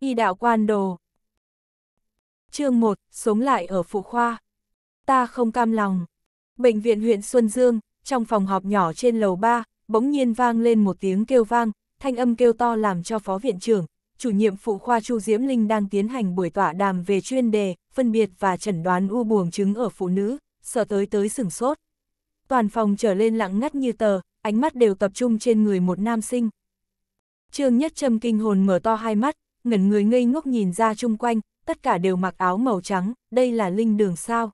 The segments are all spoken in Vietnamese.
Y đạo quan đồ. Chương 1, sống lại ở phụ khoa. Ta không cam lòng. Bệnh viện huyện Xuân Dương, trong phòng họp nhỏ trên lầu 3, bỗng nhiên vang lên một tiếng kêu vang, thanh âm kêu to làm cho phó viện trưởng, chủ nhiệm phụ khoa Chu Diễm Linh đang tiến hành buổi tọa đàm về chuyên đề, phân biệt và chẩn đoán u buồng trứng ở phụ nữ, sợ tới tới sửng sốt. Toàn phòng trở lên lặng ngắt như tờ, ánh mắt đều tập trung trên người một nam sinh. Trương Nhất Trâm kinh hồn mở to hai mắt, ngẩn người ngây ngốc nhìn ra chung quanh, tất cả đều mặc áo màu trắng, đây là linh đường sao.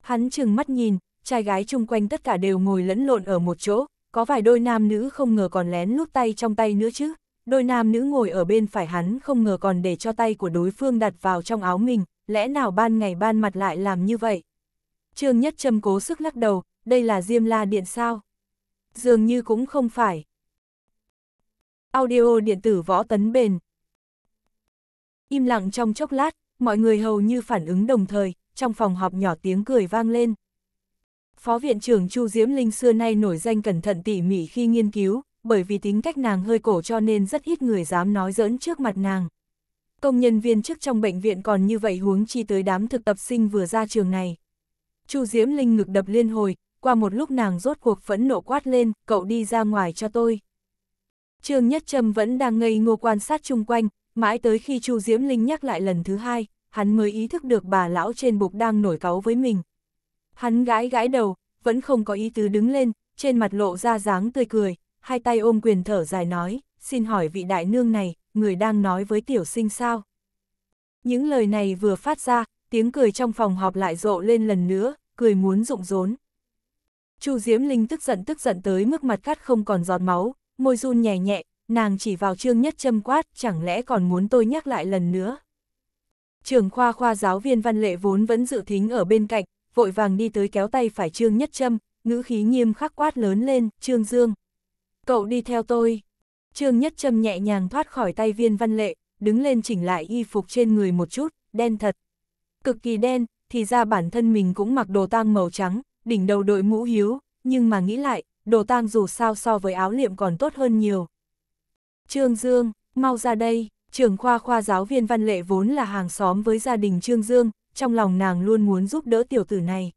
Hắn chừng mắt nhìn, trai gái chung quanh tất cả đều ngồi lẫn lộn ở một chỗ, có vài đôi nam nữ không ngờ còn lén lút tay trong tay nữa chứ. Đôi nam nữ ngồi ở bên phải hắn không ngờ còn để cho tay của đối phương đặt vào trong áo mình, lẽ nào ban ngày ban mặt lại làm như vậy? Trương Nhất Trâm cố sức lắc đầu, đây là Diêm La Điện sao? Dường như cũng không phải. Audio điện tử võ tấn bền Im lặng trong chốc lát, mọi người hầu như phản ứng đồng thời, trong phòng họp nhỏ tiếng cười vang lên. Phó Viện trưởng Chu Diễm Linh xưa nay nổi danh cẩn thận tỉ mỉ khi nghiên cứu, bởi vì tính cách nàng hơi cổ cho nên rất ít người dám nói giỡn trước mặt nàng. Công nhân viên chức trong bệnh viện còn như vậy huống chi tới đám thực tập sinh vừa ra trường này. Chu Diễm Linh ngực đập liên hồi, qua một lúc nàng rốt cuộc phẫn nộ quát lên, cậu đi ra ngoài cho tôi. Trương Nhất Trâm vẫn đang ngây ngô quan sát chung quanh, Mãi tới khi Chu Diễm Linh nhắc lại lần thứ hai, hắn mới ý thức được bà lão trên bục đang nổi cáu với mình. Hắn gãi gãi đầu, vẫn không có ý tứ đứng lên, trên mặt lộ ra dáng tươi cười, hai tay ôm quyền thở dài nói, xin hỏi vị đại nương này, người đang nói với tiểu sinh sao? Những lời này vừa phát ra, tiếng cười trong phòng họp lại rộ lên lần nữa, cười muốn rụng rốn. Chu Diễm Linh tức giận tức giận tới mức mặt cắt không còn giọt máu, môi run nhẹ nhẹ, nàng chỉ vào trương nhất châm quát, chẳng lẽ còn muốn tôi nhắc lại lần nữa. Trường khoa khoa giáo viên văn lệ vốn vẫn dự thính ở bên cạnh, vội vàng đi tới kéo tay phải trương nhất châm, ngữ khí nghiêm khắc quát lớn lên, trương dương. Cậu đi theo tôi. Trương nhất châm nhẹ nhàng thoát khỏi tay viên văn lệ, đứng lên chỉnh lại y phục trên người một chút, đen thật. Cực kỳ đen, thì ra bản thân mình cũng mặc đồ tang màu trắng, đỉnh đầu đội mũ hiếu, nhưng mà nghĩ lại, đồ tang dù sao so với áo liệm còn tốt hơn nhiều, Trương Dương, mau ra đây, trưởng khoa khoa giáo viên văn lệ vốn là hàng xóm với gia đình Trương Dương, trong lòng nàng luôn muốn giúp đỡ tiểu tử này.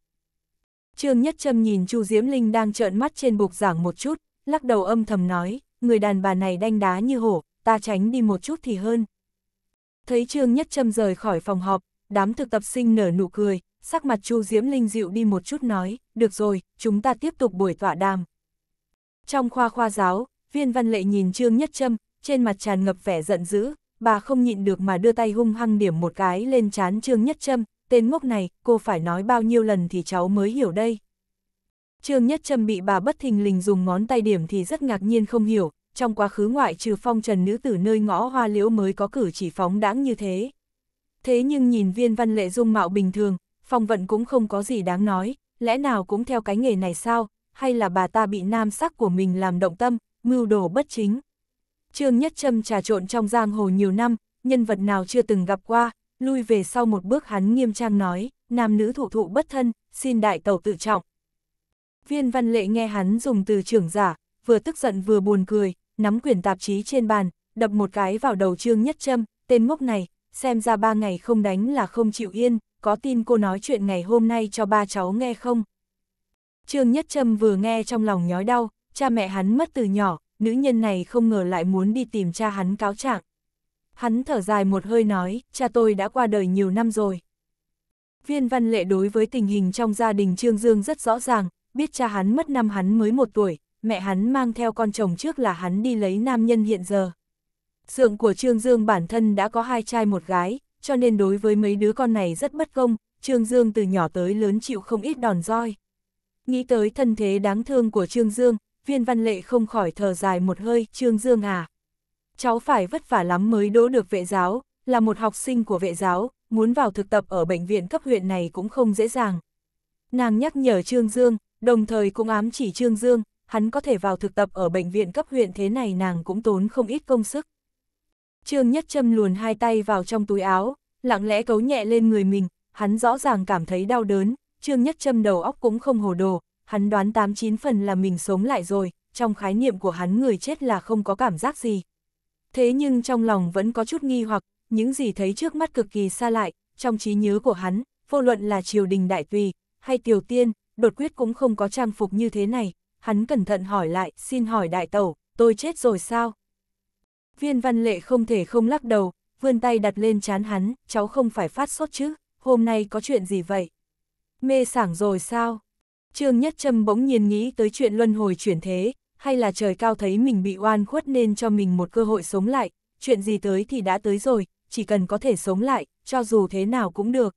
Trương Nhất Trâm nhìn Chu Diễm Linh đang trợn mắt trên bục giảng một chút, lắc đầu âm thầm nói, người đàn bà này đanh đá như hổ, ta tránh đi một chút thì hơn. Thấy Trương Nhất Trâm rời khỏi phòng họp, đám thực tập sinh nở nụ cười, sắc mặt Chu Diễm Linh dịu đi một chút nói, được rồi, chúng ta tiếp tục buổi tọa đàm. Trong khoa khoa giáo, viên văn lệ nhìn Trương Nhất Trâm, trên mặt tràn ngập vẻ giận dữ, bà không nhịn được mà đưa tay hung hăng điểm một cái lên trán Trương Nhất Trâm, tên ngốc này, cô phải nói bao nhiêu lần thì cháu mới hiểu đây. Trương Nhất Trâm bị bà bất thình lình dùng ngón tay điểm thì rất ngạc nhiên không hiểu, trong quá khứ ngoại trừ phong trần nữ tử nơi ngõ hoa liễu mới có cử chỉ phóng đãng như thế. Thế nhưng nhìn viên văn lệ dung mạo bình thường, phong vận cũng không có gì đáng nói, lẽ nào cũng theo cái nghề này sao, hay là bà ta bị nam sắc của mình làm động tâm, mưu đồ bất chính. Trương Nhất Trâm trà trộn trong giang hồ nhiều năm, nhân vật nào chưa từng gặp qua, lui về sau một bước hắn nghiêm trang nói, nam nữ thụ thụ bất thân, xin đại tẩu tự trọng. Viên văn lệ nghe hắn dùng từ trưởng giả, vừa tức giận vừa buồn cười, nắm quyển tạp chí trên bàn, đập một cái vào đầu Trương Nhất Trâm, tên ngốc này, xem ra ba ngày không đánh là không chịu yên, có tin cô nói chuyện ngày hôm nay cho ba cháu nghe không? Trương Nhất Trâm vừa nghe trong lòng nhói đau, cha mẹ hắn mất từ nhỏ, nữ nhân này không ngờ lại muốn đi tìm cha hắn cáo trạng. Hắn thở dài một hơi nói, cha tôi đã qua đời nhiều năm rồi. Viên văn lệ đối với tình hình trong gia đình Trương Dương rất rõ ràng, biết cha hắn mất năm hắn mới một tuổi, mẹ hắn mang theo con chồng trước là hắn đi lấy nam nhân hiện giờ. Sượng của Trương Dương bản thân đã có hai trai một gái, cho nên đối với mấy đứa con này rất bất công, Trương Dương từ nhỏ tới lớn chịu không ít đòn roi. Nghĩ tới thân thế đáng thương của Trương Dương, viên văn lệ không khỏi thở dài một hơi, Trương Dương à. Cháu phải vất vả lắm mới đỗ được vệ giáo, là một học sinh của vệ giáo, muốn vào thực tập ở bệnh viện cấp huyện này cũng không dễ dàng. Nàng nhắc nhở Trương Dương, đồng thời cũng ám chỉ Trương Dương, hắn có thể vào thực tập ở bệnh viện cấp huyện thế này nàng cũng tốn không ít công sức. Trương Nhất Trâm luồn hai tay vào trong túi áo, lặng lẽ cấu nhẹ lên người mình, hắn rõ ràng cảm thấy đau đớn, Trương Nhất Trâm đầu óc cũng không hồ đồ, hắn đoán 89 phần là mình sống lại rồi, trong khái niệm của hắn người chết là không có cảm giác gì. Thế nhưng trong lòng vẫn có chút nghi hoặc, những gì thấy trước mắt cực kỳ xa lại, trong trí nhớ của hắn, vô luận là triều đình đại tùy, hay tiểu tiên, đột quyết cũng không có trang phục như thế này, hắn cẩn thận hỏi lại, xin hỏi đại tẩu, tôi chết rồi sao? Viên văn lệ không thể không lắc đầu, vươn tay đặt lên chán hắn, cháu không phải phát sốt chứ, hôm nay có chuyện gì vậy? Mê sảng rồi sao? Trương Nhất Trâm bỗng nhiên nghĩ tới chuyện luân hồi chuyển thế, hay là trời cao thấy mình bị oan khuất nên cho mình một cơ hội sống lại, chuyện gì tới thì đã tới rồi, chỉ cần có thể sống lại, cho dù thế nào cũng được.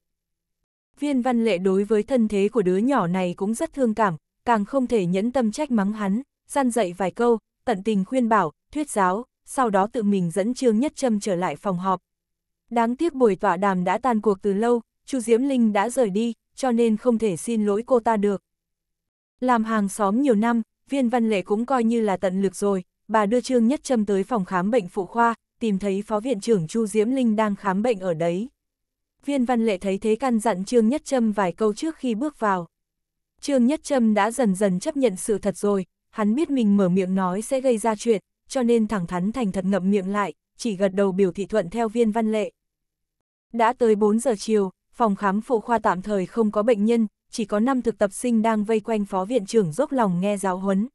Viên văn lệ đối với thân thế của đứa nhỏ này cũng rất thương cảm, càng không thể nhẫn tâm trách mắng hắn, gian dạy vài câu, tận tình khuyên bảo, thuyết giáo, sau đó tự mình dẫn Trương Nhất Trâm trở lại phòng họp. Đáng tiếc buổi tọa đàm đã tan cuộc từ lâu, Chu Diễm Linh đã rời đi, cho nên không thể xin lỗi cô ta được. Làm hàng xóm nhiều năm, viên văn lệ cũng coi như là tận lực rồi, bà đưa Trương Nhất Trâm tới phòng khám bệnh phụ khoa, tìm thấy phó viện trưởng Chu Diễm Linh đang khám bệnh ở đấy. Viên văn lệ thấy thế căn dặn Trương Nhất Trâm vài câu trước khi bước vào. Trương Nhất Trâm đã dần dần chấp nhận sự thật rồi, hắn biết mình mở miệng nói sẽ gây ra chuyện, cho nên thẳng thắn thành thật ngậm miệng lại, chỉ gật đầu biểu thị thuận theo viên văn lệ. Đã tới 4 giờ chiều, phòng khám phụ khoa tạm thời không có bệnh nhân, chỉ có 5 thực tập sinh đang vây quanh phó viện trưởng dốc lòng nghe giáo huấn.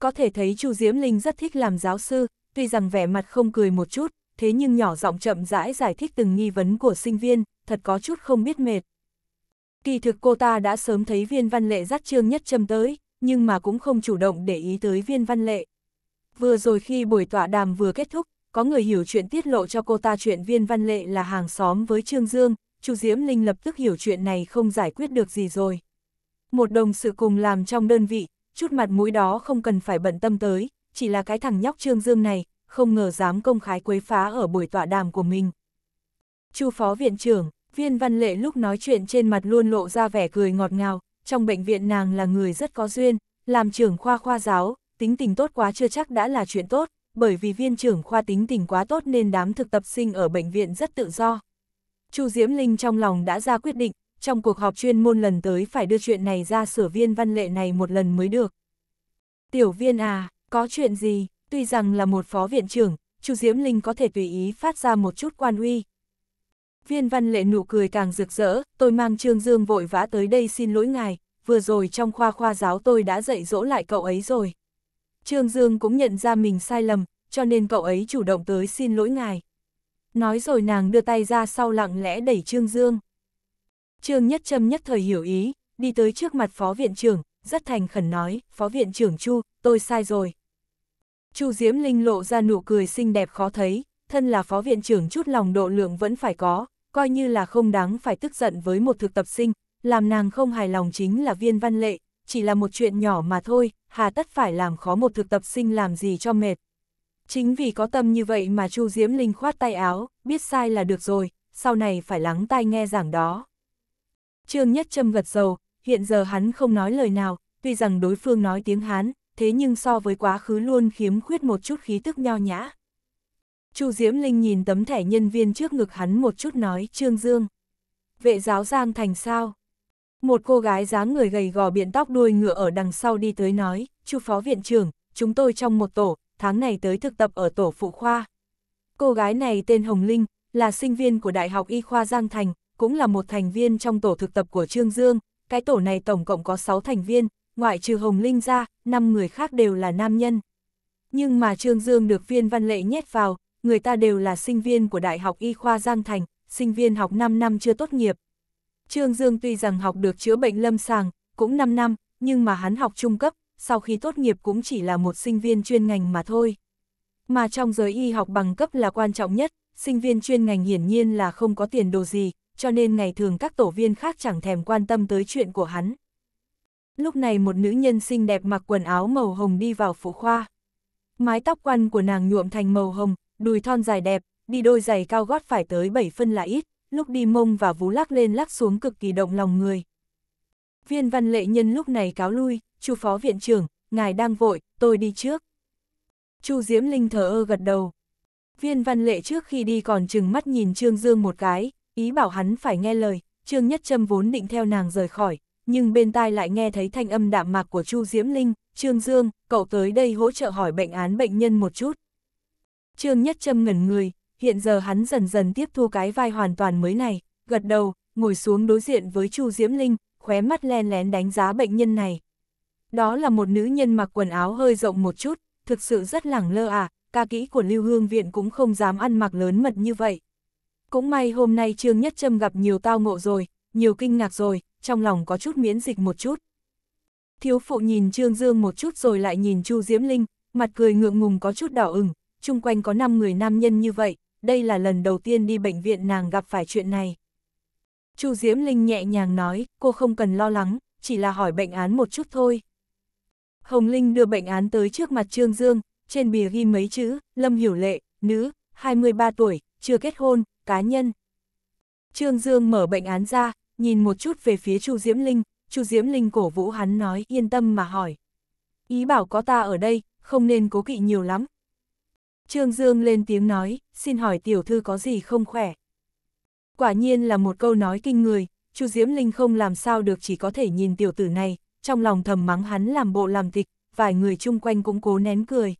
Có thể thấy Chu Diễm Linh rất thích làm giáo sư, tuy rằng vẻ mặt không cười một chút, thế nhưng nhỏ giọng chậm rãi giải thích từng nghi vấn của sinh viên, thật có chút không biết mệt. Kỳ thực cô ta đã sớm thấy viên văn lệ dắt trương nhất châm tới, nhưng mà cũng không chủ động để ý tới viên văn lệ. Vừa rồi khi buổi tọa đàm vừa kết thúc, có người hiểu chuyện tiết lộ cho cô ta chuyện viên văn lệ là hàng xóm với Trương Dương, Chu Diễm Linh lập tức hiểu chuyện này không giải quyết được gì rồi. Một đồng sự cùng làm trong đơn vị, chút mặt mũi đó không cần phải bận tâm tới, chỉ là cái thằng nhóc Trương Dương này, không ngờ dám công khái quấy phá ở buổi tọa đàm của mình. Chu phó viện trưởng, viên văn lệ lúc nói chuyện trên mặt luôn lộ ra vẻ cười ngọt ngào, trong bệnh viện nàng là người rất có duyên, làm trưởng khoa khoa giáo, tính tình tốt quá chưa chắc đã là chuyện tốt, bởi vì viên trưởng khoa tính tình quá tốt nên đám thực tập sinh ở bệnh viện rất tự do. Chu Diễm Linh trong lòng đã ra quyết định, trong cuộc họp chuyên môn lần tới phải đưa chuyện này ra sửa viên văn lệ này một lần mới được. Tiểu viên à, có chuyện gì, tuy rằng là một phó viện trưởng, Chu Diễm Linh có thể tùy ý phát ra một chút quan uy. Viên văn lệ nụ cười càng rực rỡ, tôi mang Trương Dương vội vã tới đây xin lỗi ngài, vừa rồi trong khoa khoa giáo tôi đã dạy dỗ lại cậu ấy rồi. Trương Dương cũng nhận ra mình sai lầm, cho nên cậu ấy chủ động tới xin lỗi ngài. Nói rồi nàng đưa tay ra sau lặng lẽ đẩy Trương Dương. Trương Nhất Trâm nhất thời hiểu ý, đi tới trước mặt phó viện trưởng, rất thành khẩn nói, phó viện trưởng Chu, tôi sai rồi. Chu Diễm Linh lộ ra nụ cười xinh đẹp khó thấy, thân là phó viện trưởng chút lòng độ lượng vẫn phải có, coi như là không đáng phải tức giận với một thực tập sinh, làm nàng không hài lòng chính là viên văn lệ, chỉ là một chuyện nhỏ mà thôi, hà tất phải làm khó một thực tập sinh làm gì cho mệt. Chính vì có tâm như vậy mà Chu Diễm Linh khoát tay áo, biết sai là được rồi, sau này phải lắng tai nghe giảng đó. Trương Nhất Trâm gật dầu, hiện giờ hắn không nói lời nào, tuy rằng đối phương nói tiếng Hán, thế nhưng so với quá khứ luôn khiếm khuyết một chút khí tức nho nhã. Chu Diễm Linh nhìn tấm thẻ nhân viên trước ngực hắn một chút nói Trương Dương. Vệ giáo Giang Thành sao? Một cô gái dáng người gầy gò biện tóc đuôi ngựa ở đằng sau đi tới nói, Chu Phó Viện trưởng, chúng tôi trong một tổ, tháng này tới thực tập ở tổ phụ khoa. Cô gái này tên Hồng Linh, là sinh viên của Đại học Y khoa Giang Thành, cũng là một thành viên trong tổ thực tập của Trương Dương. Cái tổ này tổng cộng có 6 thành viên, ngoại trừ Hồng Linh ra, 5 người khác đều là nam nhân. Nhưng mà Trương Dương được viên văn lệ nhét vào, người ta đều là sinh viên của Đại học Y khoa Giang Thành, sinh viên học 5 năm chưa tốt nghiệp. Trương Dương tuy rằng học được chữa bệnh lâm sàng, cũng 5 năm, nhưng mà hắn học trung cấp, sau khi tốt nghiệp cũng chỉ là một sinh viên chuyên ngành mà thôi. Mà trong giới y học bằng cấp là quan trọng nhất, sinh viên chuyên ngành hiển nhiên là không có tiền đồ gì, cho nên ngày thường các tổ viên khác chẳng thèm quan tâm tới chuyện của hắn. Lúc này một nữ nhân xinh đẹp mặc quần áo màu hồng đi vào phụ khoa. Mái tóc quăn của nàng nhuộm thành màu hồng, đùi thon dài đẹp, đi đôi giày cao gót phải tới 7 phân là ít, lúc đi mông và vú lắc lên lắc xuống cực kỳ động lòng người. Viên văn lệ nhân lúc này cáo lui, chu phó viện trưởng, ngài đang vội, tôi đi trước. chu Diễm Linh thờ ơ gật đầu. Viên văn lệ trước khi đi còn chừng mắt nhìn Trương Dương một cái, ý bảo hắn phải nghe lời, Trương Nhất Trâm vốn định theo nàng rời khỏi, nhưng bên tai lại nghe thấy thanh âm đạm mạc của Chu Diễm Linh, Trương Dương, cậu tới đây hỗ trợ hỏi bệnh án bệnh nhân một chút. Trương Nhất Trâm ngẩn người, hiện giờ hắn dần dần tiếp thu cái vai hoàn toàn mới này, gật đầu, ngồi xuống đối diện với Chu Diễm Linh, khóe mắt len lén đánh giá bệnh nhân này. Đó là một nữ nhân mặc quần áo hơi rộng một chút, thực sự rất lẳng lơ à, ca kỹ của Lưu Hương Viện cũng không dám ăn mặc lớn mật như vậy. Cũng may hôm nay Trương Nhất Trâm gặp nhiều tao ngộ rồi, nhiều kinh ngạc rồi, trong lòng có chút miễn dịch một chút. Thiếu phụ nhìn Trương Dương một chút rồi lại nhìn Chu Diễm Linh, mặt cười ngượng ngùng có chút đỏ ửng, chung quanh có 5 người nam nhân như vậy, đây là lần đầu tiên đi bệnh viện nàng gặp phải chuyện này. Chu Diễm Linh nhẹ nhàng nói, cô không cần lo lắng, chỉ là hỏi bệnh án một chút thôi. Hồng Linh đưa bệnh án tới trước mặt Trương Dương, trên bìa ghi mấy chữ, Lâm Hiểu Lệ, nữ, 23 tuổi, chưa kết hôn, cá nhân. Trương Dương mở bệnh án ra, nhìn một chút về phía Chu Diễm Linh, Chu Diễm Linh cổ vũ hắn nói yên tâm mà hỏi. Ý bảo có ta ở đây, không nên cố kỵ nhiều lắm. Trương Dương lên tiếng nói, xin hỏi tiểu thư có gì không khỏe. Quả nhiên là một câu nói kinh người, Chu Diễm Linh không làm sao được chỉ có thể nhìn tiểu tử này, trong lòng thầm mắng hắn làm bộ làm tịch, vài người chung quanh cũng cố nén cười.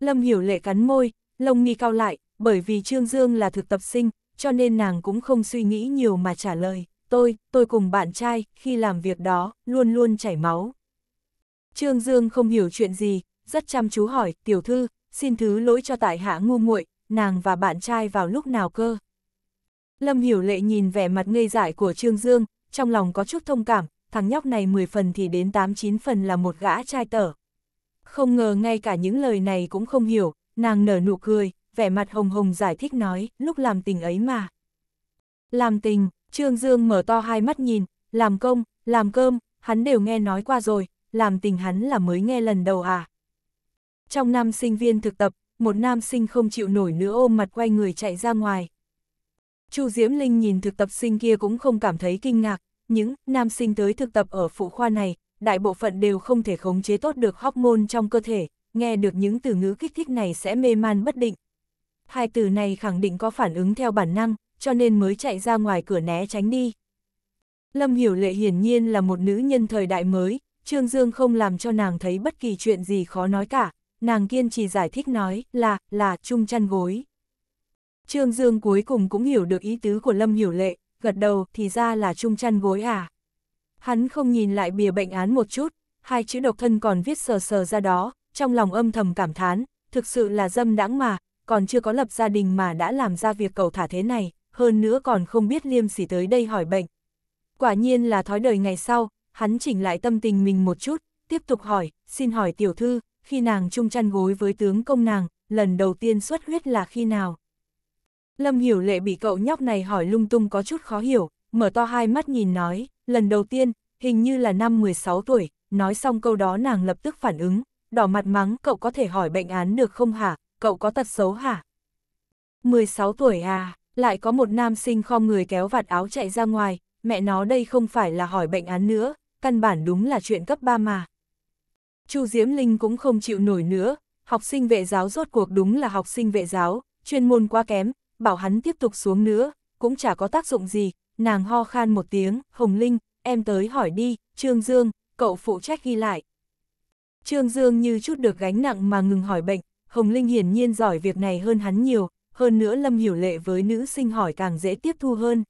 Lâm Hiểu Lệ cắn môi, lông nghi cao lại, bởi vì Trương Dương là thực tập sinh, cho nên nàng cũng không suy nghĩ nhiều mà trả lời, tôi, tôi cùng bạn trai, khi làm việc đó, luôn luôn chảy máu. Trương Dương không hiểu chuyện gì, rất chăm chú hỏi, tiểu thư, xin thứ lỗi cho tại hạ ngu muội nàng và bạn trai vào lúc nào cơ. Lâm Hiểu Lệ nhìn vẻ mặt ngây dại của Trương Dương, trong lòng có chút thông cảm, thằng nhóc này 10 phần thì đến 8-9 phần là một gã trai tở. Không ngờ ngay cả những lời này cũng không hiểu, nàng nở nụ cười, vẻ mặt hồng hồng giải thích nói, lúc làm tình ấy mà. Làm tình, Trương Dương mở to hai mắt nhìn, làm công, làm cơm, hắn đều nghe nói qua rồi, làm tình hắn là mới nghe lần đầu à. Trong năm sinh viên thực tập, một nam sinh không chịu nổi nữa ôm mặt quay người chạy ra ngoài. Chu Diễm Linh nhìn thực tập sinh kia cũng không cảm thấy kinh ngạc, những nam sinh tới thực tập ở phụ khoa này, đại bộ phận đều không thể khống chế tốt được hormone trong cơ thể, nghe được những từ ngữ kích thích này sẽ mê man bất định. Hai từ này khẳng định có phản ứng theo bản năng, cho nên mới chạy ra ngoài cửa né tránh đi. Lâm Hiểu Lệ hiển nhiên là một nữ nhân thời đại mới, Trương Dương không làm cho nàng thấy bất kỳ chuyện gì khó nói cả, nàng kiên trì giải thích nói là, là, chung chăn gối. Trương Dương cuối cùng cũng hiểu được ý tứ của Lâm Hiểu Lệ, gật đầu thì ra là chung chăn gối à. Hắn không nhìn lại bìa bệnh án một chút, hai chữ độc thân còn viết sờ sờ ra đó, trong lòng âm thầm cảm thán, thực sự là dâm đãng mà, còn chưa có lập gia đình mà đã làm ra việc cầu thả thế này, hơn nữa còn không biết liêm sỉ tới đây hỏi bệnh. Quả nhiên là thói đời ngày sau, hắn chỉnh lại tâm tình mình một chút, tiếp tục hỏi, xin hỏi tiểu thư, khi nàng chung chăn gối với tướng công nàng, lần đầu tiên xuất huyết là khi nào? Lâm Hiểu Lệ bị cậu nhóc này hỏi lung tung có chút khó hiểu, mở to hai mắt nhìn nói, lần đầu tiên, hình như là năm 16 tuổi, nói xong câu đó nàng lập tức phản ứng, đỏ mặt mắng cậu có thể hỏi bệnh án được không hả, cậu có tật xấu hả? 16 tuổi à, lại có một nam sinh khom người kéo vạt áo chạy ra ngoài, mẹ nó đây không phải là hỏi bệnh án nữa, căn bản đúng là chuyện cấp 3 mà. Chu Diễm Linh cũng không chịu nổi nữa, học sinh vệ giáo rốt cuộc đúng là học sinh vệ giáo, chuyên môn quá kém, bảo hắn tiếp tục xuống nữa, cũng chả có tác dụng gì, nàng ho khan một tiếng, Hồng Linh, em tới hỏi đi, Trương Dương, cậu phụ trách ghi lại. Trương Dương như chút được gánh nặng mà ngừng hỏi bệnh, Hồng Linh hiển nhiên giỏi việc này hơn hắn nhiều, hơn nữa Lâm Hiểu Lệ với nữ sinh hỏi càng dễ tiếp thu hơn.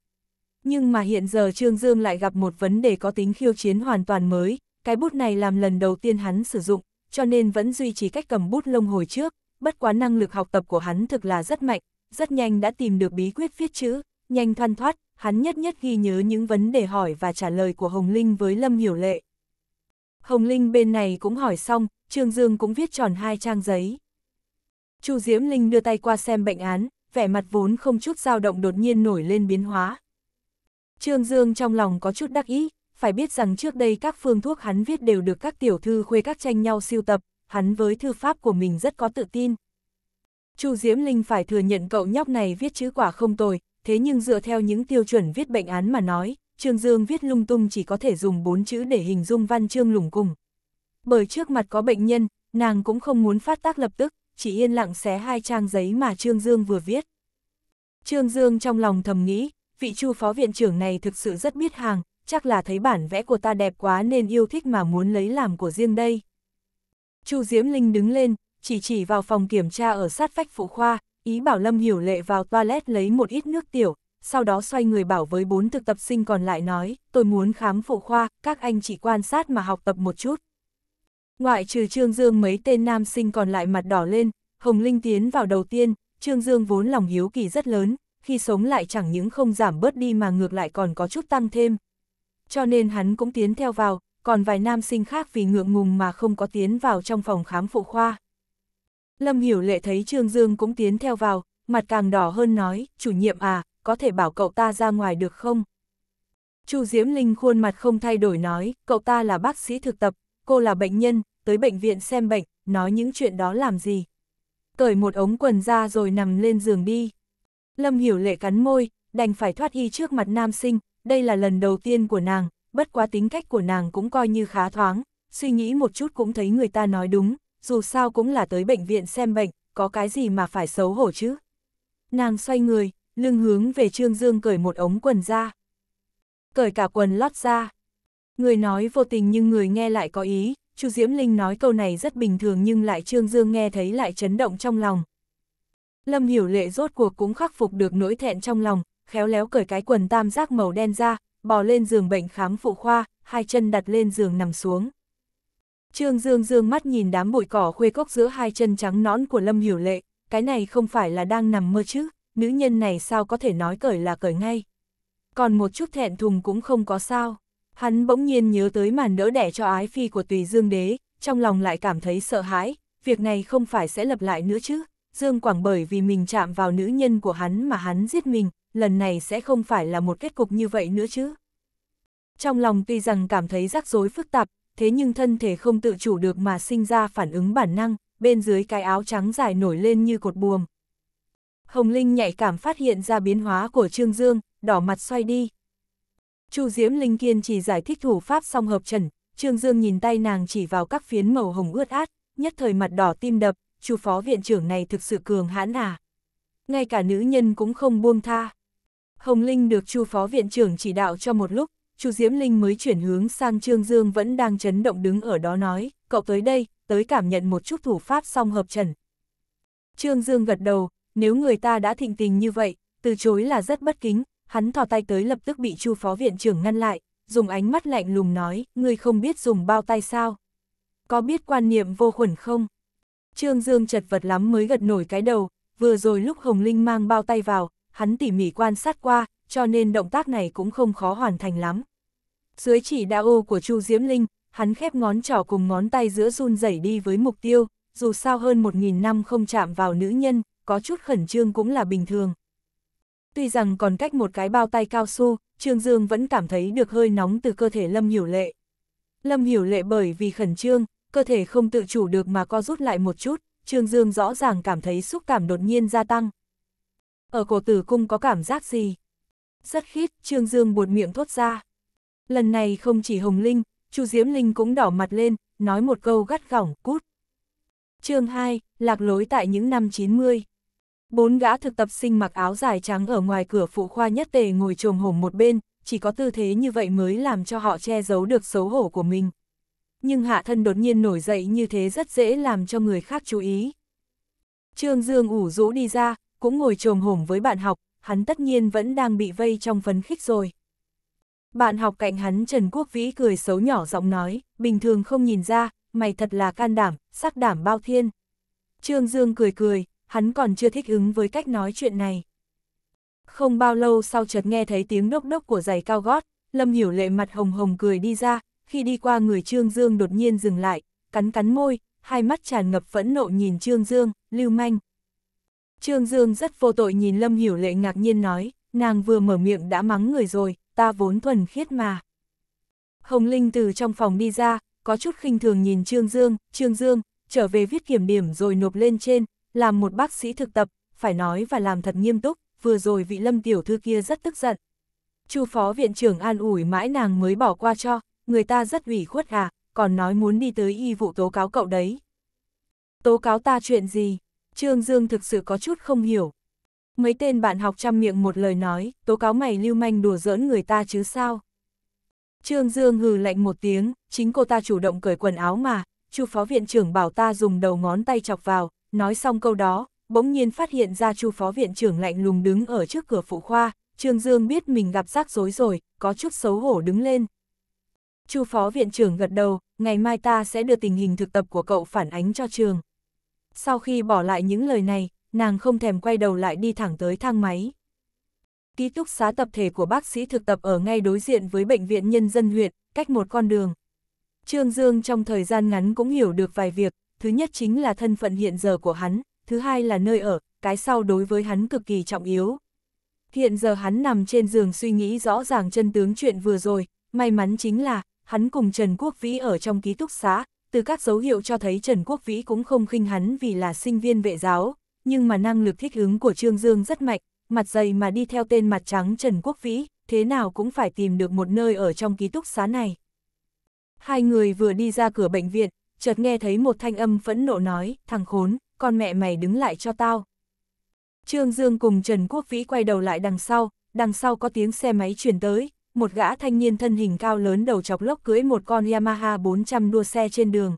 Nhưng mà hiện giờ Trương Dương lại gặp một vấn đề có tính khiêu chiến hoàn toàn mới, cái bút này làm lần đầu tiên hắn sử dụng, cho nên vẫn duy trì cách cầm bút lông hồi trước, bất quá năng lực học tập của hắn thực là rất mạnh, rất nhanh đã tìm được bí quyết viết chữ, nhanh thoăn thoát, hắn nhất nhất ghi nhớ những vấn đề hỏi và trả lời của Hồng Linh với Lâm Hiểu Lệ. Hồng Linh bên này cũng hỏi xong, Trương Dương cũng viết tròn hai trang giấy. Chu Diễm Linh đưa tay qua xem bệnh án, vẻ mặt vốn không chút dao động đột nhiên nổi lên biến hóa. Trương Dương trong lòng có chút đắc ý, phải biết rằng trước đây các phương thuốc hắn viết đều được các tiểu thư khuê các tranh nhau siêu tập, hắn với thư pháp của mình rất có tự tin. Chu Diễm Linh phải thừa nhận cậu nhóc này viết chữ quả không tồi, thế nhưng dựa theo những tiêu chuẩn viết bệnh án mà nói, Trương Dương viết lung tung chỉ có thể dùng bốn chữ để hình dung văn chương lủng cùng. Bởi trước mặt có bệnh nhân, nàng cũng không muốn phát tác lập tức, chỉ yên lặng xé hai trang giấy mà Trương Dương vừa viết. Trương Dương trong lòng thầm nghĩ, vị chu phó viện trưởng này thực sự rất biết hàng, chắc là thấy bản vẽ của ta đẹp quá nên yêu thích mà muốn lấy làm của riêng đây. Chu Diễm Linh đứng lên, chỉ chỉ vào phòng kiểm tra ở sát vách phụ khoa, ý bảo Lâm Hiểu Lệ vào toilet lấy một ít nước tiểu, sau đó xoay người bảo với bốn thực tập sinh còn lại nói, tôi muốn khám phụ khoa, các anh chỉ quan sát mà học tập một chút. Ngoại trừ Trương Dương mấy tên nam sinh còn lại mặt đỏ lên, Hồng Linh tiến vào đầu tiên, Trương Dương vốn lòng hiếu kỳ rất lớn, khi sống lại chẳng những không giảm bớt đi mà ngược lại còn có chút tăng thêm. Cho nên hắn cũng tiến theo vào, còn vài nam sinh khác vì ngượng ngùng mà không có tiến vào trong phòng khám phụ khoa. Lâm Hiểu Lệ thấy Trương Dương cũng tiến theo vào, mặt càng đỏ hơn nói, chủ nhiệm à, có thể bảo cậu ta ra ngoài được không? Chu Diễm Linh khuôn mặt không thay đổi nói, cậu ta là bác sĩ thực tập, cô là bệnh nhân, tới bệnh viện xem bệnh, nói những chuyện đó làm gì? Cởi một ống quần ra rồi nằm lên giường đi. Lâm Hiểu Lệ cắn môi, đành phải thoát y trước mặt nam sinh, đây là lần đầu tiên của nàng, bất quá tính cách của nàng cũng coi như khá thoáng, suy nghĩ một chút cũng thấy người ta nói đúng, dù sao cũng là tới bệnh viện xem bệnh, có cái gì mà phải xấu hổ chứ. Nàng xoay người, lưng hướng về Trương Dương cởi một ống quần ra. Cởi cả quần lót ra. Người nói vô tình nhưng người nghe lại có ý, Chu Diễm Linh nói câu này rất bình thường nhưng lại Trương Dương nghe thấy lại chấn động trong lòng. Lâm Hiểu Lệ rốt cuộc cũng khắc phục được nỗi thẹn trong lòng, khéo léo cởi cái quần tam giác màu đen ra, bò lên giường bệnh khám phụ khoa, hai chân đặt lên giường nằm xuống. Trương Dương dương mắt nhìn đám bụi cỏ khuê cốc giữa hai chân trắng nõn của Lâm Hiểu Lệ, cái này không phải là đang nằm mơ chứ, nữ nhân này sao có thể nói cởi là cởi ngay. Còn một chút thẹn thùng cũng không có sao. Hắn bỗng nhiên nhớ tới màn đỡ đẻ cho ái phi của Tùy Dương Đế, trong lòng lại cảm thấy sợ hãi, việc này không phải sẽ lặp lại nữa chứ. Dương Quảng bởi vì mình chạm vào nữ nhân của hắn mà hắn giết mình, lần này sẽ không phải là một kết cục như vậy nữa chứ. Trong lòng tuy rằng cảm thấy rắc rối phức tạp, thế nhưng thân thể không tự chủ được mà sinh ra phản ứng bản năng, bên dưới cái áo trắng dài nổi lên như cột buồm. Hồng Linh nhạy cảm phát hiện ra biến hóa của Trương Dương, đỏ mặt xoay đi. Chu Diễm Linh kiên chỉ giải thích thủ pháp song hợp trần, Trương Dương nhìn tay nàng chỉ vào các phiến màu hồng ướt át, nhất thời mặt đỏ tim đập, chu phó viện trưởng này thực sự cường hãn à. Ngay cả nữ nhân cũng không buông tha. Hồng Linh được chu phó viện trưởng chỉ đạo cho một lúc, Chu Diễm Linh mới chuyển hướng sang Trương Dương vẫn đang chấn động đứng ở đó nói, cậu tới đây, tới cảm nhận một chút thủ pháp xong hợp trần. Trương Dương gật đầu, nếu người ta đã thịnh tình như vậy, từ chối là rất bất kính, hắn thò tay tới lập tức bị Chu Phó Viện trưởng ngăn lại, dùng ánh mắt lạnh lùng nói, người không biết dùng bao tay sao? Có biết quan niệm vô khuẩn không? Trương Dương chật vật lắm mới gật nổi cái đầu, vừa rồi lúc Hồng Linh mang bao tay vào, hắn tỉ mỉ quan sát qua, cho nên động tác này cũng không khó hoàn thành lắm. Dưới chỉ đạo của Chu Diễm Linh, hắn khép ngón trỏ cùng ngón tay giữa run rẩy đi với mục tiêu, dù sao hơn một nghìn năm không chạm vào nữ nhân, có chút khẩn trương cũng là bình thường. Tuy rằng còn cách một cái bao tay cao su, Trương Dương vẫn cảm thấy được hơi nóng từ cơ thể Lâm Hiểu Lệ. Lâm Hiểu Lệ bởi vì khẩn trương, cơ thể không tự chủ được mà co rút lại một chút, Trương Dương rõ ràng cảm thấy xúc cảm đột nhiên gia tăng. Ở cổ tử cung có cảm giác gì? Rất khít, Trương Dương buột miệng thốt ra. Lần này không chỉ Hồng Linh, Chu Diễm Linh cũng đỏ mặt lên, nói một câu gắt gỏng, cút. chương 2, lạc lối tại những năm 90. Bốn gã thực tập sinh mặc áo dài trắng ở ngoài cửa phụ khoa nhất tề ngồi trồm hổm một bên, chỉ có tư thế như vậy mới làm cho họ che giấu được xấu hổ của mình. Nhưng hạ thân đột nhiên nổi dậy như thế rất dễ làm cho người khác chú ý. Trương Dương ủ rũ đi ra, cũng ngồi trồm hổm với bạn học, hắn tất nhiên vẫn đang bị vây trong phấn khích rồi. Bạn học cạnh hắn Trần Quốc Vĩ cười xấu nhỏ giọng nói, bình thường không nhìn ra, mày thật là can đảm, sắc đảm bao thiên. Trương Dương cười cười, hắn còn chưa thích ứng với cách nói chuyện này. Không bao lâu sau chợt nghe thấy tiếng đốc đốc của giày cao gót, Lâm Hiểu Lệ mặt hồng hồng cười đi ra, khi đi qua người Trương Dương đột nhiên dừng lại, cắn cắn môi, hai mắt tràn ngập phẫn nộ nhìn Trương Dương, lưu manh. Trương Dương rất vô tội nhìn Lâm Hiểu Lệ ngạc nhiên nói, nàng vừa mở miệng đã mắng người rồi, ta vốn thuần khiết mà. Hồng Linh từ trong phòng đi ra, có chút khinh thường nhìn Trương Dương, Trương Dương, trở về viết kiểm điểm rồi nộp lên trên, làm một bác sĩ thực tập, phải nói và làm thật nghiêm túc, vừa rồi vị lâm tiểu thư kia rất tức giận. Chu phó viện trưởng an ủi mãi nàng mới bỏ qua cho, người ta rất ủy khuất à, còn nói muốn đi tới y vụ tố cáo cậu đấy. Tố cáo ta chuyện gì? Trương Dương thực sự có chút không hiểu, Mấy tên bạn học trăm miệng một lời nói, tố cáo mày lưu manh đùa giỡn người ta chứ sao. Trương Dương hừ lạnh một tiếng, chính cô ta chủ động cởi quần áo mà, chu phó viện trưởng bảo ta dùng đầu ngón tay chọc vào, nói xong câu đó, bỗng nhiên phát hiện ra chu phó viện trưởng lạnh lùng đứng ở trước cửa phụ khoa, Trương Dương biết mình gặp rắc rối rồi, có chút xấu hổ đứng lên. Chu phó viện trưởng gật đầu, ngày mai ta sẽ đưa tình hình thực tập của cậu phản ánh cho trường. Sau khi bỏ lại những lời này, nàng không thèm quay đầu lại đi thẳng tới thang máy. Ký túc xá tập thể của bác sĩ thực tập ở ngay đối diện với Bệnh viện Nhân dân huyện, cách một con đường. Trương Dương trong thời gian ngắn cũng hiểu được vài việc, thứ nhất chính là thân phận hiện giờ của hắn, thứ hai là nơi ở, cái sau đối với hắn cực kỳ trọng yếu. Hiện giờ hắn nằm trên giường suy nghĩ rõ ràng chân tướng chuyện vừa rồi, may mắn chính là, hắn cùng Trần Quốc Vĩ ở trong ký túc xá, từ các dấu hiệu cho thấy Trần Quốc Vĩ cũng không khinh hắn vì là sinh viên vệ giáo, nhưng mà năng lực thích ứng của Trương Dương rất mạnh, mặt dày mà đi theo tên mặt trắng Trần Quốc Vĩ, thế nào cũng phải tìm được một nơi ở trong ký túc xá này. Hai người vừa đi ra cửa bệnh viện, chợt nghe thấy một thanh âm phẫn nộ nói, thằng khốn, con mẹ mày đứng lại cho tao. Trương Dương cùng Trần Quốc Vĩ quay đầu lại đằng sau, đằng sau có tiếng xe máy chuyển tới, một gã thanh niên thân hình cao lớn đầu chọc lốc cưỡi một con Yamaha 400 đua xe trên đường.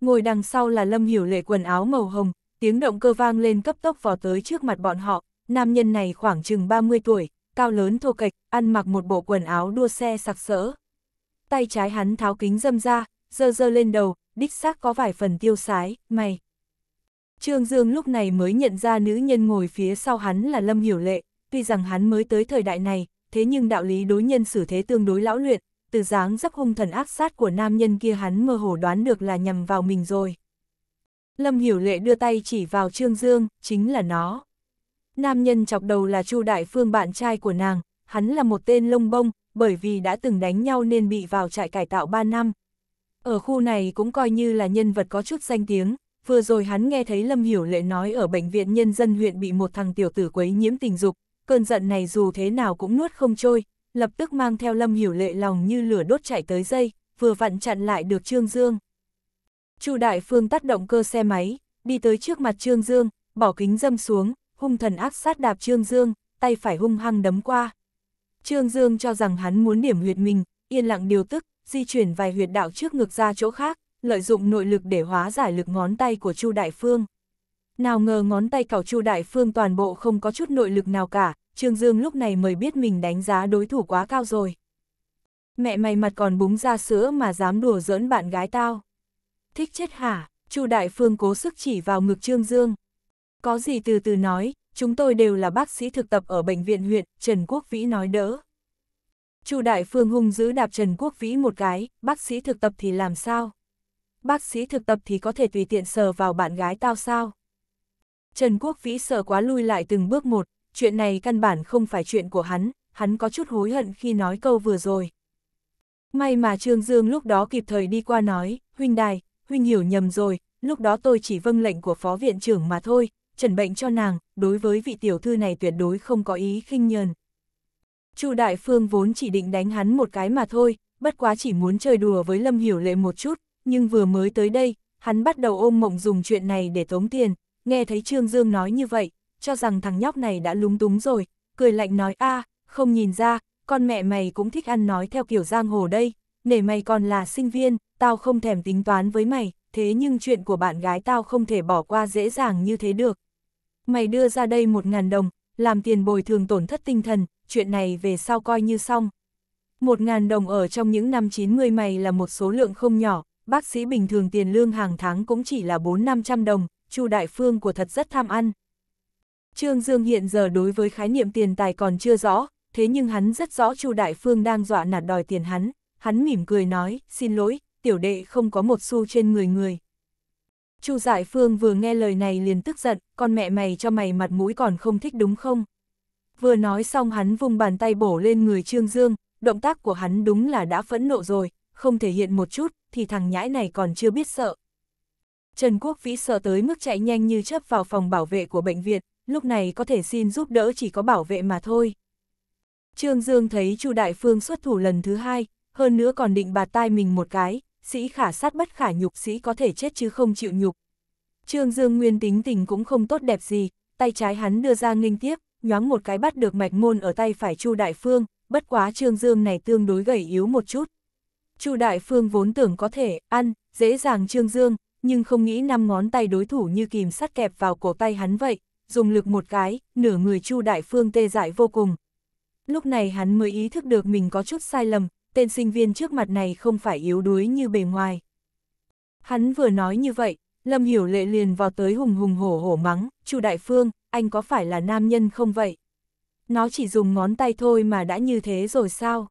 Ngồi đằng sau là Lâm Hiểu Lệ quần áo màu hồng, tiếng động cơ vang lên cấp tốc vò tới trước mặt bọn họ, nam nhân này khoảng chừng 30 tuổi, cao lớn thô kệch, ăn mặc một bộ quần áo đua xe sặc sỡ. Tay trái hắn tháo kính dâm ra, dơ dơ lên đầu, đích xác có vài phần tiêu sái, mày. Trương Dương lúc này mới nhận ra nữ nhân ngồi phía sau hắn là Lâm Hiểu Lệ, tuy rằng hắn mới tới thời đại này, thế nhưng đạo lý đối nhân xử thế tương đối lão luyện, từ dáng dấp hung thần ác sát của nam nhân kia hắn mơ hồ đoán được là nhằm vào mình rồi. Lâm Hiểu Lệ đưa tay chỉ vào Trương Dương, chính là nó. Nam nhân chọc đầu là Chu Đại Phương bạn trai của nàng, hắn là một tên lông bông, bởi vì đã từng đánh nhau nên bị vào trại cải tạo 3 năm. Ở khu này cũng coi như là nhân vật có chút danh tiếng, vừa rồi hắn nghe thấy Lâm Hiểu Lệ nói ở bệnh viện nhân dân huyện bị một thằng tiểu tử quấy nhiễm tình dục, cơn giận này dù thế nào cũng nuốt không trôi, lập tức mang theo Lâm Hiểu Lệ lòng như lửa đốt chạy tới dây, vừa vặn chặn lại được Trương Dương. Chu Đại Phương tắt động cơ xe máy, đi tới trước mặt Trương Dương, bỏ kính dâm xuống, hung thần ác sát đạp Trương Dương, tay phải hung hăng đấm qua. Trương Dương cho rằng hắn muốn điểm huyệt mình, yên lặng điều tức, di chuyển vài huyệt đạo trước ngực ra chỗ khác, lợi dụng nội lực để hóa giải lực ngón tay của Chu Đại Phương. Nào ngờ ngón tay cảo Chu Đại Phương toàn bộ không có chút nội lực nào cả, Trương Dương lúc này mới biết mình đánh giá đối thủ quá cao rồi. Mẹ mày mặt còn búng ra sữa mà dám đùa giỡn bạn gái tao. Thích chết hả? Chu Đại Phương cố sức chỉ vào ngực Trương Dương. Có gì từ từ nói, chúng tôi đều là bác sĩ thực tập ở bệnh viện huyện, Trần Quốc Vĩ nói đỡ. Chu Đại Phương hung dữ đạp Trần Quốc Vĩ một cái, bác sĩ thực tập thì làm sao? Bác sĩ thực tập thì có thể tùy tiện sờ vào bạn gái tao sao? Trần Quốc Vĩ sợ quá lui lại từng bước một, chuyện này căn bản không phải chuyện của hắn, hắn có chút hối hận khi nói câu vừa rồi. May mà Trương Dương lúc đó kịp thời đi qua nói, huynh đài, huynh hiểu nhầm rồi, lúc đó tôi chỉ vâng lệnh của phó viện trưởng mà thôi, trần bệnh cho nàng, đối với vị tiểu thư này tuyệt đối không có ý khinh nhờn. Chu Đại Phương vốn chỉ định đánh hắn một cái mà thôi, bất quá chỉ muốn chơi đùa với Lâm Hiểu Lệ một chút, nhưng vừa mới tới đây, hắn bắt đầu ôm mộng dùng chuyện này để tống tiền, nghe thấy Trương Dương nói như vậy, cho rằng thằng nhóc này đã lúng túng rồi, cười lạnh nói a không nhìn ra, con mẹ mày cũng thích ăn nói theo kiểu giang hồ đây, nể mày còn là sinh viên, tao không thèm tính toán với mày, thế nhưng chuyện của bạn gái tao không thể bỏ qua dễ dàng như thế được. Mày đưa ra đây một ngàn đồng, làm tiền bồi thường tổn thất tinh thần, chuyện này về sau coi như xong. Một ngàn đồng ở trong những năm 90 mày là một số lượng không nhỏ, bác sĩ bình thường tiền lương hàng tháng cũng chỉ là 4-500 đồng, Chu Đại Phương của thật rất tham ăn. Trương Dương hiện giờ đối với khái niệm tiền tài còn chưa rõ, thế nhưng hắn rất rõ Chu Đại Phương đang dọa nạt đòi tiền hắn, hắn mỉm cười nói, xin lỗi, tiểu đệ không có một xu trên người người. Chu Giải dạ Phương vừa nghe lời này liền tức giận, con mẹ mày cho mày mặt mũi còn không thích đúng không? Vừa nói xong hắn vung bàn tay bổ lên người Trương Dương, động tác của hắn đúng là đã phẫn nộ rồi, không thể hiện một chút, thì thằng nhãi này còn chưa biết sợ. Trần Quốc Vĩ sợ tới mức chạy nhanh như chớp vào phòng bảo vệ của bệnh viện, lúc này có thể xin giúp đỡ chỉ có bảo vệ mà thôi. Trương Dương thấy Chu Đại Phương xuất thủ lần thứ hai, hơn nữa còn định bà tay mình một cái, sĩ khả sát bất khả nhục sĩ có thể chết chứ không chịu nhục. Trương Dương Nguyên tính tình cũng không tốt đẹp gì, tay trái hắn đưa ra nghênh tiếp, nhoáng một cái bắt được mạch môn ở tay phải Chu Đại Phương, bất quá Trương Dương này tương đối gầy yếu một chút. Chu Đại Phương vốn tưởng có thể ăn, dễ dàng Trương Dương, nhưng không nghĩ năm ngón tay đối thủ như kìm sắt kẹp vào cổ tay hắn vậy, dùng lực một cái, nửa người Chu Đại Phương tê dại vô cùng. Lúc này hắn mới ý thức được mình có chút sai lầm, tên sinh viên trước mặt này không phải yếu đuối như bề ngoài. Hắn vừa nói như vậy, Lâm Hiểu Lệ liền vào tới hùng hùng hổ hổ mắng, Chu Đại Phương, anh có phải là nam nhân không vậy? Nó chỉ dùng ngón tay thôi mà đã như thế rồi sao?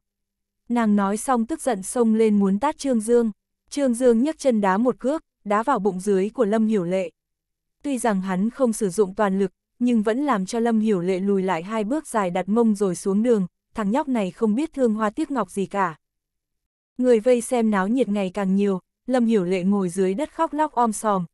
Nàng nói xong tức giận xông lên muốn tát Trương Dương. Trương Dương nhấc chân đá một cước, đá vào bụng dưới của Lâm Hiểu Lệ. Tuy rằng hắn không sử dụng toàn lực, nhưng vẫn làm cho Lâm Hiểu Lệ lùi lại hai bước dài đặt mông rồi xuống đường, thằng nhóc này không biết thương hoa tiếc ngọc gì cả. Người vây xem náo nhiệt ngày càng nhiều, Lâm Hiểu Lệ ngồi dưới đất khóc lóc om sòm.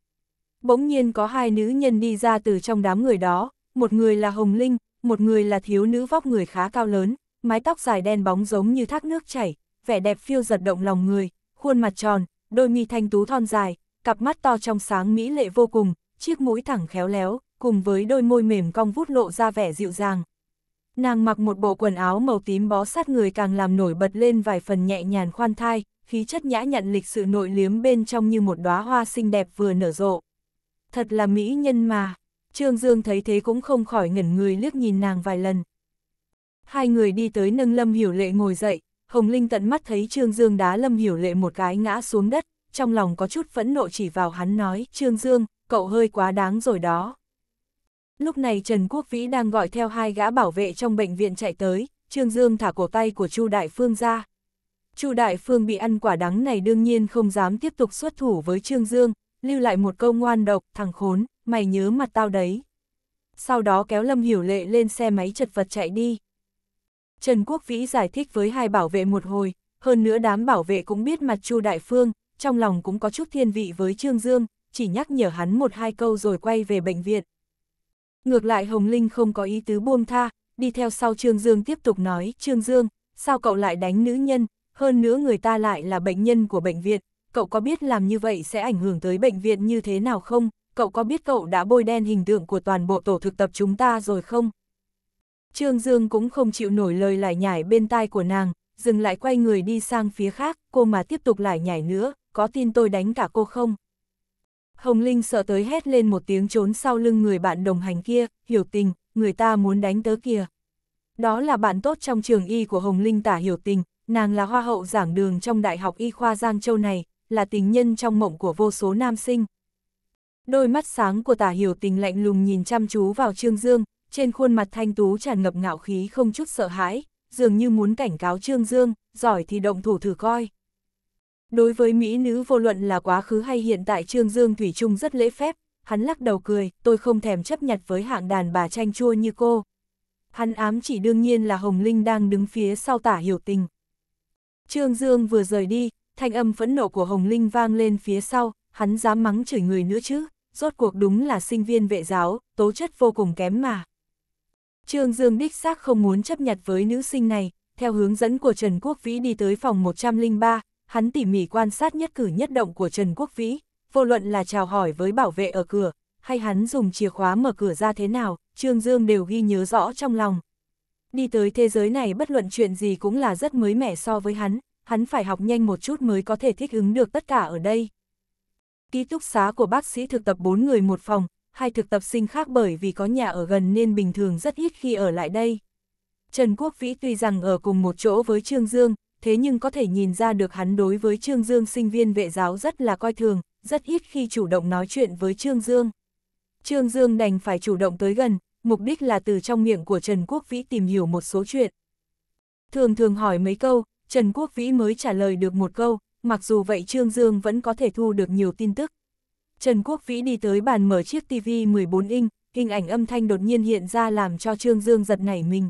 Bỗng nhiên có hai nữ nhân đi ra từ trong đám người đó, một người là Hồng Linh, một người là thiếu nữ vóc người khá cao lớn, mái tóc dài đen bóng giống như thác nước chảy, vẻ đẹp phiêu giật động lòng người, khuôn mặt tròn, đôi mi thanh tú thon dài, cặp mắt to trong sáng mỹ lệ vô cùng, chiếc mũi thẳng khéo léo, cùng với đôi môi mềm cong vút lộ ra vẻ dịu dàng. Nàng mặc một bộ quần áo màu tím bó sát người càng làm nổi bật lên vài phần nhẹ nhàn khoan thai, khí chất nhã nhặn lịch sự nội liếm bên trong như một đóa hoa xinh đẹp vừa nở rộ. Thật là mỹ nhân mà, Trương Dương thấy thế cũng không khỏi ngẩn người liếc nhìn nàng vài lần. Hai người đi tới nâng Lâm Hiểu Lệ ngồi dậy, Hồng Linh tận mắt thấy Trương Dương đá Lâm Hiểu Lệ một cái ngã xuống đất, trong lòng có chút phẫn nộ chỉ vào hắn nói, Trương Dương, cậu hơi quá đáng rồi đó. Lúc này Trần Quốc Vĩ đang gọi theo hai gã bảo vệ trong bệnh viện chạy tới, Trương Dương thả cổ tay của Chu Đại Phương ra. Chu Đại Phương bị ăn quả đắng này đương nhiên không dám tiếp tục xuất thủ với Trương Dương, lưu lại một câu ngoan độc, thằng khốn, mày nhớ mặt tao đấy. Sau đó kéo Lâm Hiểu Lệ lên xe máy chật vật chạy đi. Trần Quốc Vĩ giải thích với hai bảo vệ một hồi, hơn nữa đám bảo vệ cũng biết mặt Chu Đại Phương, trong lòng cũng có chút thiên vị với Trương Dương, chỉ nhắc nhở hắn một hai câu rồi quay về bệnh viện. Ngược lại Hồng Linh không có ý tứ buông tha, đi theo sau Trương Dương tiếp tục nói, Trương Dương, sao cậu lại đánh nữ nhân, hơn nữa người ta lại là bệnh nhân của bệnh viện, cậu có biết làm như vậy sẽ ảnh hưởng tới bệnh viện như thế nào không, cậu có biết cậu đã bôi đen hình tượng của toàn bộ tổ thực tập chúng ta rồi không? Trương Dương cũng không chịu nổi lời lại nhải bên tai của nàng, dừng lại quay người đi sang phía khác, cô mà tiếp tục lại nhải nữa, có tin tôi đánh cả cô không? Hồng Linh sợ tới hét lên một tiếng trốn sau lưng người bạn đồng hành kia, hiểu tình, người ta muốn đánh tớ kìa. Đó là bạn tốt trong trường y của Hồng Linh tả hiểu tình, nàng là hoa hậu giảng đường trong Đại học Y khoa Giang Châu này, là tình nhân trong mộng của vô số nam sinh. Đôi mắt sáng của tả hiểu tình lạnh lùng nhìn chăm chú vào Trương Dương, trên khuôn mặt thanh tú tràn ngập ngạo khí không chút sợ hãi, dường như muốn cảnh cáo Trương Dương, giỏi thì động thủ thử coi. Đối với Mỹ nữ vô luận là quá khứ hay hiện tại Trương Dương Thủy Trung rất lễ phép, hắn lắc đầu cười, tôi không thèm chấp nhặt với hạng đàn bà chanh chua như cô. Hắn ám chỉ đương nhiên là Hồng Linh đang đứng phía sau tả hiểu tình. Trương Dương vừa rời đi, thanh âm phẫn nộ của Hồng Linh vang lên phía sau, hắn dám mắng chửi người nữa chứ, rốt cuộc đúng là sinh viên vệ giáo, tố chất vô cùng kém mà. Trương Dương đích xác không muốn chấp nhặt với nữ sinh này, theo hướng dẫn của Trần Quốc Vĩ đi tới phòng 103, hắn tỉ mỉ quan sát nhất cử nhất động của Trần Quốc Vĩ, vô luận là chào hỏi với bảo vệ ở cửa, hay hắn dùng chìa khóa mở cửa ra thế nào, Trương Dương đều ghi nhớ rõ trong lòng. Đi tới thế giới này bất luận chuyện gì cũng là rất mới mẻ so với hắn, hắn phải học nhanh một chút mới có thể thích ứng được tất cả ở đây. Ký túc xá của bác sĩ thực tập 4 người một phòng, hai thực tập sinh khác bởi vì có nhà ở gần nên bình thường rất ít khi ở lại đây. Trần Quốc Vĩ tuy rằng ở cùng một chỗ với Trương Dương, thế nhưng có thể nhìn ra được hắn đối với Trương Dương sinh viên vệ giáo rất là coi thường, rất ít khi chủ động nói chuyện với Trương Dương. Trương Dương đành phải chủ động tới gần, mục đích là từ trong miệng của Trần Quốc Vĩ tìm hiểu một số chuyện. Thường thường hỏi mấy câu, Trần Quốc Vĩ mới trả lời được một câu, mặc dù vậy Trương Dương vẫn có thể thu được nhiều tin tức. Trần Quốc Vĩ đi tới bàn mở chiếc TV 14 inch, hình ảnh âm thanh đột nhiên hiện ra làm cho Trương Dương giật nảy mình.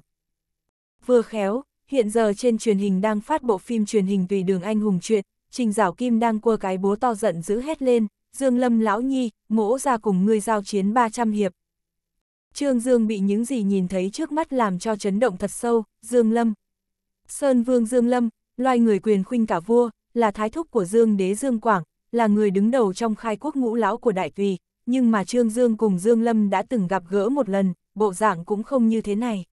Vừa khéo, Hiện giờ trên truyền hình đang phát bộ phim truyền hình Tùy đường anh hùng truyện, Trình Giảo Kim đang cua cái búa to giận dữ hét lên, Dương Lâm lão nhi, mỗ ra cùng ngươi giao chiến 300 hiệp. Trương Dương bị những gì nhìn thấy trước mắt làm cho chấn động thật sâu, Dương Lâm. Sơn Vương Dương Lâm, loài người quyền khuynh cả vua, là thái thúc của Dương đế Dương Quảng, là người đứng đầu trong khai quốc ngũ lão của Đại Tùy, nhưng mà Trương Dương cùng Dương Lâm đã từng gặp gỡ một lần, bộ dạng cũng không như thế này.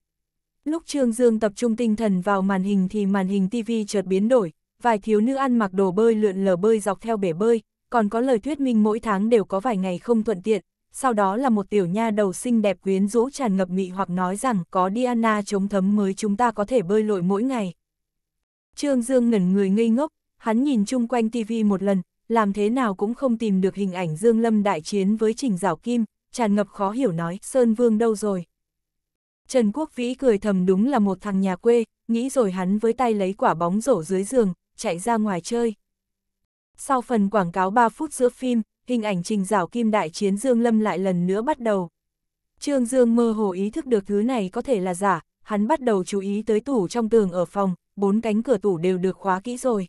Lúc Trương Dương tập trung tinh thần vào màn hình thì màn hình TV chợt biến đổi, vài thiếu nữ ăn mặc đồ bơi lượn lờ bơi dọc theo bể bơi, còn có lời thuyết minh mỗi tháng đều có vài ngày không thuận tiện, sau đó là một tiểu nha đầu xinh đẹp quyến rũ tràn ngập mị hoặc nói rằng có Diana chống thấm mới chúng ta có thể bơi lội mỗi ngày. Trương Dương ngẩn người ngây ngốc, hắn nhìn chung quanh TV một lần, làm thế nào cũng không tìm được hình ảnh Dương Lâm đại chiến với Trình Giảo Kim, tràn ngập khó hiểu nói Sơn Vương đâu rồi. Trần Quốc Vĩ cười thầm đúng là một thằng nhà quê, nghĩ rồi hắn với tay lấy quả bóng rổ dưới giường, chạy ra ngoài chơi. Sau phần quảng cáo 3 phút giữa phim, hình ảnh trình rảo kim đại chiến Dương Lâm lại lần nữa bắt đầu. Trương Dương mơ hồ ý thức được thứ này có thể là giả, hắn bắt đầu chú ý tới tủ trong tường ở phòng, bốn cánh cửa tủ đều được khóa kỹ rồi.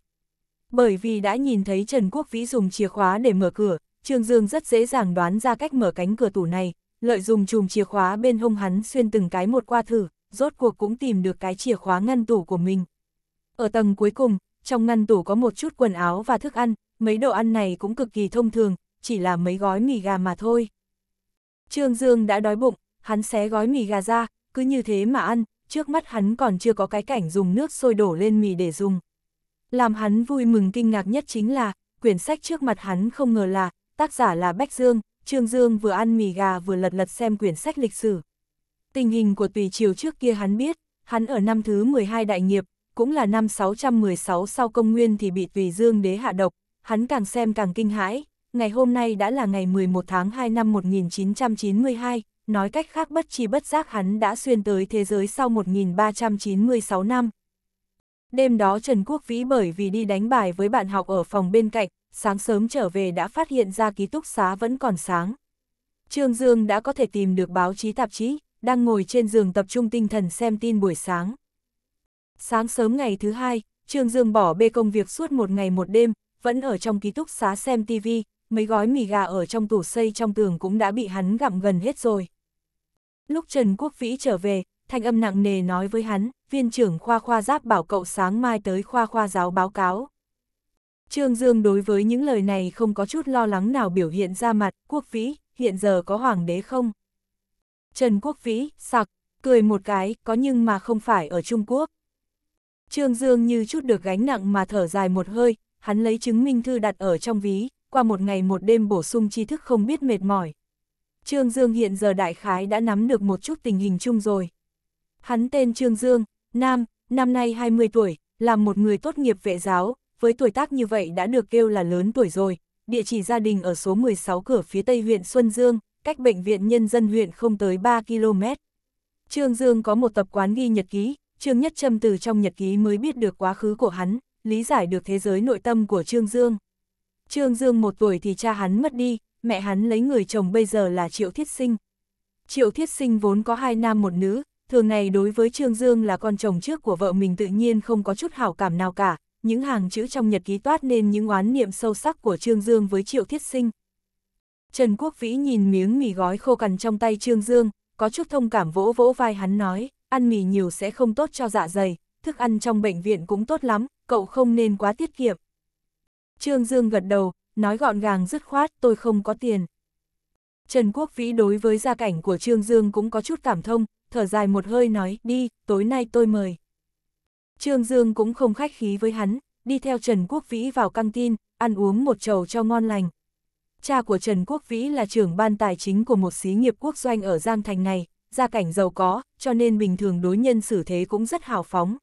Bởi vì đã nhìn thấy Trần Quốc Vĩ dùng chìa khóa để mở cửa, Trương Dương rất dễ dàng đoán ra cách mở cánh cửa tủ này, lợi dùng chùm chìa khóa bên hông hắn xuyên từng cái một qua thử, rốt cuộc cũng tìm được cái chìa khóa ngăn tủ của mình. Ở tầng cuối cùng, trong ngăn tủ có một chút quần áo và thức ăn, mấy đồ ăn này cũng cực kỳ thông thường, chỉ là mấy gói mì gà mà thôi. Trương Dương đã đói bụng, hắn xé gói mì gà ra, cứ như thế mà ăn, trước mắt hắn còn chưa có cái cảnh dùng nước sôi đổ lên mì để dùng. Làm hắn vui mừng kinh ngạc nhất chính là, quyển sách trước mặt hắn không ngờ là, tác giả là Bách Dương, Trương Dương vừa ăn mì gà vừa lật lật xem quyển sách lịch sử. Tình hình của tùy triều trước kia hắn biết, hắn ở năm thứ 12 đại nghiệp, cũng là năm 616 sau công nguyên thì bị tùy dương đế hạ độc, hắn càng xem càng kinh hãi, ngày hôm nay đã là ngày 11 tháng 2 năm 1992, nói cách khác bất chi bất giác hắn đã xuyên tới thế giới sau 1396 năm. Đêm đó Trần Quốc Vĩ bởi vì đi đánh bài với bạn học ở phòng bên cạnh, sáng sớm trở về đã phát hiện ra ký túc xá vẫn còn sáng. Trương Dương đã có thể tìm được báo chí tạp chí, đang ngồi trên giường tập trung tinh thần xem tin buổi sáng. Sáng sớm ngày thứ hai, Trương Dương bỏ bê công việc suốt một ngày một đêm, vẫn ở trong ký túc xá xem TV, mấy gói mì gà ở trong tủ xây trong tường cũng đã bị hắn gặm gần hết rồi. Lúc Trần Quốc Vĩ trở về, thanh âm nặng nề nói với hắn, viên trưởng khoa khoa giáp bảo cậu sáng mai tới khoa khoa giáo báo cáo. Trương Dương đối với những lời này không có chút lo lắng nào biểu hiện ra mặt, quốc vĩ, hiện giờ có hoàng đế không? Trần quốc vĩ, sặc, cười một cái, có nhưng mà không phải ở Trung Quốc. Trương Dương như chút được gánh nặng mà thở dài một hơi, hắn lấy chứng minh thư đặt ở trong ví, qua một ngày một đêm bổ sung tri thức không biết mệt mỏi. Trương Dương hiện giờ đại khái đã nắm được một chút tình hình chung rồi. Hắn tên Trương Dương, nam, năm nay 20 tuổi, là một người tốt nghiệp vệ giáo, với tuổi tác như vậy đã được kêu là lớn tuổi rồi, địa chỉ gia đình ở số 16 cửa phía tây huyện Xuân Dương, cách bệnh viện nhân dân huyện không tới 3 km. Trương Dương có một tập quán ghi nhật ký, Trương Nhất Trâm từ trong nhật ký mới biết được quá khứ của hắn, lý giải được thế giới nội tâm của Trương Dương. Trương Dương một tuổi thì cha hắn mất đi, mẹ hắn lấy người chồng bây giờ là Triệu Thiết Sinh. Triệu Thiết Sinh vốn có hai nam một nữ, thường ngày đối với Trương Dương là con chồng trước của vợ mình tự nhiên không có chút hảo cảm nào cả, những hàng chữ trong nhật ký toát nên những oán niệm sâu sắc của Trương Dương với Triệu Thiết Sinh. Trần Quốc Vĩ nhìn miếng mì gói khô cằn trong tay Trương Dương, có chút thông cảm vỗ vỗ vai hắn nói, ăn mì nhiều sẽ không tốt cho dạ dày, thức ăn trong bệnh viện cũng tốt lắm, cậu không nên quá tiết kiệm. Trương Dương gật đầu, nói gọn gàng dứt khoát tôi không có tiền. Trần Quốc Vĩ đối với gia cảnh của Trương Dương cũng có chút cảm thông, thở dài một hơi nói, đi, tối nay tôi mời. Trương Dương cũng không khách khí với hắn, đi theo Trần Quốc Vĩ vào căng tin, ăn uống một chầu cho ngon lành. Cha của Trần Quốc Vĩ là trưởng ban tài chính của một xí nghiệp quốc doanh ở Giang Thành này, gia cảnh giàu có, cho nên bình thường đối nhân xử thế cũng rất hào phóng.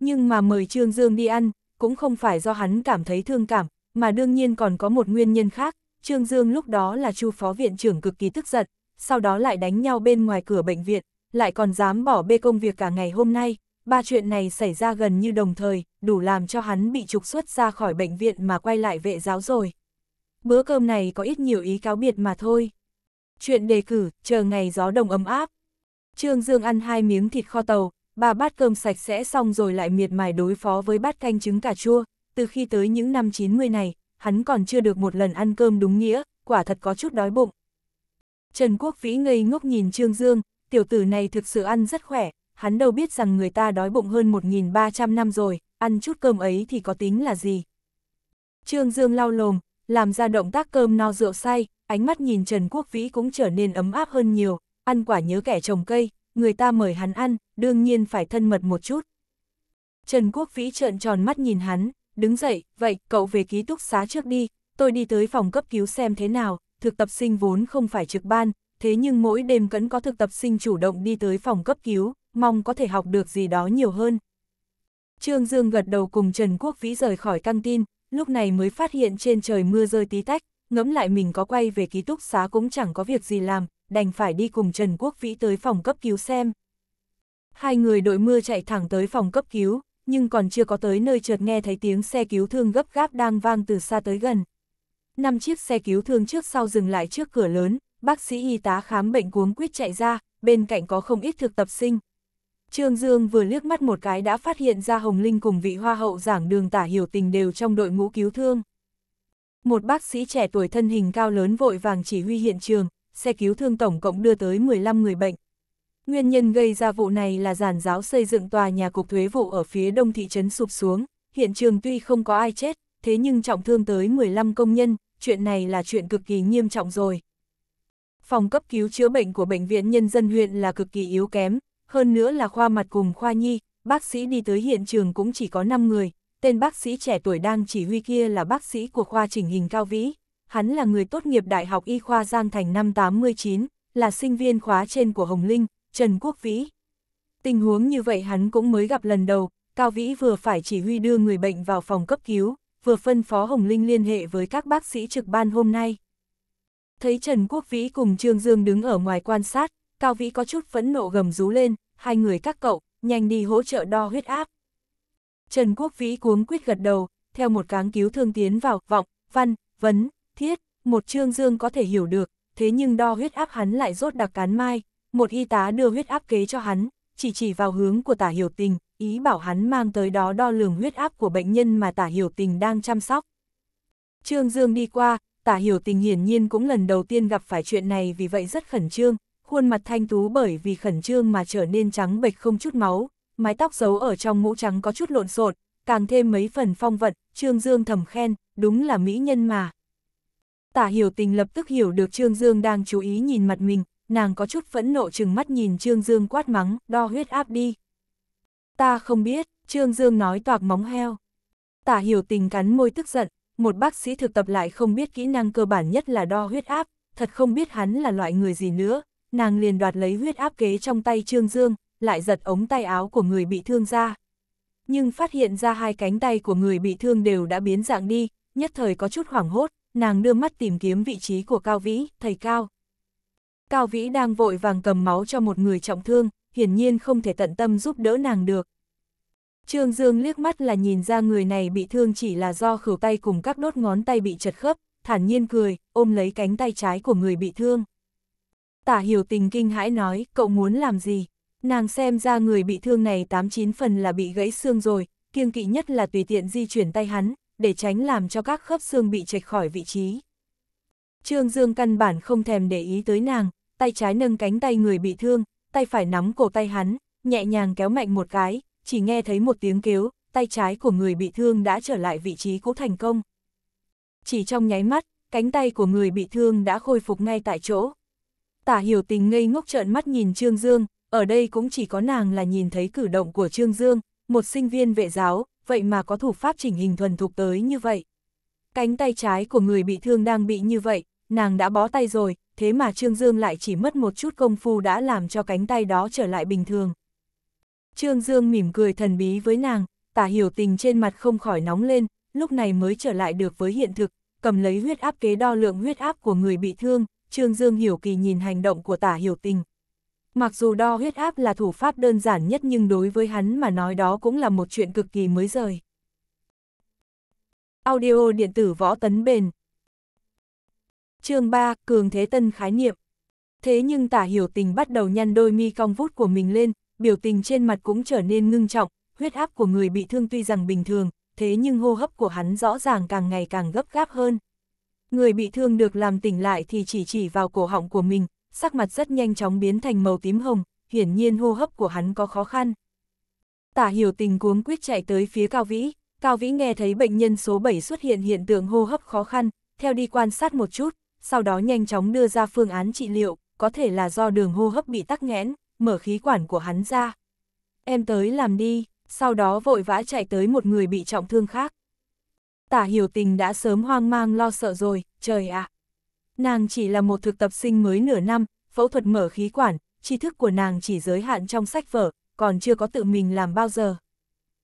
Nhưng mà mời Trương Dương đi ăn, cũng không phải do hắn cảm thấy thương cảm, mà đương nhiên còn có một nguyên nhân khác, Trương Dương lúc đó là chu phó viện trưởng cực kỳ tức giận, sau đó lại đánh nhau bên ngoài cửa bệnh viện, lại còn dám bỏ bê công việc cả ngày hôm nay, Ba chuyện này xảy ra gần như đồng thời, đủ làm cho hắn bị trục xuất ra khỏi bệnh viện mà quay lại vệ giáo rồi. Bữa cơm này có ít nhiều ý cáo biệt mà thôi. Chuyện đề cử, chờ ngày gió đồng ấm áp. Trương Dương ăn hai miếng thịt kho tàu, ba bát cơm sạch sẽ xong rồi lại miệt mài đối phó với bát canh trứng cà chua. Từ khi tới những năm 90 này, hắn còn chưa được một lần ăn cơm đúng nghĩa, quả thật có chút đói bụng. Trần Quốc Vĩ ngây ngốc nhìn Trương Dương, tiểu tử này thực sự ăn rất khỏe, hắn đâu biết rằng người ta đói bụng hơn 1.300 năm rồi, ăn chút cơm ấy thì có tính là gì. Trương Dương lau lồm, làm ra động tác cơm no rượu say, ánh mắt nhìn Trần Quốc Vĩ cũng trở nên ấm áp hơn nhiều, ăn quả nhớ kẻ trồng cây, người ta mời hắn ăn, đương nhiên phải thân mật một chút. Trần Quốc Vĩ trợn tròn mắt nhìn hắn, đứng dậy, vậy cậu về ký túc xá trước đi, tôi đi tới phòng cấp cứu xem thế nào, thực tập sinh vốn không phải trực ban, thế nhưng mỗi đêm vẫn có thực tập sinh chủ động đi tới phòng cấp cứu, mong có thể học được gì đó nhiều hơn. Trương Dương gật đầu cùng Trần Quốc Vĩ rời khỏi căng tin, lúc này mới phát hiện trên trời mưa rơi tí tách, ngẫm lại mình có quay về ký túc xá cũng chẳng có việc gì làm, đành phải đi cùng Trần Quốc Vĩ tới phòng cấp cứu xem. Hai người đội mưa chạy thẳng tới phòng cấp cứu, nhưng còn chưa có tới nơi chợt nghe thấy tiếng xe cứu thương gấp gáp đang vang từ xa tới gần. Năm chiếc xe cứu thương trước sau dừng lại trước cửa lớn, bác sĩ y tá khám bệnh cuống quýt chạy ra, bên cạnh có không ít thực tập sinh. Trương Dương vừa liếc mắt một cái đã phát hiện ra Hồng Linh cùng vị hoa hậu giảng đường tả hiểu tình đều trong đội ngũ cứu thương. Một bác sĩ trẻ tuổi thân hình cao lớn vội vàng chỉ huy hiện trường, xe cứu thương tổng cộng đưa tới 15 người bệnh. Nguyên nhân gây ra vụ này là giàn giáo xây dựng tòa nhà cục thuế vụ ở phía đông thị trấn sụp xuống, hiện trường tuy không có ai chết, thế nhưng trọng thương tới 15 công nhân, chuyện này là chuyện cực kỳ nghiêm trọng rồi. Phòng cấp cứu chữa bệnh của Bệnh viện Nhân dân huyện là cực kỳ yếu kém, hơn nữa là khoa mặt cùng khoa nhi, bác sĩ đi tới hiện trường cũng chỉ có 5 người, tên bác sĩ trẻ tuổi đang chỉ huy kia là bác sĩ của khoa chỉnh hình cao vĩ, hắn là người tốt nghiệp Đại học Y khoa Giang Thành năm 89, là sinh viên khóa trên của Hồng Linh, Trần Quốc Vĩ. Tình huống như vậy hắn cũng mới gặp lần đầu, Cao Vĩ vừa phải chỉ huy đưa người bệnh vào phòng cấp cứu, vừa phân phó Hồng Linh liên hệ với các bác sĩ trực ban hôm nay. Thấy Trần Quốc Vĩ cùng Trương Dương đứng ở ngoài quan sát, Cao Vĩ có chút phẫn nộ gầm rú lên, hai người các cậu, nhanh đi hỗ trợ đo huyết áp. Trần Quốc Vĩ cuống quyết gật đầu, theo một cáng cứu thương tiến vào, vọng, văn, vấn, thiết, một trương dương có thể hiểu được, thế nhưng đo huyết áp hắn lại rốt đặc cán mai, một y tá đưa huyết áp kế cho hắn, chỉ chỉ vào hướng của tả hiểu tình, ý bảo hắn mang tới đó đo lường huyết áp của bệnh nhân mà tả hiểu tình đang chăm sóc. Trương Dương đi qua, tả hiểu tình hiển nhiên cũng lần đầu tiên gặp phải chuyện này vì vậy rất khẩn trương, khuôn mặt thanh tú bởi vì khẩn trương mà trở nên trắng bệch không chút máu, mái tóc giấu ở trong mũ trắng có chút lộn xộn, càng thêm mấy phần phong vận, Trương Dương thầm khen, đúng là mỹ nhân mà. Tả hiểu tình lập tức hiểu được Trương Dương đang chú ý nhìn mặt mình, nàng có chút phẫn nộ chừng mắt nhìn Trương Dương quát mắng, đo huyết áp đi. Ta không biết, Trương Dương nói toạc móng heo. Tả hiểu tình cắn môi tức giận, một bác sĩ thực tập lại không biết kỹ năng cơ bản nhất là đo huyết áp, thật không biết hắn là loại người gì nữa, nàng liền đoạt lấy huyết áp kế trong tay Trương Dương, lại giật ống tay áo của người bị thương ra. Nhưng phát hiện ra hai cánh tay của người bị thương đều đã biến dạng đi, nhất thời có chút hoảng hốt, nàng đưa mắt tìm kiếm vị trí của Cao Vĩ, thầy Cao. Cao Vĩ đang vội vàng cầm máu cho một người trọng thương, hiển nhiên không thể tận tâm giúp đỡ nàng được. Trương Dương liếc mắt là nhìn ra người này bị thương chỉ là do khử tay cùng các đốt ngón tay bị chật khớp, thản nhiên cười, ôm lấy cánh tay trái của người bị thương tả hiểu tình kinh hãi nói, cậu muốn làm gì? Nàng xem ra người bị thương này 89 phần là bị gãy xương rồi, kiêng kỵ nhất là tùy tiện di chuyển tay hắn, để tránh làm cho các khớp xương bị trạch khỏi vị trí. Trương Dương căn bản không thèm để ý tới nàng, tay trái nâng cánh tay người bị thương, tay phải nắm cổ tay hắn, nhẹ nhàng kéo mạnh một cái, chỉ nghe thấy một tiếng kêu, tay trái của người bị thương đã trở lại vị trí cũ thành công. Chỉ trong nháy mắt, cánh tay của người bị thương đã khôi phục ngay tại chỗ tả hiểu tình ngây ngốc trợn mắt nhìn Trương Dương, ở đây cũng chỉ có nàng là nhìn thấy cử động của Trương Dương, một sinh viên vệ giáo, vậy mà có thủ pháp chỉnh hình thuần thục tới như vậy. Cánh tay trái của người bị thương đang bị như vậy, nàng đã bó tay rồi, thế mà Trương Dương lại chỉ mất một chút công phu đã làm cho cánh tay đó trở lại bình thường. Trương Dương mỉm cười thần bí với nàng, tả hiểu tình trên mặt không khỏi nóng lên, lúc này mới trở lại được với hiện thực, cầm lấy huyết áp kế đo lượng huyết áp của người bị thương, Trương Dương hiểu kỳ nhìn hành động của tả hiểu tình. Mặc dù đo huyết áp là thủ pháp đơn giản nhất nhưng đối với hắn mà nói đó cũng là một chuyện cực kỳ mới rời. Audio điện tử võ tấn bền chương 3, Cường Thế Tân khái niệm Thế nhưng tả hiểu tình bắt đầu nhăn đôi mi cong vút của mình lên, biểu tình trên mặt cũng trở nên ngưng trọng, huyết áp của người bị thương tuy rằng bình thường, thế nhưng hô hấp của hắn rõ ràng càng ngày càng gấp gáp hơn. Người bị thương được làm tỉnh lại thì chỉ chỉ vào cổ họng của mình, sắc mặt rất nhanh chóng biến thành màu tím hồng, hiển nhiên hô hấp của hắn có khó khăn. Tả hiểu tình cuống quyết chạy tới phía Cao Vĩ, Cao Vĩ nghe thấy bệnh nhân số 7 xuất hiện hiện tượng hô hấp khó khăn, theo đi quan sát một chút, sau đó nhanh chóng đưa ra phương án trị liệu, có thể là do đường hô hấp bị tắc nghẽn, mở khí quản của hắn ra. Em tới làm đi, sau đó vội vã chạy tới một người bị trọng thương khác tả hiểu tình đã sớm hoang mang lo sợ rồi, trời ạ. À. Nàng chỉ là một thực tập sinh mới nửa năm, phẫu thuật mở khí quản, tri thức của nàng chỉ giới hạn trong sách vở, còn chưa có tự mình làm bao giờ.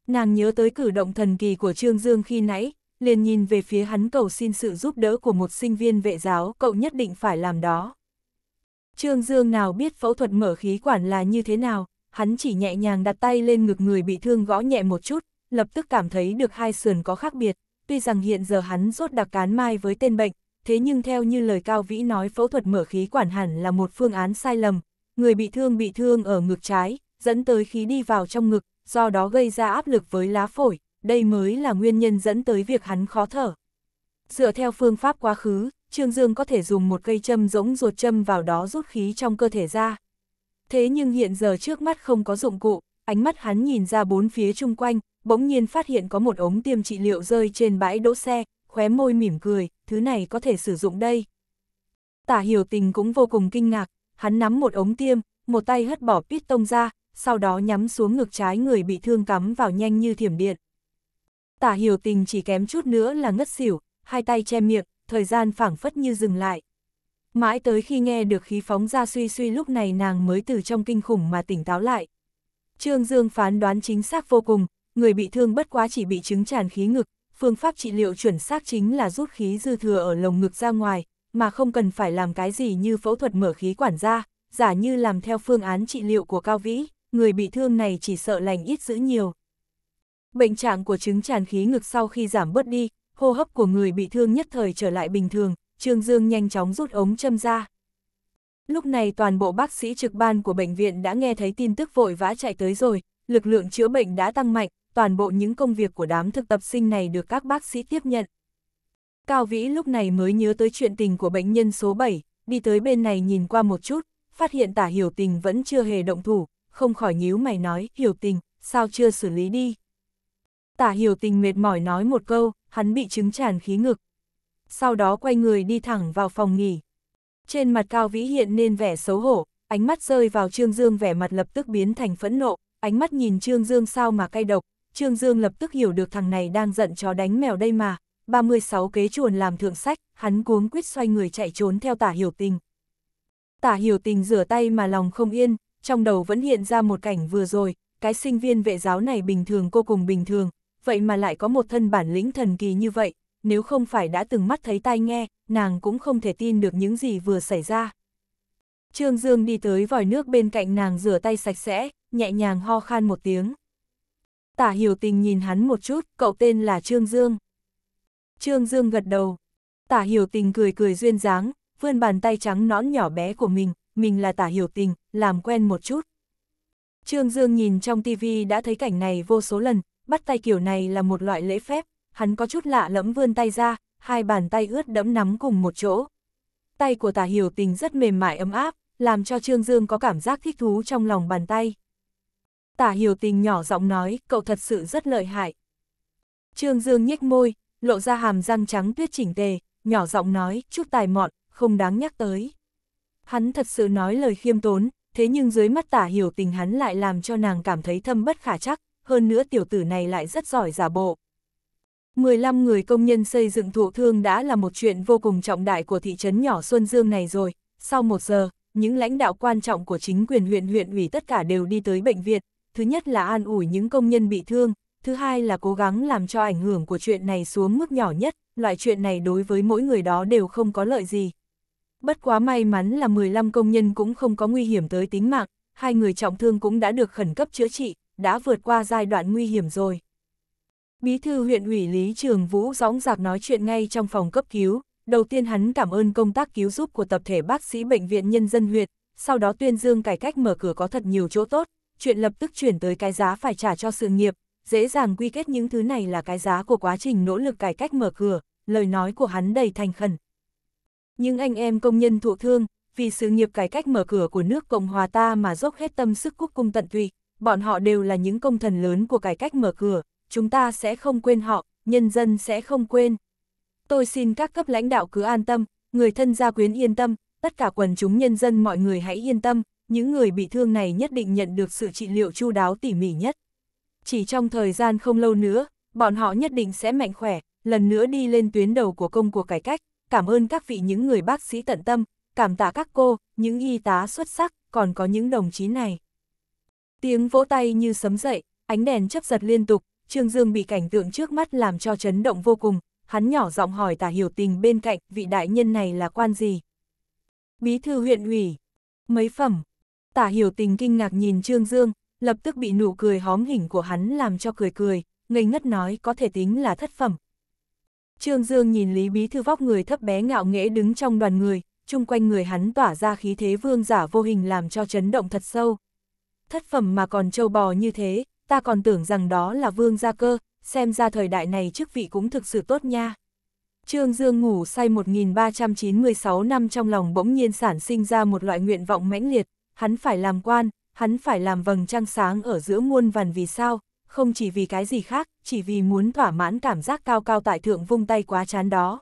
Nàng nhớ tới cử động thần kỳ của Trương Dương khi nãy, liền nhìn về phía hắn cầu xin sự giúp đỡ của một sinh viên vệ giáo, cậu nhất định phải làm đó. Trương Dương nào biết phẫu thuật mở khí quản là như thế nào, hắn chỉ nhẹ nhàng đặt tay lên ngực người bị thương gõ nhẹ một chút, lập tức cảm thấy được hai sườn có khác biệt, tuy rằng hiện giờ hắn rốt đặc cán mai với tên bệnh, thế nhưng theo như lời Cao Vĩ nói phẫu thuật mở khí quản hẳn là một phương án sai lầm, người bị thương bị thương ở ngực trái, dẫn tới khí đi vào trong ngực, do đó gây ra áp lực với lá phổi, đây mới là nguyên nhân dẫn tới việc hắn khó thở. Dựa theo phương pháp quá khứ, Trương Dương có thể dùng một cây châm rỗng ruột châm vào đó rút khí trong cơ thể ra. Thế nhưng hiện giờ trước mắt không có dụng cụ, ánh mắt hắn nhìn ra bốn phía chung quanh, bỗng nhiên phát hiện có một ống tiêm trị liệu rơi trên bãi đỗ xe, khóe môi mỉm cười, thứ này có thể sử dụng đây. Tả hiểu tình cũng vô cùng kinh ngạc, hắn nắm một ống tiêm, một tay hất bỏ pít tông ra, sau đó nhắm xuống ngực trái người bị thương cắm vào nhanh như thiểm điện. Tả hiểu tình chỉ kém chút nữa là ngất xỉu, hai tay che miệng, thời gian phảng phất như dừng lại. Mãi tới khi nghe được khí phóng ra suy suy lúc này nàng mới từ trong kinh khủng mà tỉnh táo lại. Trương Dương phán đoán chính xác vô cùng, người bị thương bất quá chỉ bị chứng tràn khí ngực, phương pháp trị liệu chuẩn xác chính là rút khí dư thừa ở lồng ngực ra ngoài, mà không cần phải làm cái gì như phẫu thuật mở khí quản ra, giả như làm theo phương án trị liệu của Cao Vĩ, người bị thương này chỉ sợ lành ít dữ nhiều. Bệnh trạng của chứng tràn khí ngực sau khi giảm bớt đi, hô hấp của người bị thương nhất thời trở lại bình thường, Trương Dương nhanh chóng rút ống châm ra. Lúc này toàn bộ bác sĩ trực ban của bệnh viện đã nghe thấy tin tức vội vã chạy tới rồi, lực lượng chữa bệnh đã tăng mạnh, toàn bộ những công việc của đám thực tập sinh này được các bác sĩ tiếp nhận. Cao Vĩ lúc này mới nhớ tới chuyện tình của bệnh nhân số 7, đi tới bên này nhìn qua một chút, phát hiện tả hiểu tình vẫn chưa hề động thủ, không khỏi nhíu mày nói, hiểu tình, sao chưa xử lý đi. Tả hiểu tình mệt mỏi nói một câu, hắn bị chứng tràn khí ngực. Sau đó quay người đi thẳng vào phòng nghỉ. Trên mặt Cao Vĩ hiện nên vẻ xấu hổ, ánh mắt rơi vào Trương Dương vẻ mặt lập tức biến thành phẫn nộ, ánh mắt nhìn Trương Dương sao mà cay độc, Trương Dương lập tức hiểu được thằng này đang giận chó đánh mèo đây mà, 36 kế chuồn làm thượng sách, hắn cuống quýt xoay người chạy trốn theo tả hiểu tình. Tả hiểu tình rửa tay mà lòng không yên, trong đầu vẫn hiện ra một cảnh vừa rồi, cái sinh viên vệ giáo này bình thường cô cùng bình thường, vậy mà lại có một thân bản lĩnh thần kỳ như vậy, nếu không phải đã từng mắt thấy tai nghe, nàng cũng không thể tin được những gì vừa xảy ra. Trương Dương đi tới vòi nước bên cạnh nàng rửa tay sạch sẽ, nhẹ nhàng ho khan một tiếng. Tả hiểu tình nhìn hắn một chút, cậu tên là Trương Dương. Trương Dương gật đầu. Tả hiểu tình cười cười duyên dáng, vươn bàn tay trắng nõn nhỏ bé của mình, mình là tả hiểu tình, làm quen một chút. Trương Dương nhìn trong TV đã thấy cảnh này vô số lần, bắt tay kiểu này là một loại lễ phép, hắn có chút lạ lẫm vươn tay ra, hai bàn tay ướt đẫm nắm cùng một chỗ. Tay của tả hiểu tình rất mềm mại ấm áp, làm cho Trương Dương có cảm giác thích thú trong lòng bàn tay. Tả hiểu tình nhỏ giọng nói, cậu thật sự rất lợi hại. Trương Dương nhếch môi, lộ ra hàm răng trắng tuyết chỉnh tề, nhỏ giọng nói, chút tài mọn, không đáng nhắc tới. Hắn thật sự nói lời khiêm tốn, thế nhưng dưới mắt tả hiểu tình hắn lại làm cho nàng cảm thấy thâm bất khả chắc, hơn nữa tiểu tử này lại rất giỏi giả bộ. 15 người công nhân xây dựng thụ thương đã là một chuyện vô cùng trọng đại của thị trấn nhỏ Xuân Dương này rồi. Sau một giờ, những lãnh đạo quan trọng của chính quyền huyện huyện ủy tất cả đều đi tới bệnh viện, thứ nhất là an ủi những công nhân bị thương, thứ hai là cố gắng làm cho ảnh hưởng của chuyện này xuống mức nhỏ nhất, loại chuyện này đối với mỗi người đó đều không có lợi gì. Bất quá may mắn là 15 công nhân cũng không có nguy hiểm tới tính mạng, hai người trọng thương cũng đã được khẩn cấp chữa trị, đã vượt qua giai đoạn nguy hiểm rồi. Bí thư huyện ủy Lý Trường Vũ gióng giạc nói chuyện ngay trong phòng cấp cứu, đầu tiên hắn cảm ơn công tác cứu giúp của tập thể bác sĩ Bệnh viện Nhân dân huyện, sau đó tuyên dương cải cách mở cửa có thật nhiều chỗ tốt, chuyện lập tức chuyển tới cái giá phải trả cho sự nghiệp, dễ dàng quy kết những thứ này là cái giá của quá trình nỗ lực cải cách mở cửa, lời nói của hắn đầy thành khẩn. nhưng anh em công nhân thụ thương, vì sự nghiệp cải cách mở cửa của nước Cộng hòa ta mà dốc hết tâm sức quốc cung tận tụy, bọn họ đều là những công thần lớn của cải cách mở cửa, chúng ta sẽ không quên họ, nhân dân sẽ không quên. Tôi xin các cấp lãnh đạo cứ an tâm, người thân gia quyến yên tâm, tất cả quần chúng nhân dân mọi người hãy yên tâm, những người bị thương này nhất định nhận được sự trị liệu chu đáo tỉ mỉ nhất. Chỉ trong thời gian không lâu nữa, bọn họ nhất định sẽ mạnh khỏe, lần nữa đi lên tuyến đầu của công cuộc cải cách, cảm ơn các vị những người bác sĩ tận tâm, cảm tạ các cô, những y tá xuất sắc, còn có những đồng chí này. Tiếng vỗ tay như sấm dậy, ánh đèn chấp giật liên tục, Trương Dương bị cảnh tượng trước mắt làm cho chấn động vô cùng, hắn nhỏ giọng hỏi tả hiểu tình bên cạnh vị đại nhân này là quan gì. Bí thư huyện ủy, mấy phẩm, Tả hiểu tình kinh ngạc nhìn Trương Dương, lập tức bị nụ cười hóm hình của hắn làm cho cười cười, ngây ngất nói có thể tính là thất phẩm. Trương Dương nhìn Lý Bí Thư vóc người thấp bé ngạo nghễ đứng trong đoàn người, chung quanh người hắn tỏa ra khí thế vương giả vô hình làm cho chấn động thật sâu. Thất phẩm mà còn trâu bò như thế, ta còn tưởng rằng đó là vương gia cơ, xem ra thời đại này chức vị cũng thực sự tốt nha. Trương Dương ngủ say 1396 năm trong lòng bỗng nhiên sản sinh ra một loại nguyện vọng mãnh liệt, hắn phải làm quan, hắn phải làm vầng trăng sáng ở giữa muôn vàn vì sao, không chỉ vì cái gì khác, chỉ vì muốn thỏa mãn cảm giác cao cao tại thượng vung tay quá chán đó.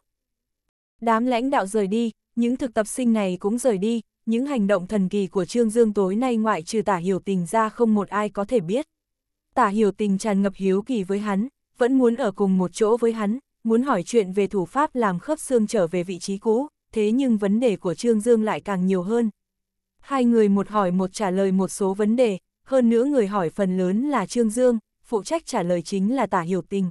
Đám lãnh đạo rời đi, những thực tập sinh này cũng rời đi, những hành động thần kỳ của Trương Dương tối nay ngoại trừ tả hiểu tình ra không một ai có thể biết. Tả hiểu tình tràn ngập hiếu kỳ với hắn, vẫn muốn ở cùng một chỗ với hắn, muốn hỏi chuyện về thủ pháp làm khớp xương trở về vị trí cũ, thế nhưng vấn đề của Trương Dương lại càng nhiều hơn, Hai người một hỏi một trả lời một số vấn đề, hơn nữa người hỏi phần lớn là Trương Dương, phụ trách trả lời chính là Tả Hiểu Tình.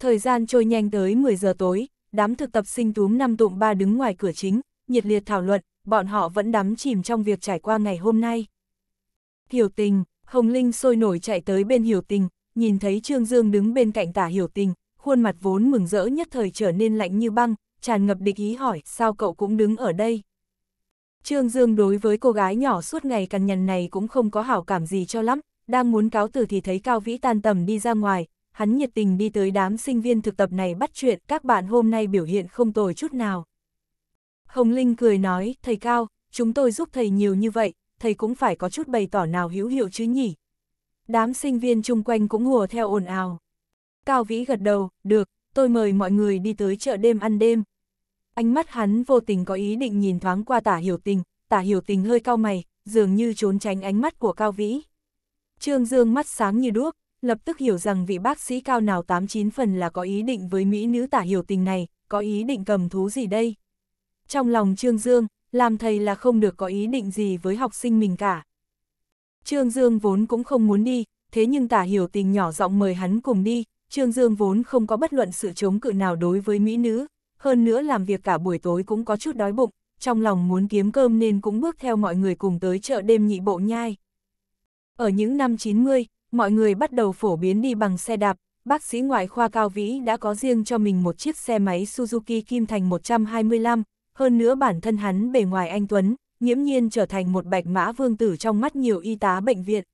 Thời gian trôi nhanh tới 10 giờ tối, đám thực tập sinh túm năm tụm ba đứng ngoài cửa chính, nhiệt liệt thảo luận, bọn họ vẫn đắm chìm trong việc trải qua ngày hôm nay. Hiểu Tình, Hồng Linh sôi nổi chạy tới bên Hiểu Tình, nhìn thấy Trương Dương đứng bên cạnh Tả Hiểu Tình, khuôn mặt vốn mừng rỡ nhất thời trở nên lạnh như băng, tràn ngập địch ý hỏi sao cậu cũng đứng ở đây. Trương Dương đối với cô gái nhỏ suốt ngày cằn nhằn này cũng không có hảo cảm gì cho lắm, đang muốn cáo từ thì thấy Cao Vĩ tan tầm đi ra ngoài, hắn nhiệt tình đi tới đám sinh viên thực tập này bắt chuyện các bạn hôm nay biểu hiện không tồi chút nào. Hồng Linh cười nói, thầy Cao, chúng tôi giúp thầy nhiều như vậy, thầy cũng phải có chút bày tỏ nào hữu hiệu chứ nhỉ. Đám sinh viên chung quanh cũng hùa theo ồn ào. Cao Vĩ gật đầu, được, tôi mời mọi người đi tới chợ đêm ăn đêm. Ánh mắt hắn vô tình có ý định nhìn thoáng qua tả hiểu tình, tả hiểu tình hơi cao mày, dường như trốn tránh ánh mắt của cao vĩ. Trương Dương mắt sáng như đuốc, lập tức hiểu rằng vị bác sĩ cao nào 89 phần là có ý định với mỹ nữ tả hiểu tình này, có ý định cầm thú gì đây. Trong lòng Trương Dương, làm thầy là không được có ý định gì với học sinh mình cả. Trương Dương vốn cũng không muốn đi, thế nhưng tả hiểu tình nhỏ giọng mời hắn cùng đi, Trương Dương vốn không có bất luận sự chống cự nào đối với mỹ nữ, hơn nữa làm việc cả buổi tối cũng có chút đói bụng, trong lòng muốn kiếm cơm nên cũng bước theo mọi người cùng tới chợ đêm nhị bộ nhai. Ở những năm 90, mọi người bắt đầu phổ biến đi bằng xe đạp, bác sĩ ngoại khoa Cao Vĩ đã có riêng cho mình một chiếc xe máy Suzuki Kim Thành 125, hơn nữa bản thân hắn bề ngoài anh Tuấn, nhiễm nhiên trở thành một bạch mã vương tử trong mắt nhiều y tá bệnh viện.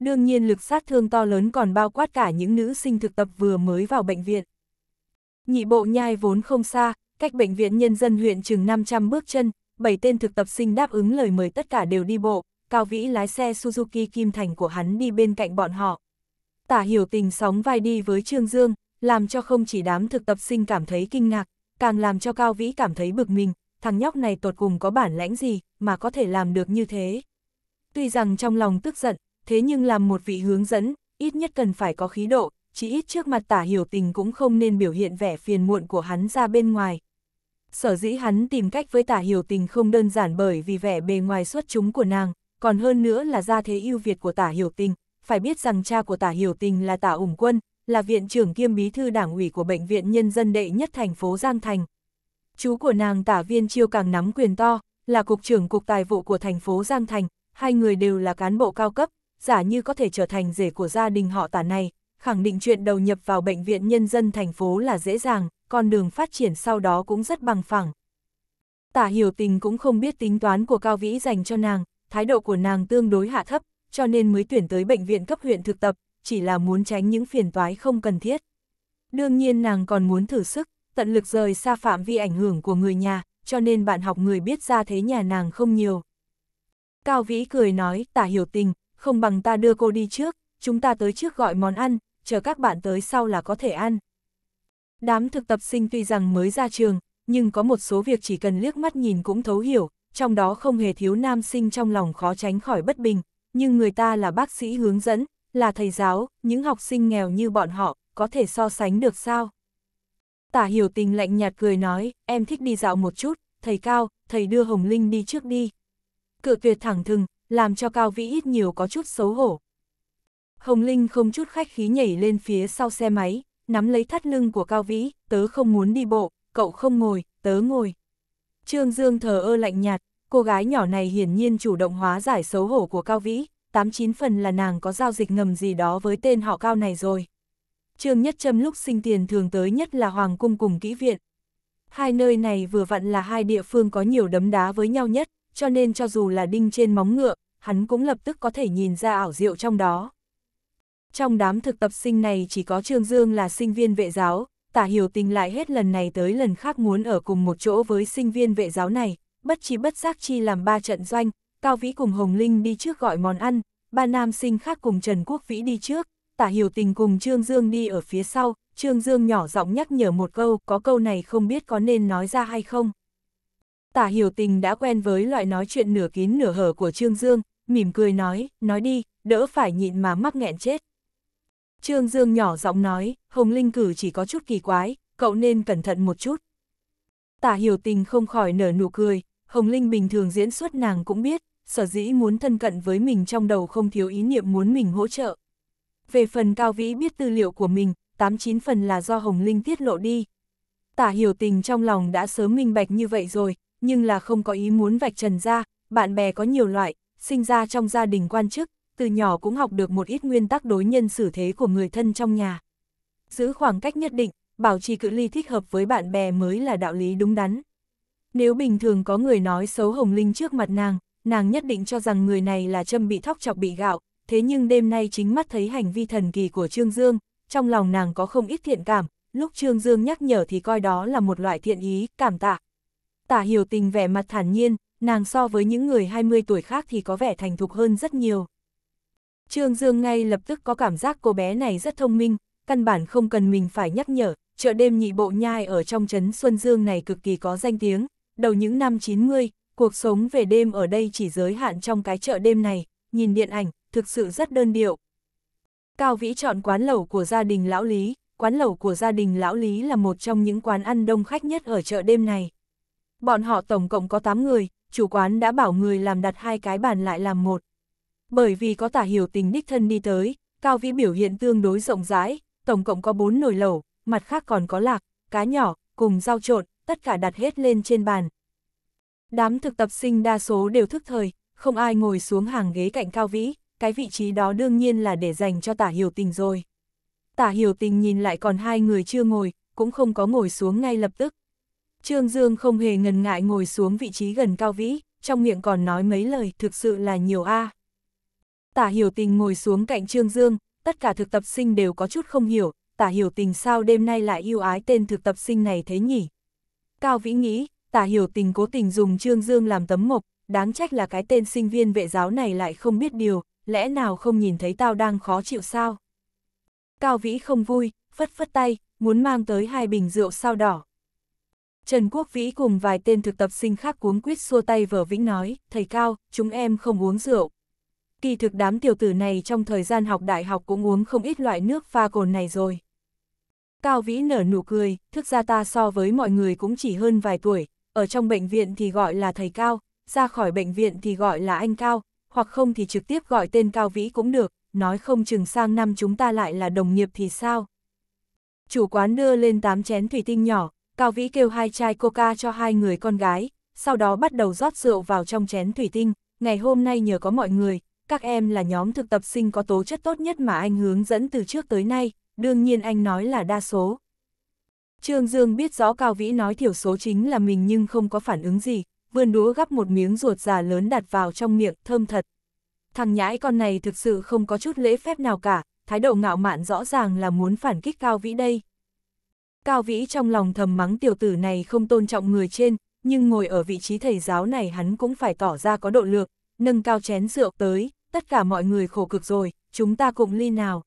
Đương nhiên lực sát thương to lớn còn bao quát cả những nữ sinh thực tập vừa mới vào bệnh viện. Nhị bộ nhai vốn không xa, cách bệnh viện nhân dân huyện chừng 500 bước chân, bảy tên thực tập sinh đáp ứng lời mời tất cả đều đi bộ, Cao Vĩ lái xe Suzuki Kim Thành của hắn đi bên cạnh bọn họ. Tả hiểu tình sóng vai đi với Trương Dương, làm cho không chỉ đám thực tập sinh cảm thấy kinh ngạc, càng làm cho Cao Vĩ cảm thấy bực mình, thằng nhóc này tột cùng có bản lãnh gì mà có thể làm được như thế. Tuy rằng trong lòng tức giận, thế nhưng làm một vị hướng dẫn, ít nhất cần phải có khí độ, chỉ ít trước mặt tả hiểu tình cũng không nên biểu hiện vẻ phiền muộn của hắn ra bên ngoài. Sở dĩ hắn tìm cách với tả hiểu tình không đơn giản bởi vì vẻ bề ngoài xuất chúng của nàng, còn hơn nữa là gia thế ưu việt của tả hiểu tình. Phải biết rằng cha của tả hiểu tình là tả ủng quân, là viện trưởng kiêm bí thư đảng ủy của Bệnh viện Nhân dân đệ nhất thành phố Giang Thành. Chú của nàng tả viên chiêu càng nắm quyền to, là cục trưởng cục tài vụ của thành phố Giang Thành, hai người đều là cán bộ cao cấp, giả như có thể trở thành rể của gia đình họ tả này, khẳng định chuyện đầu nhập vào Bệnh viện Nhân dân thành phố là dễ dàng, con đường phát triển sau đó cũng rất bằng phẳng. Tả hiểu tình cũng không biết tính toán của Cao Vĩ dành cho nàng, thái độ của nàng tương đối hạ thấp, cho nên mới tuyển tới bệnh viện cấp huyện thực tập, chỉ là muốn tránh những phiền toái không cần thiết. Đương nhiên nàng còn muốn thử sức, tận lực rời xa phạm vi ảnh hưởng của người nhà, cho nên bạn học người biết ra thế nhà nàng không nhiều. Cao Vĩ cười nói, tả hiểu tình, không bằng ta đưa cô đi trước, chúng ta tới trước gọi món ăn, chờ các bạn tới sau là có thể ăn. Đám thực tập sinh tuy rằng mới ra trường, nhưng có một số việc chỉ cần liếc mắt nhìn cũng thấu hiểu, trong đó không hề thiếu nam sinh trong lòng khó tránh khỏi bất bình, nhưng người ta là bác sĩ hướng dẫn, là thầy giáo, những học sinh nghèo như bọn họ, có thể so sánh được sao? Tả hiểu tình lạnh nhạt cười nói, em thích đi dạo một chút, thầy Cao, thầy đưa Hồng Linh đi trước đi. Cự tuyệt thẳng thừng, làm cho Cao Vĩ ít nhiều có chút xấu hổ, Hồng Linh không chút khách khí nhảy lên phía sau xe máy, nắm lấy thắt lưng của Cao Vĩ, tớ không muốn đi bộ, cậu không ngồi, tớ ngồi. Trương Dương thờ ơ lạnh nhạt, cô gái nhỏ này hiển nhiên chủ động hóa giải xấu hổ của Cao Vĩ, tám chín phần là nàng có giao dịch ngầm gì đó với tên họ Cao này rồi. Trương Nhất Trâm lúc sinh tiền thường tới nhất là Hoàng Cung cùng Kỹ Viện. Hai nơi này vừa vặn là hai địa phương có nhiều đấm đá với nhau nhất, cho nên cho dù là đinh trên móng ngựa, hắn cũng lập tức có thể nhìn ra ảo diệu trong đó trong đám thực tập sinh này chỉ có Trương Dương là sinh viên vệ giáo, tả hiểu tình lại hết lần này tới lần khác muốn ở cùng một chỗ với sinh viên vệ giáo này, bất chi bất giác chi làm ba trận doanh, Cao Vĩ cùng Hồng Linh đi trước gọi món ăn, ba nam sinh khác cùng Trần Quốc Vĩ đi trước, tả hiểu tình cùng Trương Dương đi ở phía sau, Trương Dương nhỏ giọng nhắc nhở một câu, có câu này không biết có nên nói ra hay không. Tả hiểu tình đã quen với loại nói chuyện nửa kín nửa hở của Trương Dương, mỉm cười nói, nói đi, đỡ phải nhịn mà mắc nghẹn chết. Trương Dương nhỏ giọng nói, Hồng Linh cử chỉ có chút kỳ quái, cậu nên cẩn thận một chút. Tả hiểu tình không khỏi nở nụ cười, Hồng Linh bình thường diễn xuất nàng cũng biết, sở dĩ muốn thân cận với mình trong đầu không thiếu ý niệm muốn mình hỗ trợ. Về phần Cao Vĩ biết tư liệu của mình, 89 phần là do Hồng Linh tiết lộ đi. Tả hiểu tình trong lòng đã sớm minh bạch như vậy rồi, nhưng là không có ý muốn vạch trần ra, bạn bè có nhiều loại, sinh ra trong gia đình quan chức, từ nhỏ cũng học được một ít nguyên tắc đối nhân xử thế của người thân trong nhà. Giữ khoảng cách nhất định, bảo trì cự ly thích hợp với bạn bè mới là đạo lý đúng đắn. Nếu bình thường có người nói xấu Hồng Linh trước mặt nàng, nàng nhất định cho rằng người này là châm bị thóc chọc bị gạo, thế nhưng đêm nay chính mắt thấy hành vi thần kỳ của Trương Dương, trong lòng nàng có không ít thiện cảm, lúc Trương Dương nhắc nhở thì coi đó là một loại thiện ý, cảm tạ. Tả hiểu tình vẻ mặt thản nhiên, nàng so với những người 20 tuổi khác thì có vẻ thành thục hơn rất nhiều. Trương Dương ngay lập tức có cảm giác cô bé này rất thông minh, căn bản không cần mình phải nhắc nhở, chợ đêm nhị bộ nhai ở trong trấn Xuân Dương này cực kỳ có danh tiếng, đầu những năm 90, cuộc sống về đêm ở đây chỉ giới hạn trong cái chợ đêm này, nhìn điện ảnh, thực sự rất đơn điệu. Cao Vĩ chọn quán lẩu của gia đình Lão Lý, quán lẩu của gia đình Lão Lý là một trong những quán ăn đông khách nhất ở chợ đêm này. Bọn họ tổng cộng có 8 người, chủ quán đã bảo người làm đặt hai cái bàn lại làm một, bởi vì có tả hiểu tình đích thân đi tới, Cao Vĩ biểu hiện tương đối rộng rãi, tổng cộng có bốn nồi lẩu, mặt khác còn có lạc, cá nhỏ, cùng rau trộn, tất cả đặt hết lên trên bàn. Đám thực tập sinh đa số đều thức thời, không ai ngồi xuống hàng ghế cạnh Cao Vĩ, cái vị trí đó đương nhiên là để dành cho tả hiểu tình rồi. Tả hiểu tình nhìn lại còn hai người chưa ngồi, cũng không có ngồi xuống ngay lập tức. Trương Dương không hề ngần ngại ngồi xuống vị trí gần Cao Vĩ, trong miệng còn nói mấy lời thực sự là nhiều a. À. Tả hiểu tình ngồi xuống cạnh Trương Dương, tất cả thực tập sinh đều có chút không hiểu, tả hiểu tình sao đêm nay lại yêu ái tên thực tập sinh này thế nhỉ. Cao Vĩ nghĩ, tả hiểu tình cố tình dùng Trương Dương làm tấm mộc, đáng trách là cái tên sinh viên vệ giáo này lại không biết điều, lẽ nào không nhìn thấy tao đang khó chịu sao? Cao Vĩ không vui, phất phất tay, muốn mang tới hai bình rượu sao đỏ. Trần Quốc Vĩ cùng vài tên thực tập sinh khác cuống quýt xua tay vở vĩnh nói, thầy Cao, chúng em không uống rượu kỳ thực đám tiểu tử này trong thời gian học đại học cũng uống không ít loại nước pha cồn này rồi. Cao Vĩ nở nụ cười, thức ra ta so với mọi người cũng chỉ hơn vài tuổi, ở trong bệnh viện thì gọi là thầy Cao, ra khỏi bệnh viện thì gọi là anh Cao, hoặc không thì trực tiếp gọi tên Cao Vĩ cũng được, nói không chừng sang năm chúng ta lại là đồng nghiệp thì sao. Chủ quán đưa lên 8 chén thủy tinh nhỏ, Cao Vĩ kêu hai chai coca cho hai người con gái, sau đó bắt đầu rót rượu vào trong chén thủy tinh, ngày hôm nay nhờ có mọi người, các em là nhóm thực tập sinh có tố chất tốt nhất mà anh hướng dẫn từ trước tới nay, đương nhiên anh nói là đa số. Trương Dương biết rõ Cao Vĩ nói thiểu số chính là mình nhưng không có phản ứng gì, vươn đũa gắp một miếng ruột già lớn đặt vào trong miệng, thơm thật. Thằng nhãi con này thực sự không có chút lễ phép nào cả, thái độ ngạo mạn rõ ràng là muốn phản kích Cao Vĩ đây. Cao Vĩ trong lòng thầm mắng tiểu tử này không tôn trọng người trên, nhưng ngồi ở vị trí thầy giáo này hắn cũng phải tỏ ra có độ lược, nâng cao chén rượu tới, tất cả mọi người khổ cực rồi, chúng ta cùng ly nào.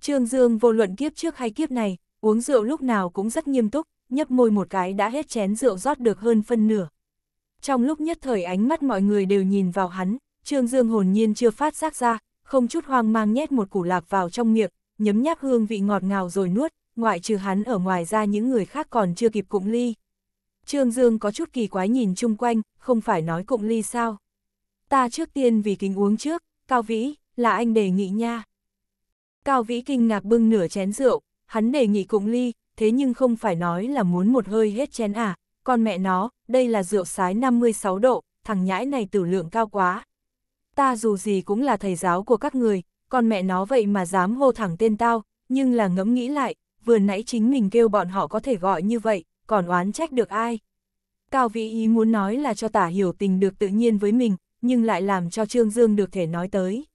Trương Dương vô luận kiếp trước hay kiếp này, uống rượu lúc nào cũng rất nghiêm túc, nhấp môi một cái đã hết chén rượu rót được hơn phân nửa. Trong lúc nhất thời ánh mắt mọi người đều nhìn vào hắn, Trương Dương hồn nhiên chưa phát giác ra, không chút hoang mang nhét một củ lạc vào trong miệng, nhấm nháp hương vị ngọt ngào rồi nuốt, ngoại trừ hắn ở ngoài ra những người khác còn chưa kịp cụng ly. Trương Dương có chút kỳ quái nhìn chung quanh, không phải nói cụng ly sao ta trước tiên vì kính uống trước, Cao Vĩ, là anh đề nghị nha. Cao Vĩ kinh ngạc bưng nửa chén rượu, hắn đề nghị cụng ly, thế nhưng không phải nói là muốn một hơi hết chén à, con mẹ nó, đây là rượu sái 56 độ, thằng nhãi này tử lượng cao quá. Ta dù gì cũng là thầy giáo của các người, con mẹ nó vậy mà dám hô thẳng tên tao, nhưng là ngẫm nghĩ lại, vừa nãy chính mình kêu bọn họ có thể gọi như vậy, còn oán trách được ai. Cao Vĩ ý muốn nói là cho tả hiểu tình được tự nhiên với mình, nhưng lại làm cho Trương Dương được thể nói tới.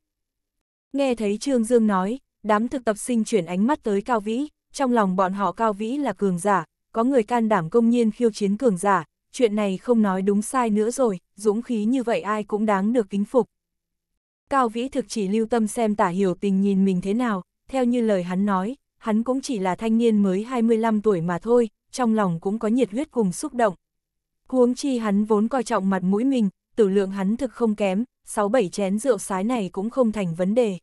Nghe thấy Trương Dương nói, đám thực tập sinh chuyển ánh mắt tới Cao Vĩ, trong lòng bọn họ Cao Vĩ là cường giả, có người can đảm công nhiên khiêu chiến cường giả, chuyện này không nói đúng sai nữa rồi, dũng khí như vậy ai cũng đáng được kính phục. Cao Vĩ thực chỉ lưu tâm xem tả hiểu tình nhìn mình thế nào, theo như lời hắn nói, hắn cũng chỉ là thanh niên mới 25 tuổi mà thôi, trong lòng cũng có nhiệt huyết cùng xúc động. Huống chi hắn vốn coi trọng mặt mũi mình, tử lượng hắn thực không kém, 6-7 chén rượu sái này cũng không thành vấn đề.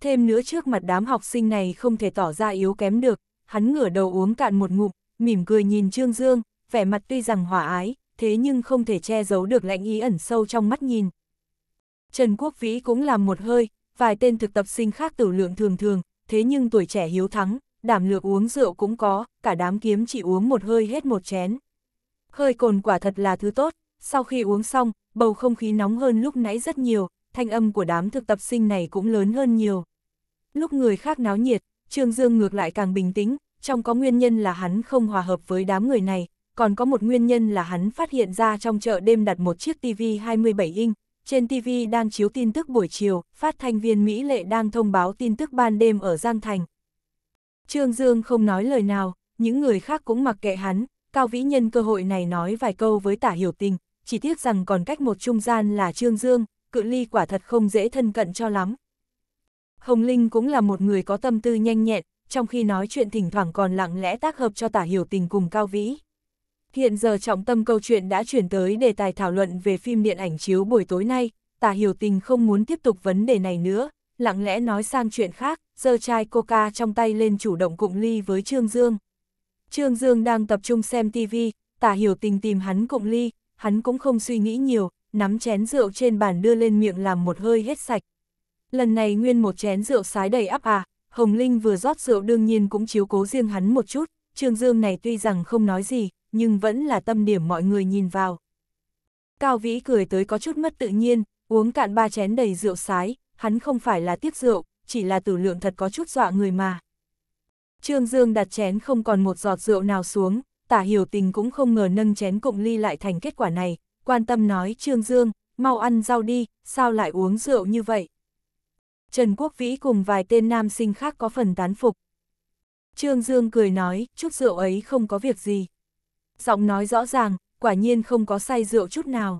Thêm nữa trước mặt đám học sinh này không thể tỏ ra yếu kém được, hắn ngửa đầu uống cạn một ngụm, mỉm cười nhìn Trương Dương, vẻ mặt tuy rằng hòa ái, thế nhưng không thể che giấu được lạnh ý ẩn sâu trong mắt nhìn. Trần Quốc Vĩ cũng làm một hơi, vài tên thực tập sinh khác tử lượng thường thường, thế nhưng tuổi trẻ hiếu thắng, đảm lược uống rượu cũng có, cả đám kiếm chỉ uống một hơi hết một chén. Hơi cồn quả thật là thứ tốt, sau khi uống xong, bầu không khí nóng hơn lúc nãy rất nhiều, thanh âm của đám thực tập sinh này cũng lớn hơn nhiều. Lúc người khác náo nhiệt, Trương Dương ngược lại càng bình tĩnh, trong có nguyên nhân là hắn không hòa hợp với đám người này, còn có một nguyên nhân là hắn phát hiện ra trong chợ đêm đặt một chiếc TV 27 inch, trên TV đang chiếu tin tức buổi chiều, phát thanh viên Mỹ Lệ đang thông báo tin tức ban đêm ở Giang Thành. Trương Dương không nói lời nào, những người khác cũng mặc kệ hắn, Cao Vĩ Nhân cơ hội này nói vài câu với tả hiểu tình, chỉ tiếc rằng còn cách một trung gian là Trương Dương, cự ly quả thật không dễ thân cận cho lắm. Hồng Linh cũng là một người có tâm tư nhanh nhẹn, trong khi nói chuyện thỉnh thoảng còn lặng lẽ tác hợp cho tả hiểu tình cùng Cao Vĩ. Hiện giờ trọng tâm câu chuyện đã chuyển tới đề tài thảo luận về phim điện ảnh chiếu buổi tối nay, tả hiểu tình không muốn tiếp tục vấn đề này nữa, lặng lẽ nói sang chuyện khác, giơ chai coca trong tay lên chủ động cụng ly với Trương Dương. Trương Dương đang tập trung xem TV, tả hiểu tình tìm hắn cụng ly, hắn cũng không suy nghĩ nhiều, nắm chén rượu trên bàn đưa lên miệng làm một hơi hết sạch. Lần này nguyên một chén rượu sái đầy áp à, Hồng Linh vừa rót rượu đương nhiên cũng chiếu cố riêng hắn một chút, Trương Dương này tuy rằng không nói gì, nhưng vẫn là tâm điểm mọi người nhìn vào. Cao Vĩ cười tới có chút mất tự nhiên, uống cạn ba chén đầy rượu sái, hắn không phải là tiếc rượu, chỉ là tử lượng thật có chút dọa người mà. Trương Dương đặt chén không còn một giọt rượu nào xuống, tả hiểu tình cũng không ngờ nâng chén cụng ly lại thành kết quả này, quan tâm nói Trương Dương, mau ăn rau đi, sao lại uống rượu như vậy. Trần Quốc Vĩ cùng vài tên nam sinh khác có phần tán phục. Trương Dương cười nói, chút rượu ấy không có việc gì. Giọng nói rõ ràng, quả nhiên không có say rượu chút nào.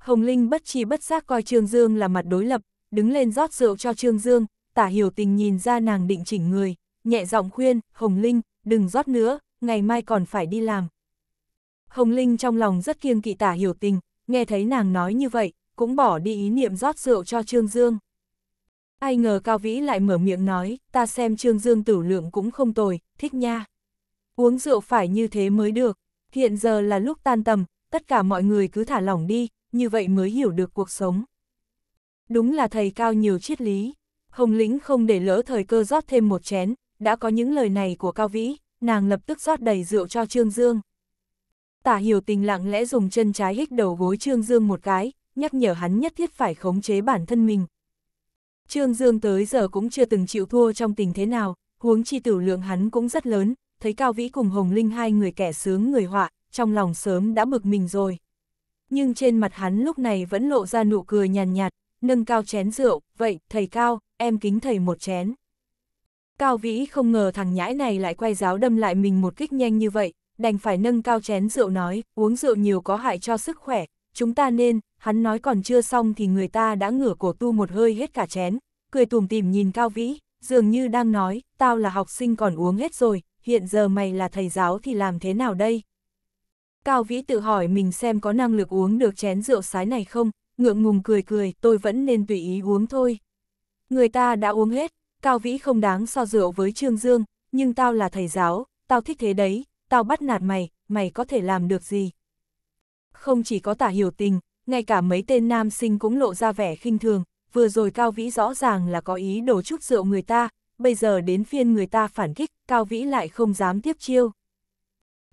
Hồng Linh bất chi bất giác coi Trương Dương là mặt đối lập, đứng lên rót rượu cho Trương Dương, tả hiểu tình nhìn ra nàng định chỉnh người, nhẹ giọng khuyên, Hồng Linh, đừng rót nữa, ngày mai còn phải đi làm. Hồng Linh trong lòng rất kiêng kỵ tả hiểu tình, nghe thấy nàng nói như vậy, cũng bỏ đi ý niệm rót rượu cho Trương Dương. Ai ngờ Cao Vĩ lại mở miệng nói, ta xem Trương Dương tử lượng cũng không tồi, thích nha. Uống rượu phải như thế mới được, hiện giờ là lúc tan tầm, tất cả mọi người cứ thả lỏng đi, như vậy mới hiểu được cuộc sống. Đúng là thầy Cao nhiều triết lý, Hồng Lĩnh không để lỡ thời cơ rót thêm một chén, đã có những lời này của Cao Vĩ, nàng lập tức rót đầy rượu cho Trương Dương. Tả hiểu tình lặng lẽ dùng chân trái hích đầu gối Trương Dương một cái, nhắc nhở hắn nhất thiết phải khống chế bản thân mình. Trương Dương tới giờ cũng chưa từng chịu thua trong tình thế nào, huống chi tử lượng hắn cũng rất lớn, thấy Cao Vĩ cùng Hồng Linh hai người kẻ sướng người họa, trong lòng sớm đã bực mình rồi. Nhưng trên mặt hắn lúc này vẫn lộ ra nụ cười nhàn nhạt, nhạt, nâng cao chén rượu, vậy, thầy Cao, em kính thầy một chén. Cao Vĩ không ngờ thằng nhãi này lại quay giáo đâm lại mình một kích nhanh như vậy, đành phải nâng cao chén rượu nói, uống rượu nhiều có hại cho sức khỏe, chúng ta nên, hắn nói còn chưa xong thì người ta đã ngửa cổ tu một hơi hết cả chén, cười tùm tìm nhìn Cao Vĩ, dường như đang nói, tao là học sinh còn uống hết rồi, hiện giờ mày là thầy giáo thì làm thế nào đây? Cao Vĩ tự hỏi mình xem có năng lực uống được chén rượu sái này không, ngượng ngùng cười cười, tôi vẫn nên tùy ý uống thôi. Người ta đã uống hết, Cao Vĩ không đáng so rượu với Trương Dương, nhưng tao là thầy giáo, tao thích thế đấy, tao bắt nạt mày, mày có thể làm được gì? Không chỉ có tả hiểu tình, ngay cả mấy tên nam sinh cũng lộ ra vẻ khinh thường, vừa rồi Cao Vĩ rõ ràng là có ý đổ chút rượu người ta, bây giờ đến phiên người ta phản kích, Cao Vĩ lại không dám tiếp chiêu.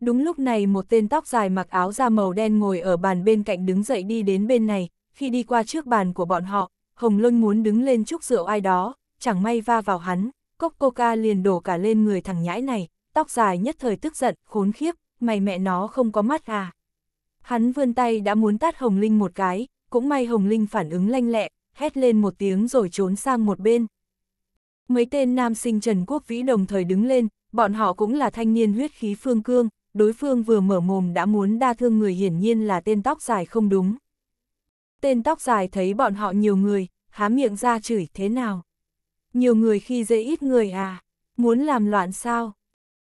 Đúng lúc này một tên tóc dài mặc áo da màu đen ngồi ở bàn bên cạnh đứng dậy đi đến bên này, khi đi qua trước bàn của bọn họ, Hồng Luân muốn đứng lên chúc rượu ai đó, chẳng may va vào hắn, cốc coca liền đổ cả lên người thằng nhãi này, tóc dài nhất thời tức giận, khốn khiếp, mày mẹ nó không có mắt à. Hắn vươn tay đã muốn tát Hồng Linh một cái, cũng may Hồng Linh phản ứng lanh lẹ, hét lên một tiếng rồi trốn sang một bên. Mấy tên nam sinh Trần Quốc Vĩ đồng thời đứng lên, bọn họ cũng là thanh niên huyết khí phương cương, đối phương vừa mở mồm đã muốn đa thương người hiển nhiên là tên tóc dài không đúng. Tên tóc dài thấy bọn họ nhiều người, há miệng ra chửi thế nào. Nhiều người khi dễ ít người à, muốn làm loạn sao?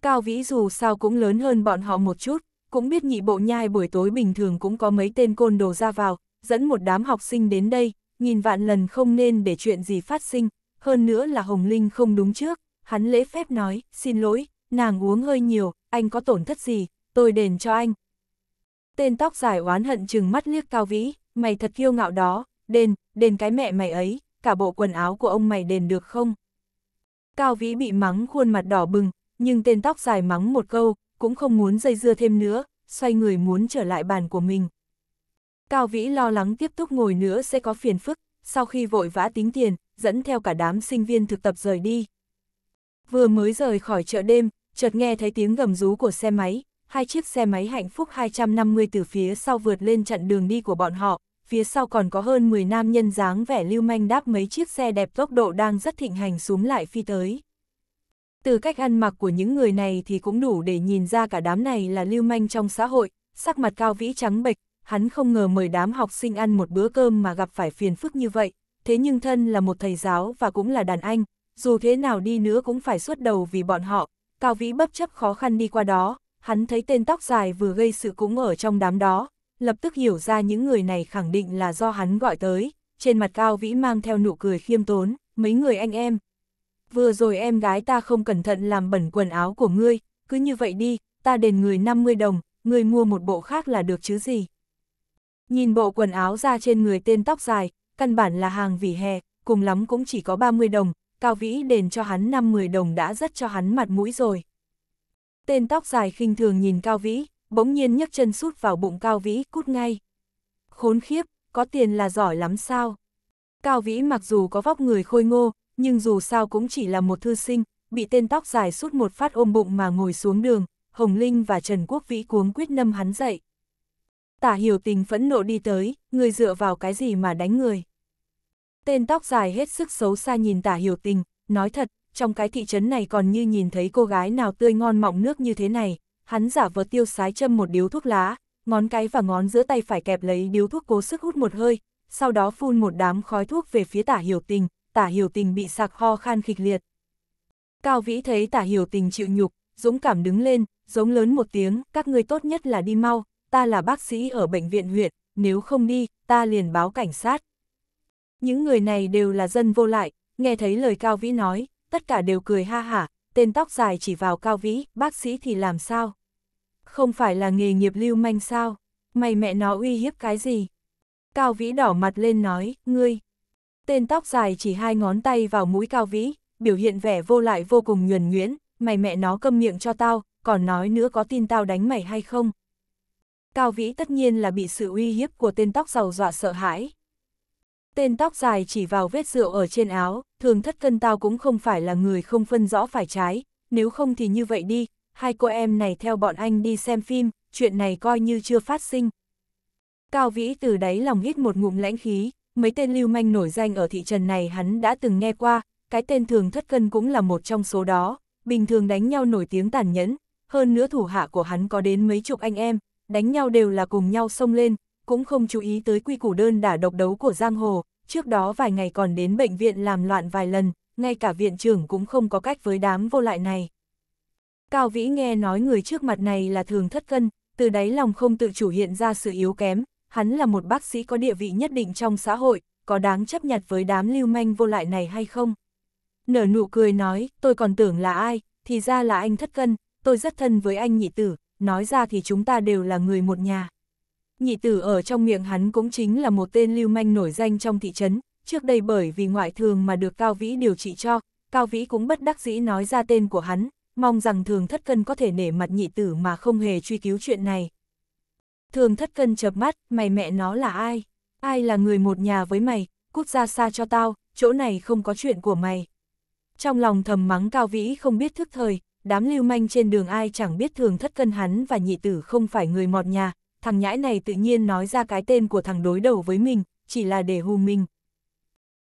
Cao Vĩ dù sao cũng lớn hơn bọn họ một chút, cũng biết nhị bộ nhai buổi tối bình thường cũng có mấy tên côn đồ ra vào, dẫn một đám học sinh đến đây, nghìn vạn lần không nên để chuyện gì phát sinh, hơn nữa là Hồng Linh không đúng trước, hắn lễ phép nói, xin lỗi, nàng uống hơi nhiều, anh có tổn thất gì, tôi đền cho anh. Tên tóc dài oán hận chừng mắt liếc Cao Vĩ, mày thật kiêu ngạo đó, đền, đền cái mẹ mày ấy, cả bộ quần áo của ông mày đền được không? Cao Vĩ bị mắng khuôn mặt đỏ bừng, nhưng tên tóc dài mắng một câu, cũng không muốn dây dưa thêm nữa, xoay người muốn trở lại bàn của mình. Cao Vĩ lo lắng tiếp tục ngồi nữa sẽ có phiền phức, sau khi vội vã tính tiền, dẫn theo cả đám sinh viên thực tập rời đi. Vừa mới rời khỏi chợ đêm, chợt nghe thấy tiếng gầm rú của xe máy, hai chiếc xe máy hạnh phúc 250 từ phía sau vượt lên chặn đường đi của bọn họ, phía sau còn có hơn 10 nam nhân dáng vẻ lưu manh đáp mấy chiếc xe đẹp tốc độ đang rất thịnh hành xuống lại phi tới. Từ cách ăn mặc của những người này thì cũng đủ để nhìn ra cả đám này là lưu manh trong xã hội, sắc mặt cao vĩ trắng bệch, hắn không ngờ mời đám học sinh ăn một bữa cơm mà gặp phải phiền phức như vậy, thế nhưng thân là một thầy giáo và cũng là đàn anh, dù thế nào đi nữa cũng phải xuất đầu vì bọn họ, cao vĩ bất chấp khó khăn đi qua đó, hắn thấy tên tóc dài vừa gây sự cũng ở trong đám đó, lập tức hiểu ra những người này khẳng định là do hắn gọi tới, trên mặt cao vĩ mang theo nụ cười khiêm tốn, mấy người anh em. Vừa rồi em gái ta không cẩn thận làm bẩn quần áo của ngươi, cứ như vậy đi, ta đền người 50 đồng, ngươi mua một bộ khác là được chứ gì. Nhìn bộ quần áo ra trên người tên tóc dài, căn bản là hàng vỉ hè, cùng lắm cũng chỉ có 30 đồng, Cao Vĩ đền cho hắn 5-10 đồng đã rất cho hắn mặt mũi rồi. Tên tóc dài khinh thường nhìn Cao Vĩ, bỗng nhiên nhấc chân sút vào bụng Cao Vĩ cút ngay. Khốn khiếp, có tiền là giỏi lắm sao? Cao Vĩ mặc dù có vóc người khôi ngô, nhưng dù sao cũng chỉ là một thư sinh, bị tên tóc dài sút một phát ôm bụng mà ngồi xuống đường, Hồng Linh và Trần Quốc Vĩ cuống quyết nâm hắn dậy. Tả hiểu tình phẫn nộ đi tới, người dựa vào cái gì mà đánh người. Tên tóc dài hết sức xấu xa nhìn tả hiểu tình, nói thật, trong cái thị trấn này còn như nhìn thấy cô gái nào tươi ngon mọng nước như thế này, hắn giả vờ tiêu sái châm một điếu thuốc lá, ngón cái và ngón giữa tay phải kẹp lấy điếu thuốc cố sức hút một hơi, sau đó phun một đám khói thuốc về phía tả hiểu tình, tả hiểu tình bị sạc ho khan khịch liệt. Cao Vĩ thấy tả hiểu tình chịu nhục, dũng cảm đứng lên, giống lớn một tiếng, các người tốt nhất là đi mau, ta là bác sĩ ở bệnh viện huyện, nếu không đi, ta liền báo cảnh sát. Những người này đều là dân vô lại, nghe thấy lời Cao Vĩ nói, tất cả đều cười ha hả, tên tóc dài chỉ vào cao vĩ, bác sĩ thì làm sao? Không phải là nghề nghiệp lưu manh sao? Mày mẹ nó uy hiếp cái gì? Cao vĩ đỏ mặt lên nói, ngươi. Tên tóc dài chỉ hai ngón tay vào mũi cao vĩ, biểu hiện vẻ vô lại vô cùng nhuần nhuyễn, mày mẹ nó câm miệng cho tao, còn nói nữa có tin tao đánh mày hay không? Cao vĩ tất nhiên là bị sự uy hiếp của tên tóc giàu dọa sợ hãi, Tên tóc dài chỉ vào vết rượu ở trên áo, thường thất cân tao cũng không phải là người không phân rõ phải trái, nếu không thì như vậy đi, hai cô em này theo bọn anh đi xem phim, chuyện này coi như chưa phát sinh. Cao Vĩ từ đáy lòng hít một ngụm lãnh khí, mấy tên lưu manh nổi danh ở thị trấn này hắn đã từng nghe qua, cái tên thường thất cân cũng là một trong số đó, bình thường đánh nhau nổi tiếng tàn nhẫn, hơn nữa thủ hạ của hắn có đến mấy chục anh em, đánh nhau đều là cùng nhau xông lên, cũng không chú ý tới quy củ đơn đả độc đấu của Giang Hồ, trước đó vài ngày còn đến bệnh viện làm loạn vài lần, ngay cả viện trưởng cũng không có cách với đám vô lại này. Cao Vĩ nghe nói người trước mặt này là thường thất cân, từ đáy lòng không tự chủ hiện ra sự yếu kém, hắn là một bác sĩ có địa vị nhất định trong xã hội, có đáng chấp nhặt với đám lưu manh vô lại này hay không? Nở nụ cười nói, tôi còn tưởng là ai, thì ra là anh thất cân, tôi rất thân với anh nhị tử, nói ra thì chúng ta đều là người một nhà nhị tử ở trong miệng hắn cũng chính là một tên lưu manh nổi danh trong thị trấn, trước đây bởi vì ngoại thường mà được Cao Vĩ điều trị cho, Cao Vĩ cũng bất đắc dĩ nói ra tên của hắn, mong rằng thường thất cân có thể nể mặt nhị tử mà không hề truy cứu chuyện này. Thường thất cân chập mắt, mày mẹ nó là ai? Ai là người một nhà với mày, cút ra xa cho tao, chỗ này không có chuyện của mày. Trong lòng thầm mắng Cao Vĩ không biết thức thời, đám lưu manh trên đường ai chẳng biết thường thất cân hắn và nhị tử không phải người mọt nhà, thằng nhãi này tự nhiên nói ra cái tên của thằng đối đầu với mình, chỉ là để hù mình.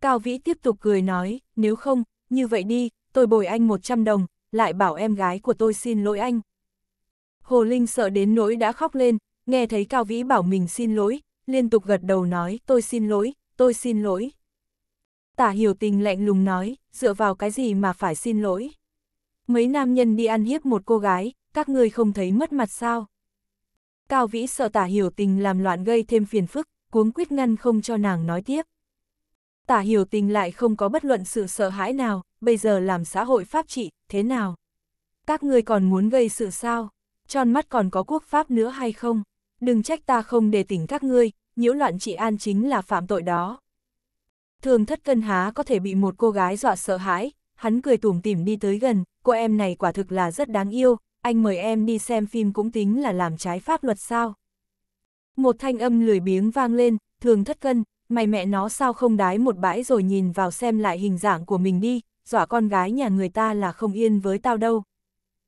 Cao Vĩ tiếp tục cười nói, nếu không, như vậy đi, tôi bồi anh 100 đồng, lại bảo em gái của tôi xin lỗi anh. Hồ Linh sợ đến nỗi đã khóc lên, nghe thấy Cao Vĩ bảo mình xin lỗi, liên tục gật đầu nói, tôi xin lỗi, tôi xin lỗi. Tả hiểu tình lạnh lùng nói, dựa vào cái gì mà phải xin lỗi. Mấy nam nhân đi ăn hiếp một cô gái, các ngươi không thấy mất mặt sao? Cao Vĩ sợ tả hiểu tình làm loạn gây thêm phiền phức, cuống quyết ngăn không cho nàng nói tiếp. Tả hiểu tình lại không có bất luận sự sợ hãi nào, bây giờ làm xã hội pháp trị, thế nào? Các ngươi còn muốn gây sự sao? Tròn mắt còn có quốc pháp nữa hay không? Đừng trách ta không để tỉnh các ngươi, nhiễu loạn trị an chính là phạm tội đó. Thường thất cân há có thể bị một cô gái dọa sợ hãi, hắn cười tủm tỉm đi tới gần, cô em này quả thực là rất đáng yêu, anh mời em đi xem phim cũng tính là làm trái pháp luật sao. Một thanh âm lười biếng vang lên, thường thất cân, mày mẹ nó sao không đái một bãi rồi nhìn vào xem lại hình dạng của mình đi, dọa con gái nhà người ta là không yên với tao đâu.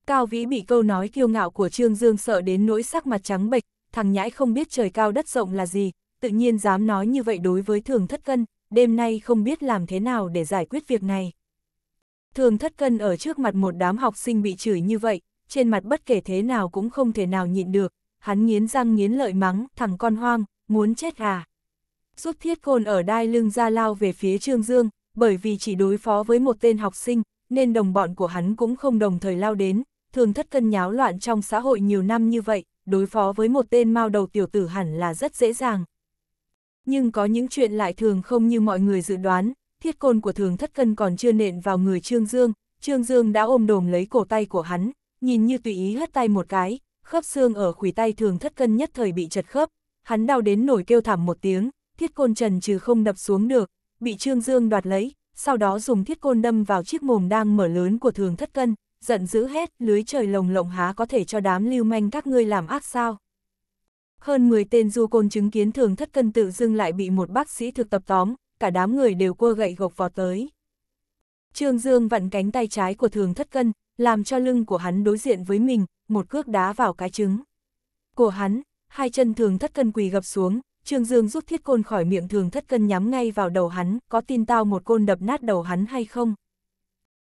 Cao Vĩ bị câu nói kiêu ngạo của Trương Dương sợ đến nỗi sắc mặt trắng bệch, thằng nhãi không biết trời cao đất rộng là gì, tự nhiên dám nói như vậy đối với thường thất cân, đêm nay không biết làm thế nào để giải quyết việc này. Thường thất cân ở trước mặt một đám học sinh bị chửi như vậy, trên mặt bất kể thế nào cũng không thể nào nhịn được, hắn nghiến răng nghiến lợi mắng, thằng con hoang, muốn chết à. Rút thiết côn ở đai lưng ra lao về phía Trương Dương, bởi vì chỉ đối phó với một tên học sinh, nên đồng bọn của hắn cũng không đồng thời lao đến, thường thất cân nháo loạn trong xã hội nhiều năm như vậy, đối phó với một tên mao đầu tiểu tử hẳn là rất dễ dàng. Nhưng có những chuyện lại thường không như mọi người dự đoán, thiết côn của thường thất cân còn chưa nện vào người Trương Dương, Trương Dương đã ôm đồm lấy cổ tay của hắn, nhìn như tùy ý hất tay một cái, khớp xương ở khủy tay thường thất cân nhất thời bị chật khớp, hắn đau đến nổi kêu thảm một tiếng, thiết côn trần trừ không đập xuống được, bị Trương Dương đoạt lấy, sau đó dùng thiết côn đâm vào chiếc mồm đang mở lớn của thường thất cân, giận dữ hét, lưới trời lồng lộng há có thể cho đám lưu manh các ngươi làm ác sao. Hơn 10 tên du côn chứng kiến thường thất cân tự dưng lại bị một bác sĩ thực tập tóm, cả đám người đều cua gậy gộc vào tới. Trương Dương vặn cánh tay trái của thường thất cân, làm cho lưng của hắn đối diện với mình, một cước đá vào cái trứng. Của hắn, hai chân thường thất cân quỳ gập xuống, Trương Dương rút thiết côn khỏi miệng thường thất cân nhắm ngay vào đầu hắn, có tin tao một côn đập nát đầu hắn hay không?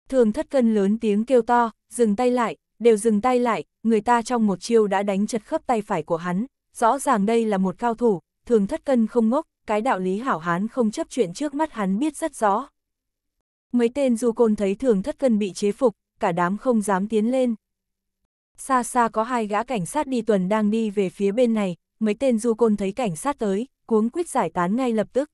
Thường thất cân lớn tiếng kêu to, dừng tay lại, đều dừng tay lại, người ta trong một chiêu đã đánh chật khớp tay phải của hắn, rõ ràng đây là một cao thủ, thường thất cân không ngốc, cái đạo lý hảo hán không chấp chuyện trước mắt hắn biết rất rõ. Mấy tên du côn thấy thường thất cân bị chế phục, cả đám không dám tiến lên. Xa xa có hai gã cảnh sát đi tuần đang đi về phía bên này, mấy tên du côn thấy cảnh sát tới, cuống quýt giải tán ngay lập tức.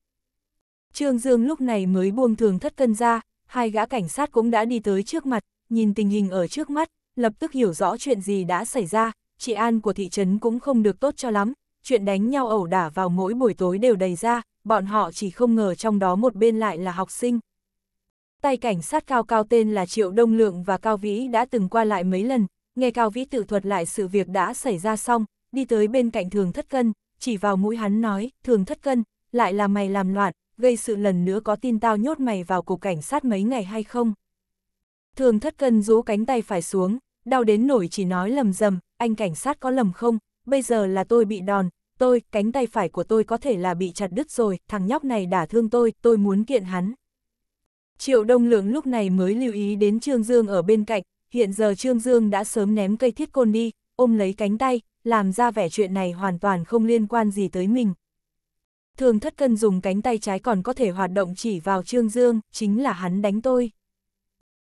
Trương Dương lúc này mới buông thường thất cân ra, hai gã cảnh sát cũng đã đi tới trước mặt, nhìn tình hình ở trước mắt, lập tức hiểu rõ chuyện gì đã xảy ra, chị an của thị trấn cũng không được tốt cho lắm, chuyện đánh nhau ẩu đả vào mỗi buổi tối đều đầy ra, bọn họ chỉ không ngờ trong đó một bên lại là học sinh. Tay cảnh sát cao cao tên là Triệu Đông Lượng và Cao Vĩ đã từng qua lại mấy lần, nghe Cao Vĩ tự thuật lại sự việc đã xảy ra xong, đi tới bên cạnh thường thất cân, chỉ vào mũi hắn nói, thường thất cân, lại là mày làm loạn, gây sự lần nữa có tin tao nhốt mày vào cục cảnh sát mấy ngày hay không. Thường thất cân rú cánh tay phải xuống, đau đến nổi chỉ nói lầm rầm, anh cảnh sát có lầm không, bây giờ là tôi bị đòn, tôi, cánh tay phải của tôi có thể là bị chặt đứt rồi, thằng nhóc này đả thương tôi, tôi muốn kiện hắn. Triệu Đông Lượng lúc này mới lưu ý đến Trương Dương ở bên cạnh, hiện giờ Trương Dương đã sớm ném cây thiết côn đi, ôm lấy cánh tay, làm ra vẻ chuyện này hoàn toàn không liên quan gì tới mình. Thường thất cân dùng cánh tay trái còn có thể hoạt động chỉ vào Trương Dương, chính là hắn đánh tôi.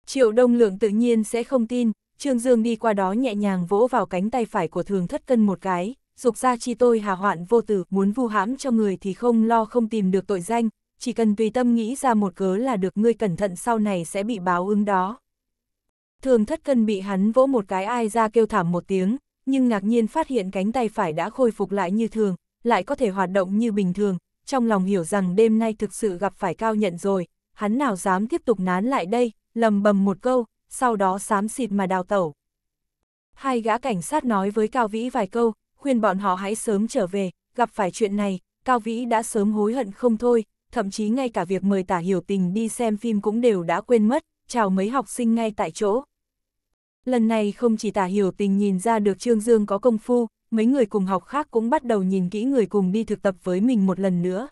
Triệu Đông Lượng tự nhiên sẽ không tin, Trương Dương đi qua đó nhẹ nhàng vỗ vào cánh tay phải của thường thất cân một cái, dục ra chi tôi hà hoạn vô tử, muốn vu hãm cho người thì không lo không tìm được tội danh, chỉ cần tùy tâm nghĩ ra một cớ là được ngươi cẩn thận sau này sẽ bị báo ứng đó. Thường thất cân bị hắn vỗ một cái ai ra kêu thảm một tiếng, nhưng ngạc nhiên phát hiện cánh tay phải đã khôi phục lại như thường, lại có thể hoạt động như bình thường, trong lòng hiểu rằng đêm nay thực sự gặp phải cao nhận rồi, hắn nào dám tiếp tục nán lại đây, lầm bầm một câu, sau đó xám xịt mà đào tẩu. Hai gã cảnh sát nói với Cao Vĩ vài câu, khuyên bọn họ hãy sớm trở về, gặp phải chuyện này, Cao Vĩ đã sớm hối hận không thôi, thậm chí ngay cả việc mời tả hiểu tình đi xem phim cũng đều đã quên mất, chào mấy học sinh ngay tại chỗ. Lần này không chỉ tả hiểu tình nhìn ra được Trương Dương có công phu, mấy người cùng học khác cũng bắt đầu nhìn kỹ người cùng đi thực tập với mình một lần nữa.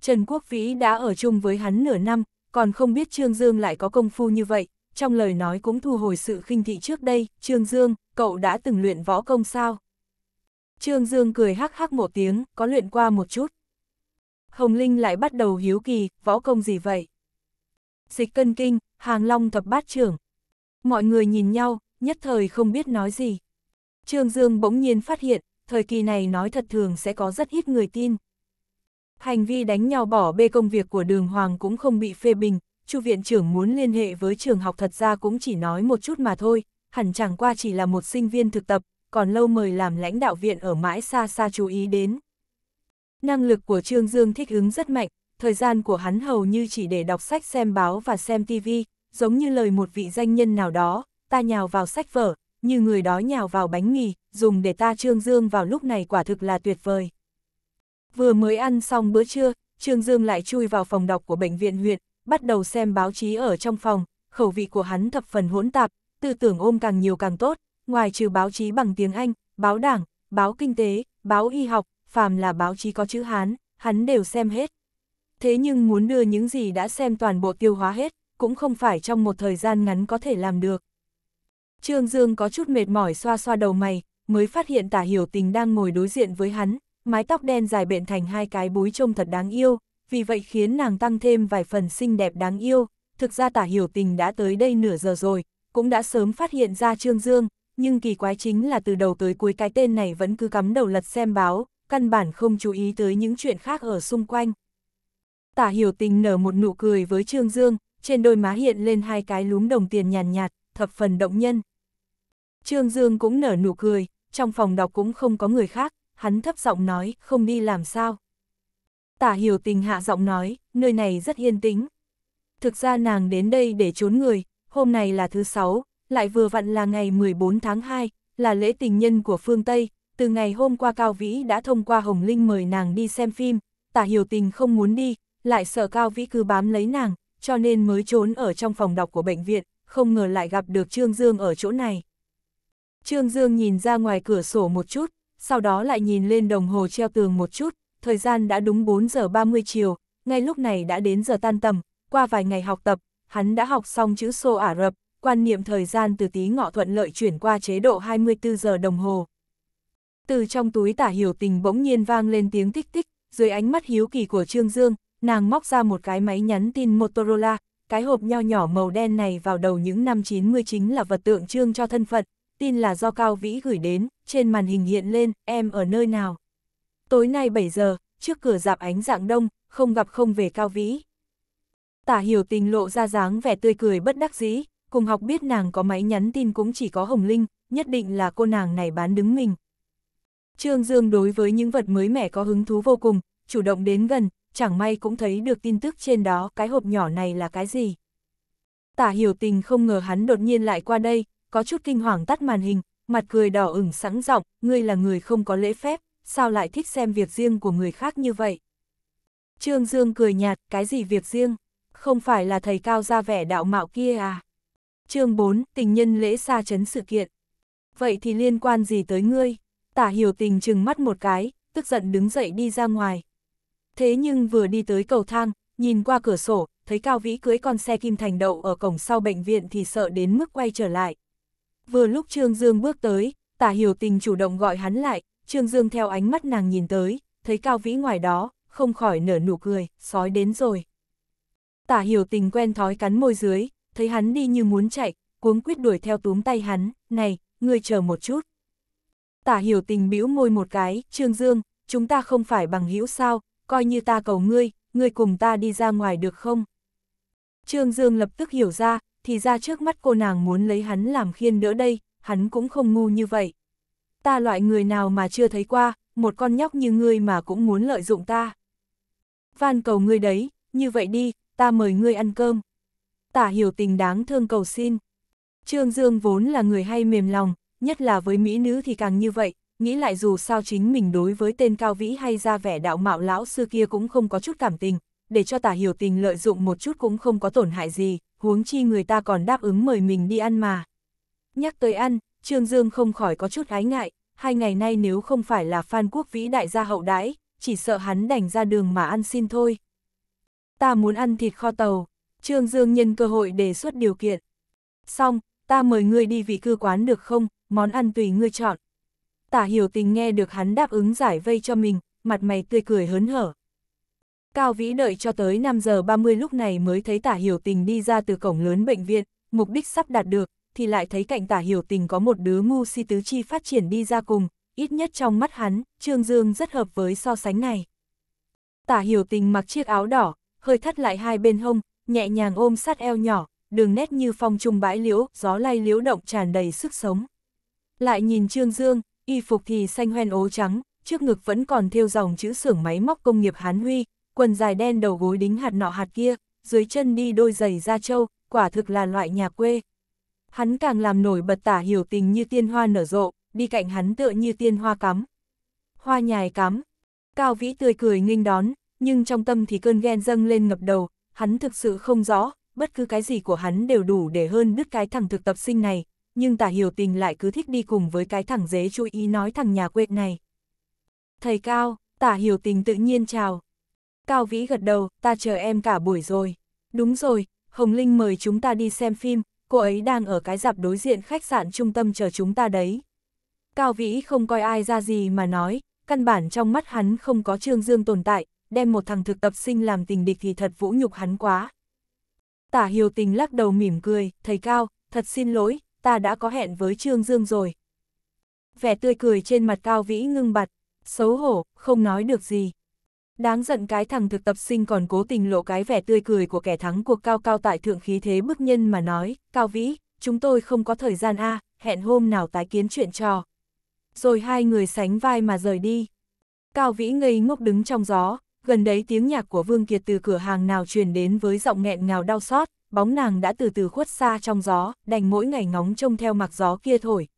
Trần Quốc Vĩ đã ở chung với hắn nửa năm, còn không biết Trương Dương lại có công phu như vậy, trong lời nói cũng thu hồi sự khinh thị trước đây, Trương Dương, cậu đã từng luyện võ công sao? Trương Dương cười hắc hắc một tiếng, có luyện qua một chút. Hồng Linh lại bắt đầu hiếu kỳ, võ công gì vậy? Dịch cân kinh, hàng long thập bát trưởng. Mọi người nhìn nhau, nhất thời không biết nói gì. Trương Dương bỗng nhiên phát hiện, thời kỳ này nói thật thường sẽ có rất ít người tin. Hành vi đánh nhau bỏ bê công việc của đường Hoàng cũng không bị phê bình, Chu viện trưởng muốn liên hệ với trường học thật ra cũng chỉ nói một chút mà thôi, hẳn chẳng qua chỉ là một sinh viên thực tập, còn lâu mời làm lãnh đạo viện ở mãi xa xa chú ý đến. Năng lực của Trương Dương thích ứng rất mạnh, thời gian của hắn hầu như chỉ để đọc sách xem báo và xem TV, giống như lời một vị danh nhân nào đó, ta nhào vào sách vở, như người đó nhào vào bánh mì, dùng để ta Trương Dương vào lúc này quả thực là tuyệt vời. Vừa mới ăn xong bữa trưa, Trương Dương lại chui vào phòng đọc của bệnh viện huyện, bắt đầu xem báo chí ở trong phòng, khẩu vị của hắn thập phần hỗn tạp, tư tưởng ôm càng nhiều càng tốt, ngoài trừ báo chí bằng tiếng Anh, báo đảng, báo kinh tế, báo y học, phàm là báo chí có chữ Hán, hắn đều xem hết. Thế nhưng muốn đưa những gì đã xem toàn bộ tiêu hóa hết, cũng không phải trong một thời gian ngắn có thể làm được. Trương Dương có chút mệt mỏi xoa xoa đầu mày, mới phát hiện tả hiểu tình đang ngồi đối diện với hắn, mái tóc đen dài bện thành hai cái búi trông thật đáng yêu, vì vậy khiến nàng tăng thêm vài phần xinh đẹp đáng yêu. Thực ra tả hiểu tình đã tới đây nửa giờ rồi, cũng đã sớm phát hiện ra Trương Dương, nhưng kỳ quái chính là từ đầu tới cuối cái tên này vẫn cứ cắm đầu lật xem báo, căn bản không chú ý tới những chuyện khác ở xung quanh. Tả hiểu tình nở một nụ cười với Trương Dương, trên đôi má hiện lên hai cái lúm đồng tiền nhàn nhạt, nhạt, thập phần động nhân. Trương Dương cũng nở nụ cười, trong phòng đọc cũng không có người khác, hắn thấp giọng nói, không đi làm sao. Tả hiểu tình hạ giọng nói, nơi này rất yên tĩnh. Thực ra nàng đến đây để trốn người, hôm nay là thứ sáu, lại vừa vặn là ngày 14 tháng 2, là lễ tình nhân của phương Tây, từ ngày hôm qua Cao Vĩ đã thông qua Hồng Linh mời nàng đi xem phim, tả hiểu tình không muốn đi, lại sợ Cao Vĩ cứ bám lấy nàng, cho nên mới trốn ở trong phòng đọc của bệnh viện, không ngờ lại gặp được Trương Dương ở chỗ này. Trương Dương nhìn ra ngoài cửa sổ một chút, sau đó lại nhìn lên đồng hồ treo tường một chút, thời gian đã đúng 4 giờ 30 chiều, ngay lúc này đã đến giờ tan tầm, qua vài ngày học tập, hắn đã học xong chữ xô Ả Rập, quan niệm thời gian từ tí ngọ thuận lợi chuyển qua chế độ 24 giờ đồng hồ. Từ trong túi tả hiểu tình bỗng nhiên vang lên tiếng tích tích, dưới ánh mắt hiếu kỳ của Trương Dương, nàng móc ra một cái máy nhắn tin Motorola, cái hộp nho nhỏ màu đen này vào đầu những năm 90 chính là vật tượng trương cho thân phận, tin là do Cao Vĩ gửi đến, trên màn hình hiện lên, em ở nơi nào. Tối nay 7 giờ, trước cửa dạp ánh dạng đông, không gặp không về Cao Vĩ. Tả hiểu tình lộ ra dáng vẻ tươi cười bất đắc dĩ, cùng học biết nàng có máy nhắn tin cũng chỉ có Hồng Linh, nhất định là cô nàng này bán đứng mình, Trương Dương đối với những vật mới mẻ có hứng thú vô cùng, chủ động đến gần, chẳng may cũng thấy được tin tức trên đó cái hộp nhỏ này là cái gì. Tả hiểu tình không ngờ hắn đột nhiên lại qua đây, có chút kinh hoàng tắt màn hình, mặt cười đỏ ửng sẵn giọng, ngươi là người không có lễ phép, sao lại thích xem việc riêng của người khác như vậy. Trương Dương cười nhạt, cái gì việc riêng, không phải là thầy cao ra vẻ đạo mạo kia à. Chương 4, tình nhân lễ xa chấn sự kiện. Vậy thì liên quan gì tới ngươi? tả hiểu tình chừng mắt một cái, tức giận đứng dậy đi ra ngoài. Thế nhưng vừa đi tới cầu thang, nhìn qua cửa sổ, thấy Cao Vĩ cưới con xe Kim Thành đậu ở cổng sau bệnh viện thì sợ đến mức quay trở lại. Vừa lúc Trương Dương bước tới, tả hiểu tình chủ động gọi hắn lại, Trương Dương theo ánh mắt nàng nhìn tới, thấy Cao Vĩ ngoài đó, không khỏi nở nụ cười, sói đến rồi. Tả hiểu tình quen thói cắn môi dưới, thấy hắn đi như muốn chạy, cuống quyết đuổi theo túm tay hắn, này, ngươi chờ một chút tả hiểu tình bĩu môi một cái, Trương Dương, chúng ta không phải bằng hữu sao, coi như ta cầu ngươi, ngươi cùng ta đi ra ngoài được không? Trương Dương lập tức hiểu ra, thì ra trước mắt cô nàng muốn lấy hắn làm khiên đỡ đây, hắn cũng không ngu như vậy. Ta loại người nào mà chưa thấy qua, một con nhóc như ngươi mà cũng muốn lợi dụng ta. Van cầu ngươi đấy, như vậy đi, ta mời ngươi ăn cơm. Tả hiểu tình đáng thương cầu xin. Trương Dương vốn là người hay mềm lòng, nhất là với mỹ nữ thì càng như vậy, nghĩ lại dù sao chính mình đối với tên cao vĩ hay ra vẻ đạo mạo lão sư kia cũng không có chút cảm tình, để cho tả hiểu tình lợi dụng một chút cũng không có tổn hại gì, huống chi người ta còn đáp ứng mời mình đi ăn mà. Nhắc tới ăn, Trương Dương không khỏi có chút ái ngại, hai ngày nay nếu không phải là Phan Quốc Vĩ đại gia hậu đãi, chỉ sợ hắn đành ra đường mà ăn xin thôi. Ta muốn ăn thịt kho tàu, Trương Dương nhân cơ hội đề xuất điều kiện. Xong, ta mời ngươi đi vị cư quán được không? món ăn tùy ngươi chọn. Tả hiểu tình nghe được hắn đáp ứng giải vây cho mình, mặt mày tươi cười hớn hở. Cao Vĩ đợi cho tới 5 giờ 30 lúc này mới thấy tả hiểu tình đi ra từ cổng lớn bệnh viện, mục đích sắp đạt được, thì lại thấy cạnh tả hiểu tình có một đứa ngu si tứ chi phát triển đi ra cùng, ít nhất trong mắt hắn, Trương Dương rất hợp với so sánh này. Tả hiểu tình mặc chiếc áo đỏ, hơi thắt lại hai bên hông, nhẹ nhàng ôm sát eo nhỏ, đường nét như phong trùng bãi liễu, gió lay liễu động tràn đầy sức sống. Lại nhìn Trương Dương, y phục thì xanh hoen ố trắng, trước ngực vẫn còn thêu dòng chữ xưởng máy móc công nghiệp Hán Huy, quần dài đen đầu gối đính hạt nọ hạt kia, dưới chân đi đôi giày da trâu, quả thực là loại nhà quê. Hắn càng làm nổi bật tả hiểu tình như tiên hoa nở rộ, đi cạnh hắn tựa như tiên hoa cắm. Hoa nhài cắm. Cao Vĩ tươi cười nghênh đón, nhưng trong tâm thì cơn ghen dâng lên ngập đầu, hắn thực sự không rõ, bất cứ cái gì của hắn đều đủ để hơn đứt cái thằng thực tập sinh này, nhưng tả hiểu tình lại cứ thích đi cùng với cái thằng dế chú ý nói thằng nhà quê này. Thầy Cao, tả hiểu tình tự nhiên chào. Cao Vĩ gật đầu, ta chờ em cả buổi rồi. Đúng rồi, Hồng Linh mời chúng ta đi xem phim, cô ấy đang ở cái dạp đối diện khách sạn trung tâm chờ chúng ta đấy. Cao Vĩ không coi ai ra gì mà nói, căn bản trong mắt hắn không có Trương Dương tồn tại, đem một thằng thực tập sinh làm tình địch thì thật vũ nhục hắn quá. Tả Hiểu Tình lắc đầu mỉm cười, thầy Cao, thật xin lỗi, ta đã có hẹn với Trương Dương rồi. Vẻ tươi cười trên mặt Cao Vĩ ngưng bặt, xấu hổ, không nói được gì. Đáng giận cái thằng thực tập sinh còn cố tình lộ cái vẻ tươi cười của kẻ thắng cuộc cao cao tại thượng khí thế bức nhân mà nói, Cao Vĩ, chúng tôi không có thời gian a hẹn hôm nào tái kiến chuyện trò. Rồi hai người sánh vai mà rời đi. Cao Vĩ ngây ngốc đứng trong gió, gần đấy tiếng nhạc của Vương Kiệt từ cửa hàng nào truyền đến với giọng nghẹn ngào đau xót, bóng nàng đã từ từ khuất xa trong gió, đành mỗi ngày ngóng trông theo mặc gió kia thổi.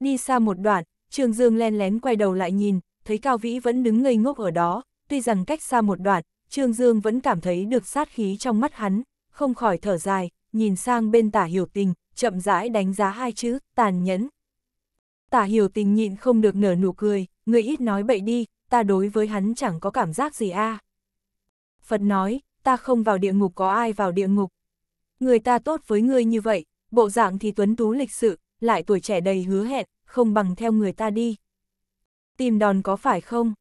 Đi xa một đoạn, trương Dương len lén quay đầu lại nhìn, thấy Cao Vĩ vẫn đứng ngây ngốc ở đó, tuy rằng cách xa một đoạn, trương Dương vẫn cảm thấy được sát khí trong mắt hắn, không khỏi thở dài, nhìn sang bên tả hiểu tình, chậm rãi đánh giá hai chữ, tàn nhẫn. Tả hiểu tình nhịn không được nở nụ cười, người ít nói bậy đi, ta đối với hắn chẳng có cảm giác gì a. Phật nói, ta không vào địa ngục có ai vào địa ngục, người ta tốt với ngươi như vậy, bộ dạng thì tuấn tú lịch sự, lại tuổi trẻ đầy hứa hẹn, không bằng theo người ta đi. Tìm đòn có phải không?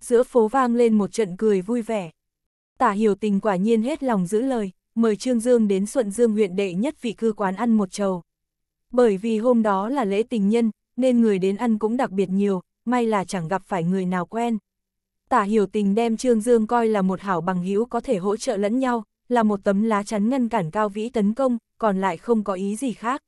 Giữa phố vang lên một trận cười vui vẻ. Tả hiểu tình quả nhiên hết lòng giữ lời, mời Trương Dương đến Xuận Dương huyện đệ nhất vị cư quán ăn một trầu. Bởi vì hôm đó là lễ tình nhân, nên người đến ăn cũng đặc biệt nhiều, may là chẳng gặp phải người nào quen. Tả hiểu tình đem Trương Dương coi là một hảo bằng hữu có thể hỗ trợ lẫn nhau, là một tấm lá chắn ngăn cản Cao Vĩ tấn công, còn lại không có ý gì khác.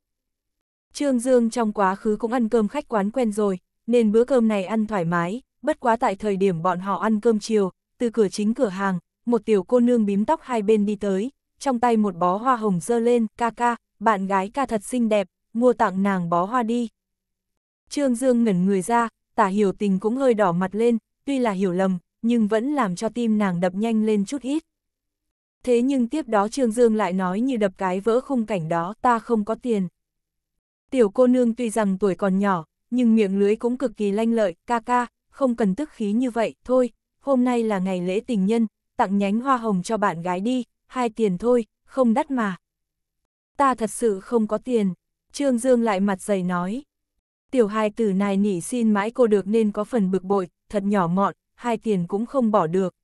Trương Dương trong quá khứ cũng ăn cơm khách quán quen rồi, nên bữa cơm này ăn thoải mái, bất quá tại thời điểm bọn họ ăn cơm chiều, từ cửa chính cửa hàng, một tiểu cô nương bím tóc hai bên đi tới, trong tay một bó hoa hồng dơ lên, ca ca, bạn gái ca thật xinh đẹp, mua tặng nàng bó hoa đi. Trương Dương ngẩn người ra, tả hiểu tình cũng hơi đỏ mặt lên, tuy là hiểu lầm, nhưng vẫn làm cho tim nàng đập nhanh lên chút ít. Thế nhưng tiếp đó Trương Dương lại nói như đập cái vỡ khung cảnh đó, ta không có tiền. Tiểu cô nương tuy rằng tuổi còn nhỏ, nhưng miệng lưới cũng cực kỳ lanh lợi, ca ca, không cần tức khí như vậy, thôi, hôm nay là ngày lễ tình nhân, tặng nhánh hoa hồng cho bạn gái đi, hai tiền thôi, không đắt mà. Ta thật sự không có tiền, Trương Dương lại mặt dày nói. Tiểu hai tử này nỉ xin mãi cô được nên có phần bực bội, thật nhỏ mọn, hai tiền cũng không bỏ được.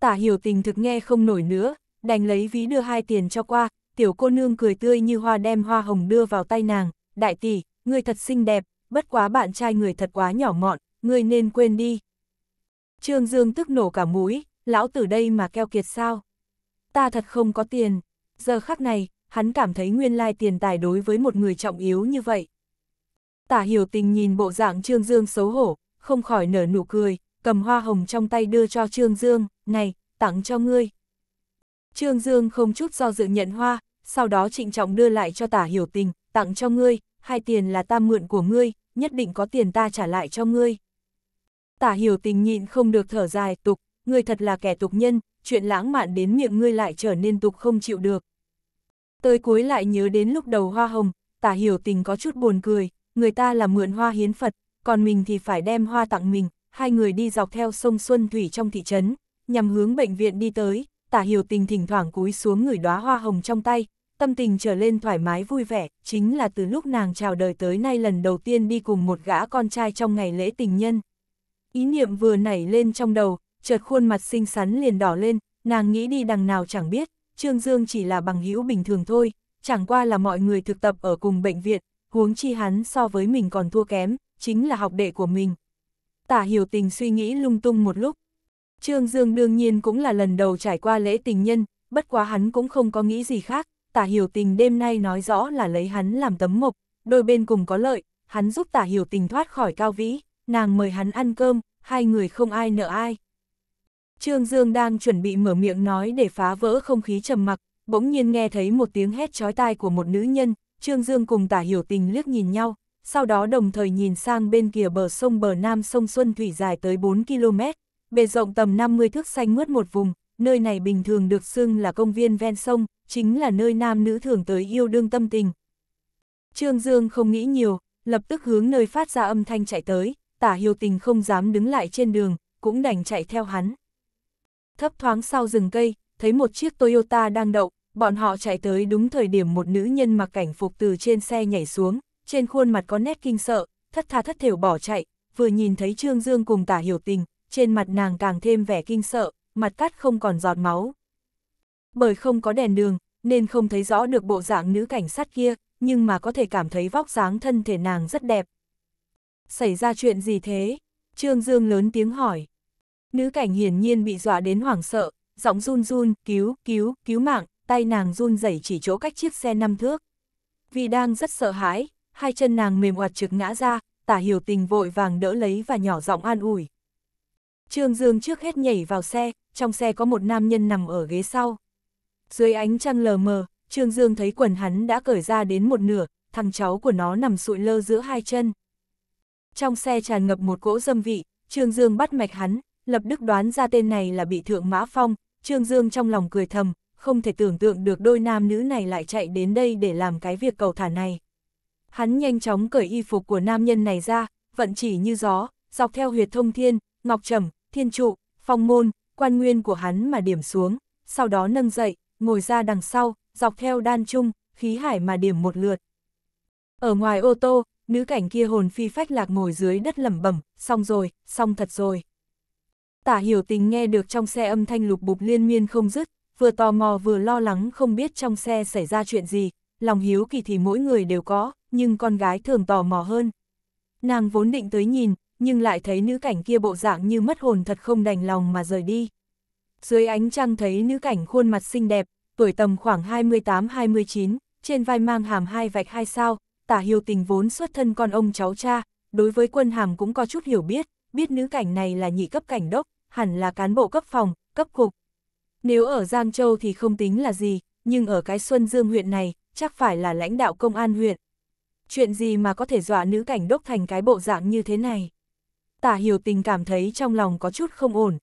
Tả hiểu tình thực nghe không nổi nữa, đành lấy ví đưa hai tiền cho qua, tiểu cô nương cười tươi như hoa đem hoa hồng đưa vào tay nàng, đại tỷ, người thật xinh đẹp, bất quá bạn trai người thật quá nhỏ mọn, người nên quên đi. Trương Dương tức nổ cả mũi, lão tử đây mà keo kiệt sao? Ta thật không có tiền. Giờ khắc này, hắn cảm thấy nguyên lai tiền tài đối với một người trọng yếu như vậy. Tả hiểu tình nhìn bộ dạng Trương Dương xấu hổ, không khỏi nở nụ cười, cầm hoa hồng trong tay đưa cho Trương Dương, này, tặng cho ngươi. Trương Dương không chút do dự nhận hoa, sau đó trịnh trọng đưa lại cho tả hiểu tình, tặng cho ngươi, hai tiền là ta mượn của ngươi, nhất định có tiền ta trả lại cho ngươi. Tả hiểu tình nhịn không được thở dài, tục, ngươi thật là kẻ tục nhân, chuyện lãng mạn đến miệng ngươi lại trở nên tục không chịu được. Tới cuối lại nhớ đến lúc đầu hoa hồng, tả hiểu tình có chút buồn cười, người ta là mượn hoa hiến Phật, còn mình thì phải đem hoa tặng mình, hai người đi dọc theo sông Xuân Thủy trong thị trấn, nhằm hướng bệnh viện đi tới, tả hiểu tình thỉnh thoảng cúi xuống người đóa hoa hồng trong tay, tâm tình trở lên thoải mái vui vẻ, chính là từ lúc nàng chào đời tới nay lần đầu tiên đi cùng một gã con trai trong ngày lễ tình nhân. Ý niệm vừa nảy lên trong đầu, chợt khuôn mặt xinh xắn liền đỏ lên, nàng nghĩ đi đằng nào chẳng biết, Trương Dương chỉ là bằng hữu bình thường thôi, chẳng qua là mọi người thực tập ở cùng bệnh viện, huống chi hắn so với mình còn thua kém, chính là học đệ của mình, tả hiểu tình suy nghĩ lung tung một lúc. Trương Dương đương nhiên cũng là lần đầu trải qua lễ tình nhân, bất quá hắn cũng không có nghĩ gì khác, tả hiểu tình đêm nay nói rõ là lấy hắn làm tấm mộc, đôi bên cùng có lợi, hắn giúp tả hiểu tình thoát khỏi cao vĩ, nàng mời hắn ăn cơm, hai người không ai nợ ai. Trương Dương đang chuẩn bị mở miệng nói để phá vỡ không khí trầm mặc, bỗng nhiên nghe thấy một tiếng hét chói tai của một nữ nhân, Trương Dương cùng tả hiểu tình liếc nhìn nhau, sau đó đồng thời nhìn sang bên kia bờ sông bờ nam sông Xuân Thủy dài tới 4 km, bề rộng tầm 50 thước xanh mướt một vùng, nơi này bình thường được xưng là công viên ven sông, chính là nơi nam nữ thường tới yêu đương tâm tình. Trương Dương không nghĩ nhiều, lập tức hướng nơi phát ra âm thanh chạy tới, tả hiếu tình không dám đứng lại trên đường, cũng đành chạy theo hắn. Thấp thoáng sau rừng cây, thấy một chiếc Toyota đang đậu, bọn họ chạy tới đúng thời điểm một nữ nhân mặc cảnh phục từ trên xe nhảy xuống, trên khuôn mặt có nét kinh sợ, thất tha thất thểu bỏ chạy, vừa nhìn thấy Trương Dương cùng tả hiểu tình, trên mặt nàng càng thêm vẻ kinh sợ, mặt cắt không còn giọt máu. Bởi không có đèn đường, nên không thấy rõ được bộ dạng nữ cảnh sát kia, nhưng mà có thể cảm thấy vóc dáng thân thể nàng rất đẹp. Xảy ra chuyện gì thế? Trương Dương lớn tiếng hỏi. Nữ cảnh hiển nhiên bị dọa đến hoảng sợ, giọng run run, cứu, cứu, cứu mạng, tay nàng run rẩy chỉ chỗ cách chiếc xe năm thước. Vì đang rất sợ hãi, hai chân nàng mềm oặt trực ngã ra, tả hiểu tình vội vàng đỡ lấy và nhỏ giọng an ủi. Trương Dương trước hết nhảy vào xe, trong xe có một nam nhân nằm ở ghế sau. Dưới ánh trăng lờ mờ, Trương Dương thấy quần hắn đã cởi ra đến một nửa, thằng cháu của nó nằm sụi lơ giữa hai chân. Trong xe tràn ngập một cỗ dâm vị, Trương Dương bắt mạch hắn, lập đức đoán ra tên này là bị thượng mã phong, Trương Dương trong lòng cười thầm, không thể tưởng tượng được đôi nam nữ này lại chạy đến đây để làm cái việc cầu thả này. Hắn nhanh chóng cởi y phục của nam nhân này ra, vận chỉ như gió, dọc theo huyệt thông thiên, ngọc trầm, thiên trụ, phong môn, quan nguyên của hắn mà điểm xuống, sau đó nâng dậy, ngồi ra đằng sau, dọc theo đan trung, khí hải mà điểm một lượt. Ở ngoài ô tô, nữ cảnh kia hồn phi phách lạc ngồi dưới đất lẩm bẩm, xong rồi, xong thật rồi. Tả hiểu tình nghe được trong xe âm thanh lục bục liên miên không dứt, vừa tò mò vừa lo lắng không biết trong xe xảy ra chuyện gì, lòng hiếu kỳ thì mỗi người đều có, nhưng con gái thường tò mò hơn. Nàng vốn định tới nhìn, nhưng lại thấy nữ cảnh kia bộ dạng như mất hồn thật không đành lòng mà rời đi. Dưới ánh trăng thấy nữ cảnh khuôn mặt xinh đẹp, tuổi tầm khoảng 28-29, trên vai mang hàm hai vạch hai sao, tả hiếu tình vốn xuất thân con ông cháu cha, đối với quân hàm cũng có chút hiểu biết, biết nữ cảnh này là nhị cấp cảnh đốc, hẳn là cán bộ cấp phòng, cấp cục. Nếu ở Giang Châu thì không tính là gì, nhưng ở cái Xuân Dương huyện này, chắc phải là lãnh đạo công an huyện. Chuyện gì mà có thể dọa nữ cảnh đốc thành cái bộ dạng như thế này? Tả hiểu tình cảm thấy trong lòng có chút không ổn.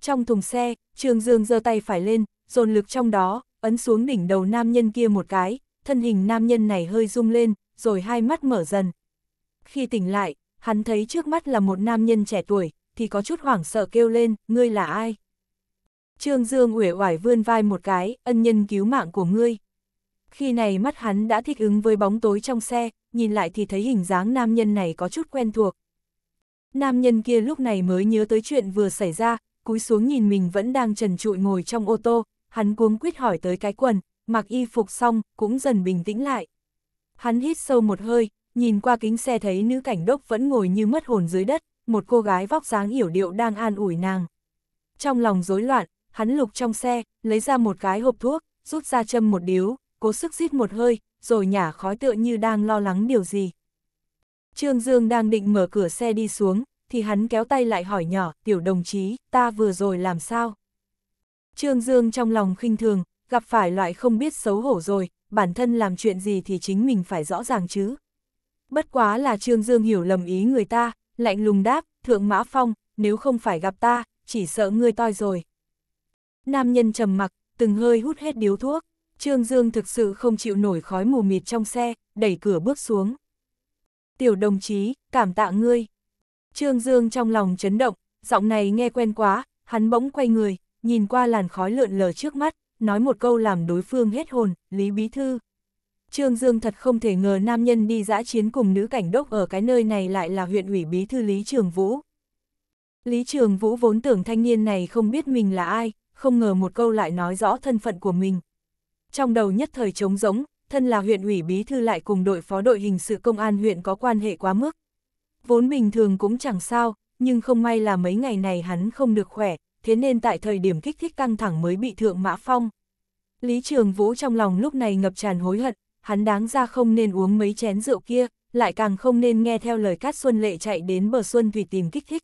Trong thùng xe, Trương Dương giơ tay phải lên, dồn lực trong đó, ấn xuống đỉnh đầu nam nhân kia một cái, thân hình nam nhân này hơi rung lên, rồi hai mắt mở dần. Khi tỉnh lại, hắn thấy trước mắt là một nam nhân trẻ tuổi, thì có chút hoảng sợ kêu lên, ngươi là ai? Trương Dương uể oải vươn vai một cái, ân nhân cứu mạng của ngươi, khi này mắt hắn đã thích ứng với bóng tối trong xe, nhìn lại thì thấy hình dáng nam nhân này có chút quen thuộc. Nam nhân kia lúc này mới nhớ tới chuyện vừa xảy ra, cúi xuống nhìn mình vẫn đang trần trụi ngồi trong ô tô, hắn cuống quyết hỏi tới cái quần, mặc y phục xong, cũng dần bình tĩnh lại. Hắn hít sâu một hơi, nhìn qua kính xe thấy nữ cảnh đốc vẫn ngồi như mất hồn dưới đất, một cô gái vóc dáng hiểu điệu đang an ủi nàng. Trong lòng rối loạn, hắn lục trong xe, lấy ra một cái hộp thuốc, rút ra châm một điếu, cố sức rít một hơi, rồi nhả khói tựa như đang lo lắng điều gì. Trương Dương đang định mở cửa xe đi xuống, thì hắn kéo tay lại hỏi nhỏ, tiểu đồng chí, ta vừa rồi làm sao? Trương Dương trong lòng khinh thường, gặp phải loại không biết xấu hổ rồi, bản thân làm chuyện gì thì chính mình phải rõ ràng chứ. Bất quá là Trương Dương hiểu lầm ý người ta, lạnh lùng đáp, thượng mã phong, nếu không phải gặp ta, chỉ sợ ngươi toi rồi. Nam nhân trầm mặc, từng hơi hút hết điếu thuốc. Trương Dương thực sự không chịu nổi khói mù mịt trong xe, đẩy cửa bước xuống. Tiểu đồng chí, cảm tạ ngươi. Trương Dương trong lòng chấn động, giọng này nghe quen quá, hắn bỗng quay người, nhìn qua làn khói lượn lờ trước mắt, nói một câu làm đối phương hết hồn, Lý Bí Thư. Trương Dương thật không thể ngờ nam nhân đi dã chiến cùng nữ cảnh đốc ở cái nơi này lại là huyện ủy Bí Thư Lý Trường Vũ. Lý Trường Vũ vốn tưởng thanh niên này không biết mình là ai, không ngờ một câu lại nói rõ thân phận của mình, trong đầu nhất thời trống rỗng, thân là huyện ủy bí thư lại cùng đội phó đội hình sự công an huyện có quan hệ quá mức. Vốn bình thường cũng chẳng sao, nhưng không may là mấy ngày này hắn không được khỏe, thế nên tại thời điểm kích thích căng thẳng mới bị thượng mã phong. Lý Trường Vũ trong lòng lúc này ngập tràn hối hận, hắn đáng ra không nên uống mấy chén rượu kia, lại càng không nên nghe theo lời Cát Xuân Lệ chạy đến bờ Xuân Thủy tìm kích thích.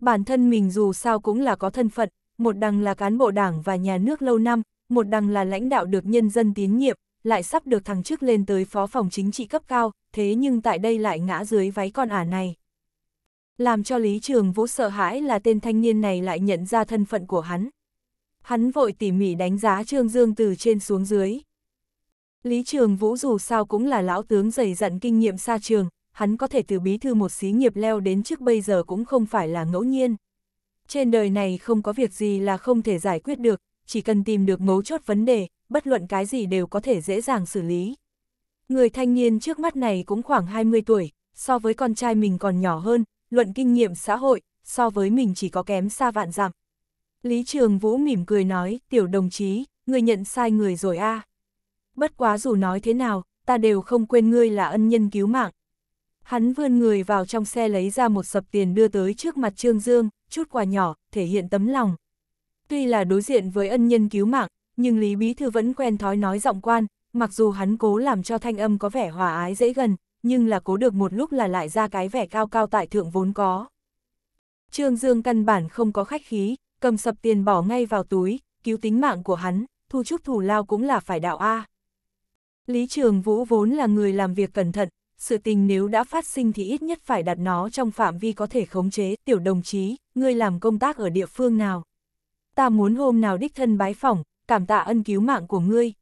Bản thân mình dù sao cũng là có thân phận, một đằng là cán bộ đảng và nhà nước lâu năm, một đằng là lãnh đạo được nhân dân tín nhiệm, lại sắp được thăng chức lên tới phó phòng chính trị cấp cao, thế nhưng tại đây lại ngã dưới váy con ả này. Làm cho Lý Trường Vũ sợ hãi là tên thanh niên này lại nhận ra thân phận của hắn. Hắn vội tỉ mỉ đánh giá Trương Dương từ trên xuống dưới. Lý Trường Vũ dù sao cũng là lão tướng dày dặn kinh nghiệm xa trường, hắn có thể từ bí thư một xí nghiệp leo đến trước bây giờ cũng không phải là ngẫu nhiên. Trên đời này không có việc gì là không thể giải quyết được, chỉ cần tìm được mấu chốt vấn đề, bất luận cái gì đều có thể dễ dàng xử lý. Người thanh niên trước mắt này cũng khoảng 20 tuổi, so với con trai mình còn nhỏ hơn, luận kinh nghiệm xã hội, so với mình chỉ có kém xa vạn dặm. Lý Trường Vũ mỉm cười nói, tiểu đồng chí, người nhận sai người rồi a. Bất quá dù nói thế nào, ta đều không quên ngươi là ân nhân cứu mạng. Hắn vươn người vào trong xe lấy ra một sập tiền đưa tới trước mặt Trương Dương, chút quà nhỏ, thể hiện tấm lòng, Tuy là đối diện với ân nhân cứu mạng, nhưng Lý Bí Thư vẫn quen thói nói giọng quan, mặc dù hắn cố làm cho thanh âm có vẻ hòa ái dễ gần, nhưng là cố được một lúc là lại ra cái vẻ cao cao tại thượng vốn có. Trương Dương căn bản không có khách khí, cầm sập tiền bỏ ngay vào túi, cứu tính mạng của hắn, thu chút thù lao cũng là phải đạo A. Lý Trường Vũ vốn là người làm việc cẩn thận, sự tình nếu đã phát sinh thì ít nhất phải đặt nó trong phạm vi có thể khống chế, tiểu đồng chí, ngươi làm công tác ở địa phương nào ta muốn hôm nào đích thân bái phỏng, cảm tạ ân cứu mạng của ngươi.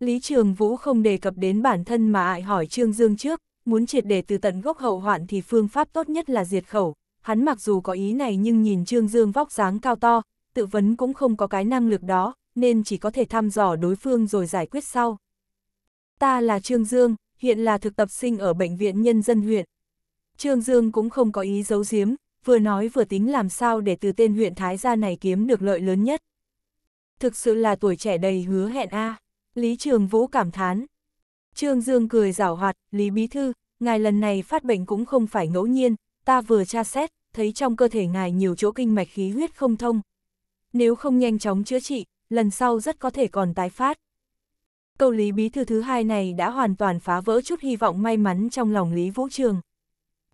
Lý Trường Vũ không đề cập đến bản thân mà ai hỏi Trương Dương trước, muốn triệt để từ tận gốc hậu hoạn thì phương pháp tốt nhất là diệt khẩu. Hắn mặc dù có ý này nhưng nhìn Trương Dương vóc dáng cao to, tự vấn cũng không có cái năng lực đó, nên chỉ có thể thăm dò đối phương rồi giải quyết sau. Ta là Trương Dương, hiện là thực tập sinh ở Bệnh viện Nhân dân huyện. Trương Dương cũng không có ý giấu giếm, vừa nói vừa tính làm sao để từ tên huyện Thái gia này kiếm được lợi lớn nhất. Thực sự là tuổi trẻ đầy hứa hẹn a à. Lý Trường Vũ cảm thán. Trương Dương cười giảo hoạt, Lý Bí Thư, ngài lần này phát bệnh cũng không phải ngẫu nhiên, ta vừa tra xét, thấy trong cơ thể ngài nhiều chỗ kinh mạch khí huyết không thông. Nếu không nhanh chóng chữa trị, lần sau rất có thể còn tái phát. Câu Lý Bí Thư thứ hai này đã hoàn toàn phá vỡ chút hy vọng may mắn trong lòng Lý Vũ Trường.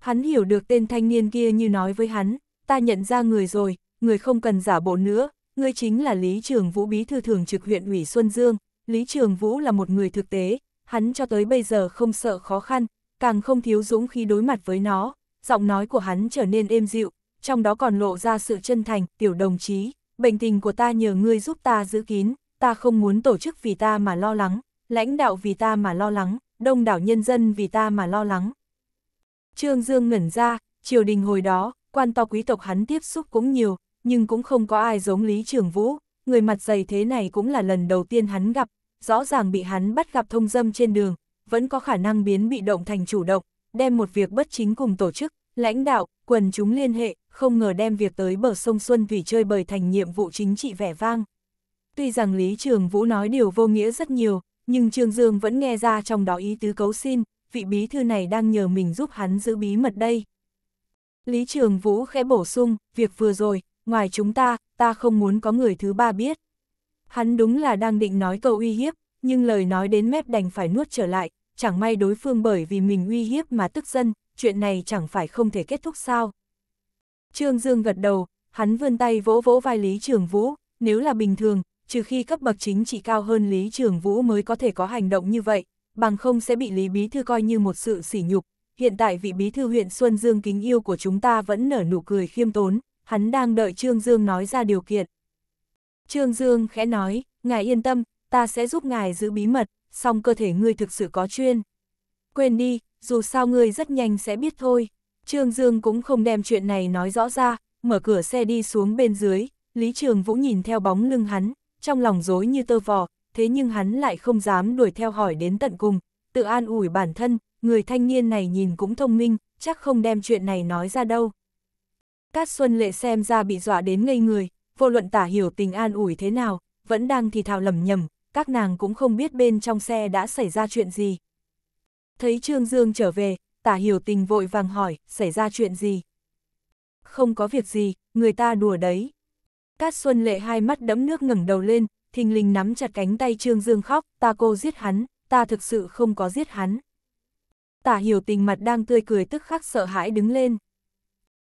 Hắn hiểu được tên thanh niên kia như nói với hắn, ta nhận ra người rồi, người không cần giả bộ nữa, người chính là Lý Trường Vũ bí thư thường trực huyện ủy Xuân Dương. Lý Trường Vũ là một người thực tế, hắn cho tới bây giờ không sợ khó khăn, càng không thiếu dũng khi đối mặt với nó, giọng nói của hắn trở nên êm dịu, trong đó còn lộ ra sự chân thành, tiểu đồng chí, bệnh tình của ta nhờ ngươi giúp ta giữ kín, ta không muốn tổ chức vì ta mà lo lắng, lãnh đạo vì ta mà lo lắng, đông đảo nhân dân vì ta mà lo lắng, Trương Dương ngẩn ra, triều đình hồi đó, quan to quý tộc hắn tiếp xúc cũng nhiều, nhưng cũng không có ai giống Lý Trường Vũ, người mặt dày thế này cũng là lần đầu tiên hắn gặp, rõ ràng bị hắn bắt gặp thông dâm trên đường, vẫn có khả năng biến bị động thành chủ động, đem một việc bất chính cùng tổ chức, lãnh đạo, quần chúng liên hệ, không ngờ đem việc tới bờ sông Xuân Thủy chơi bời thành nhiệm vụ chính trị vẻ vang. Tuy rằng Lý Trường Vũ nói điều vô nghĩa rất nhiều, nhưng Trương Dương vẫn nghe ra trong đó ý tứ cấu xin, vị bí thư này đang nhờ mình giúp hắn giữ bí mật đây. Lý Trường Vũ khẽ bổ sung, việc vừa rồi, ngoài chúng ta, ta không muốn có người thứ ba biết. Hắn đúng là đang định nói câu uy hiếp, nhưng lời nói đến mép đành phải nuốt trở lại, chẳng may đối phương bởi vì mình uy hiếp mà tức dân, chuyện này chẳng phải không thể kết thúc sao. Trương Dương gật đầu, hắn vươn tay vỗ vỗ vai Lý Trường Vũ, nếu là bình thường, trừ khi cấp bậc chính trị cao hơn Lý Trường Vũ mới có thể có hành động như vậy, bằng không sẽ bị Lý Bí Thư coi như một sự sỉ nhục. Hiện tại vị Bí Thư huyện Xuân Dương kính yêu của chúng ta vẫn nở nụ cười khiêm tốn, hắn đang đợi Trương Dương nói ra điều kiện. Trương Dương khẽ nói, ngài yên tâm, ta sẽ giúp ngài giữ bí mật, song cơ thể ngươi thực sự có chuyên. Quên đi, dù sao ngươi rất nhanh sẽ biết thôi. Trương Dương cũng không đem chuyện này nói rõ ra, mở cửa xe đi xuống bên dưới, Lý Trường Vũ nhìn theo bóng lưng hắn, trong lòng rối như tơ vò, thế nhưng hắn lại không dám đuổi theo hỏi đến tận cùng, tự an ủi bản thân, người thanh niên này nhìn cũng thông minh, chắc không đem chuyện này nói ra đâu. Cát Xuân Lệ xem ra bị dọa đến ngây người, vô luận tả hiểu tình an ủi thế nào, vẫn đang thì thào lầm nhầm, các nàng cũng không biết bên trong xe đã xảy ra chuyện gì. Thấy Trương Dương trở về, tả hiểu tình vội vàng hỏi, xảy ra chuyện gì? Không có việc gì, người ta đùa đấy. Cát Xuân Lệ hai mắt đẫm nước ngẩng đầu lên, thình lình nắm chặt cánh tay Trương Dương khóc, ta cô giết hắn, ta thực sự không có giết hắn. Tả hiểu tình mặt đang tươi cười tức khắc sợ hãi đứng lên.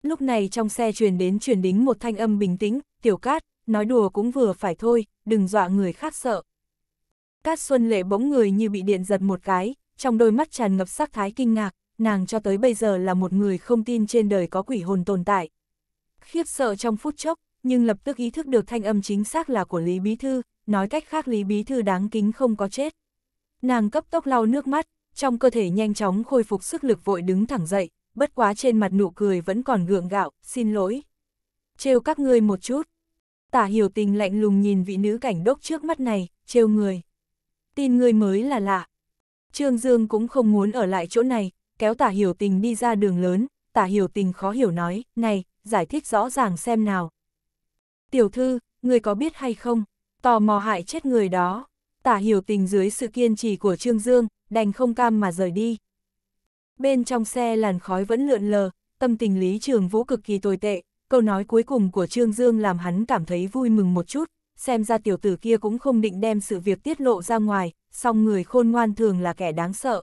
Lúc này trong xe truyền đến truyền đính một thanh âm bình tĩnh, tiểu cát, nói đùa cũng vừa phải thôi, đừng dọa người khác sợ. Cát Xuân Lệ bỗng người như bị điện giật một cái, trong đôi mắt tràn ngập sắc thái kinh ngạc, nàng cho tới bây giờ là một người không tin trên đời có quỷ hồn tồn tại. Khiếp sợ trong phút chốc, nhưng lập tức ý thức được thanh âm chính xác là của Lý Bí Thư, nói cách khác Lý Bí Thư đáng kính không có chết. Nàng cấp tốc lau nước mắt, trong cơ thể nhanh chóng khôi phục sức lực vội đứng thẳng dậy, bất quá trên mặt nụ cười vẫn còn gượng gạo, xin lỗi. Trêu các ngươi một chút. Tả hiểu tình lạnh lùng nhìn vị nữ cảnh đốc trước mắt này, trêu người. Tin người mới là lạ. Trương Dương cũng không muốn ở lại chỗ này, kéo tả hiểu tình đi ra đường lớn, tả hiểu tình khó hiểu nói, này, giải thích rõ ràng xem nào, Tiểu thư, người có biết hay không, tò mò hại chết người đó. Tả hiểu tình dưới sự kiên trì của Trương Dương, đành không cam mà rời đi. Bên trong xe làn khói vẫn lượn lờ, tâm tình Lý Trường Vũ cực kỳ tồi tệ, câu nói cuối cùng của Trương Dương làm hắn cảm thấy vui mừng một chút, xem ra tiểu tử kia cũng không định đem sự việc tiết lộ ra ngoài, song người khôn ngoan thường là kẻ đáng sợ.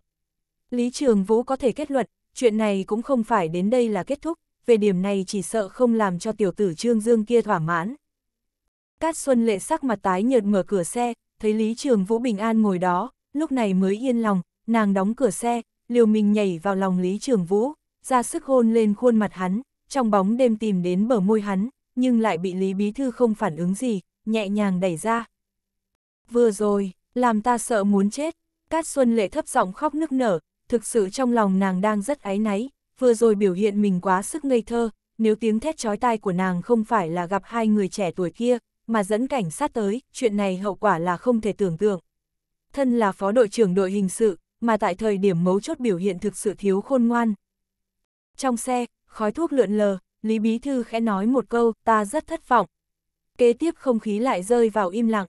Lý Trường Vũ có thể kết luận, chuyện này cũng không phải đến đây là kết thúc, về điểm này chỉ sợ không làm cho tiểu tử Trương Dương kia thỏa mãn. Cát Xuân Lệ sắc mặt tái nhợt mở cửa xe, thấy Lý Trường Vũ bình an ngồi đó, lúc này mới yên lòng, nàng đóng cửa xe, liều mình nhảy vào lòng Lý Trường Vũ, ra sức hôn lên khuôn mặt hắn, trong bóng đêm tìm đến bờ môi hắn, nhưng lại bị Lý Bí Thư không phản ứng gì, nhẹ nhàng đẩy ra. Vừa rồi, làm ta sợ muốn chết, Cát Xuân Lệ thấp giọng khóc nức nở, thực sự trong lòng nàng đang rất áy náy, vừa rồi biểu hiện mình quá sức ngây thơ, nếu tiếng thét chói tai của nàng không phải là gặp hai người trẻ tuổi kia, mà dẫn cảnh sát tới, chuyện này hậu quả là không thể tưởng tượng. Thân là phó đội trưởng đội hình sự, mà tại thời điểm mấu chốt biểu hiện thực sự thiếu khôn ngoan. Trong xe, khói thuốc lượn lờ, Lý Bí Thư khẽ nói một câu, ta rất thất vọng. Kế tiếp không khí lại rơi vào im lặng.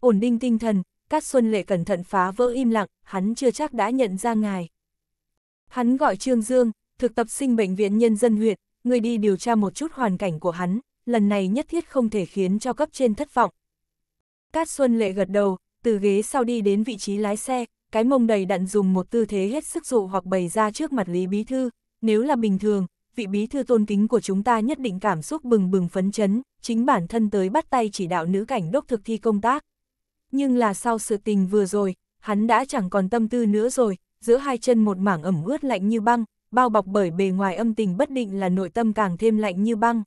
Ổn định tinh thần, Cát Xuân Lệ cẩn thận phá vỡ im lặng, hắn chưa chắc đã nhận ra ngài. Hắn gọi Trương Dương, thực tập sinh bệnh viện nhân dân huyện, người đi điều tra một chút hoàn cảnh của hắn, lần này nhất thiết không thể khiến cho cấp trên thất vọng. Cát Xuân Lệ gật đầu, từ ghế sau đi đến vị trí lái xe, cái mông đầy đặn dùng một tư thế hết sức dụ hoặc bày ra trước mặt Lý Bí Thư, nếu là bình thường, vị Bí Thư tôn kính của chúng ta nhất định cảm xúc bừng bừng phấn chấn, chính bản thân tới bắt tay chỉ đạo nữ cảnh đốc thực thi công tác. Nhưng là sau sự tình vừa rồi, hắn đã chẳng còn tâm tư nữa rồi, giữa hai chân một mảng ẩm ướt lạnh như băng, bao bọc bởi bề ngoài âm tình bất định là nội tâm càng thêm lạnh như băng.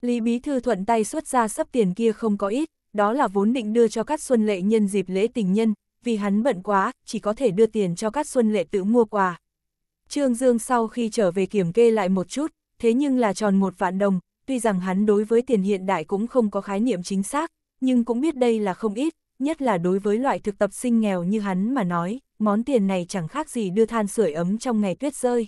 Lý Bí Thư thuận tay xuất ra sắp tiền kia không có ít, đó là vốn định đưa cho các xuân lệ nhân dịp lễ tình nhân, vì hắn bận quá, chỉ có thể đưa tiền cho các xuân lệ tự mua quà. Trương Dương sau khi trở về kiểm kê lại một chút, thế nhưng là tròn một vạn đồng, tuy rằng hắn đối với tiền hiện đại cũng không có khái niệm chính xác, nhưng cũng biết đây là không ít, nhất là đối với loại thực tập sinh nghèo như hắn mà nói món tiền này chẳng khác gì đưa than sưởi ấm trong ngày tuyết rơi.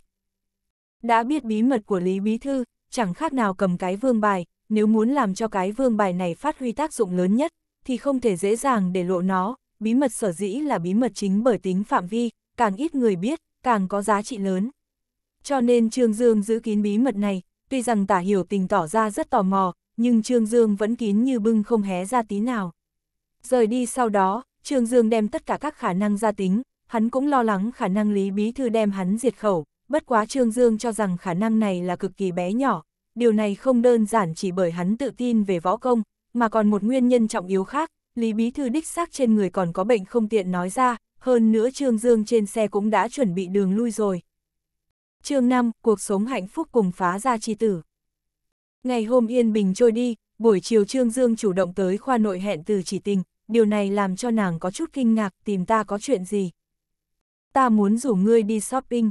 Đã biết bí mật của Lý Bí Thư, chẳng khác nào cầm cái vương bài, nếu muốn làm cho cái vương bài này phát huy tác dụng lớn nhất, thì không thể dễ dàng để lộ nó, bí mật sở dĩ là bí mật chính bởi tính phạm vi, càng ít người biết, càng có giá trị lớn. Cho nên Trương Dương giữ kín bí mật này, tuy rằng tả hiểu tình tỏ ra rất tò mò, nhưng Trương Dương vẫn kín như bưng không hé ra tí nào. Rời đi sau đó, Trương Dương đem tất cả các khả năng gia tính, hắn cũng lo lắng khả năng Lý Bí Thư đem hắn diệt khẩu, bất quá Trương Dương cho rằng khả năng này là cực kỳ bé nhỏ, điều này không đơn giản chỉ bởi hắn tự tin về võ công, mà còn một nguyên nhân trọng yếu khác, Lý Bí Thư đích xác trên người còn có bệnh không tiện nói ra, hơn nữa Trương Dương trên xe cũng đã chuẩn bị đường lui rồi. chương 5, cuộc sống hạnh phúc cùng phá ra chi tử. Ngày hôm yên bình trôi đi, buổi chiều Trương Dương chủ động tới khoa nội hẹn từ chỉ tình, điều này làm cho nàng có chút kinh ngạc tìm ta có chuyện gì ta muốn rủ ngươi đi shopping.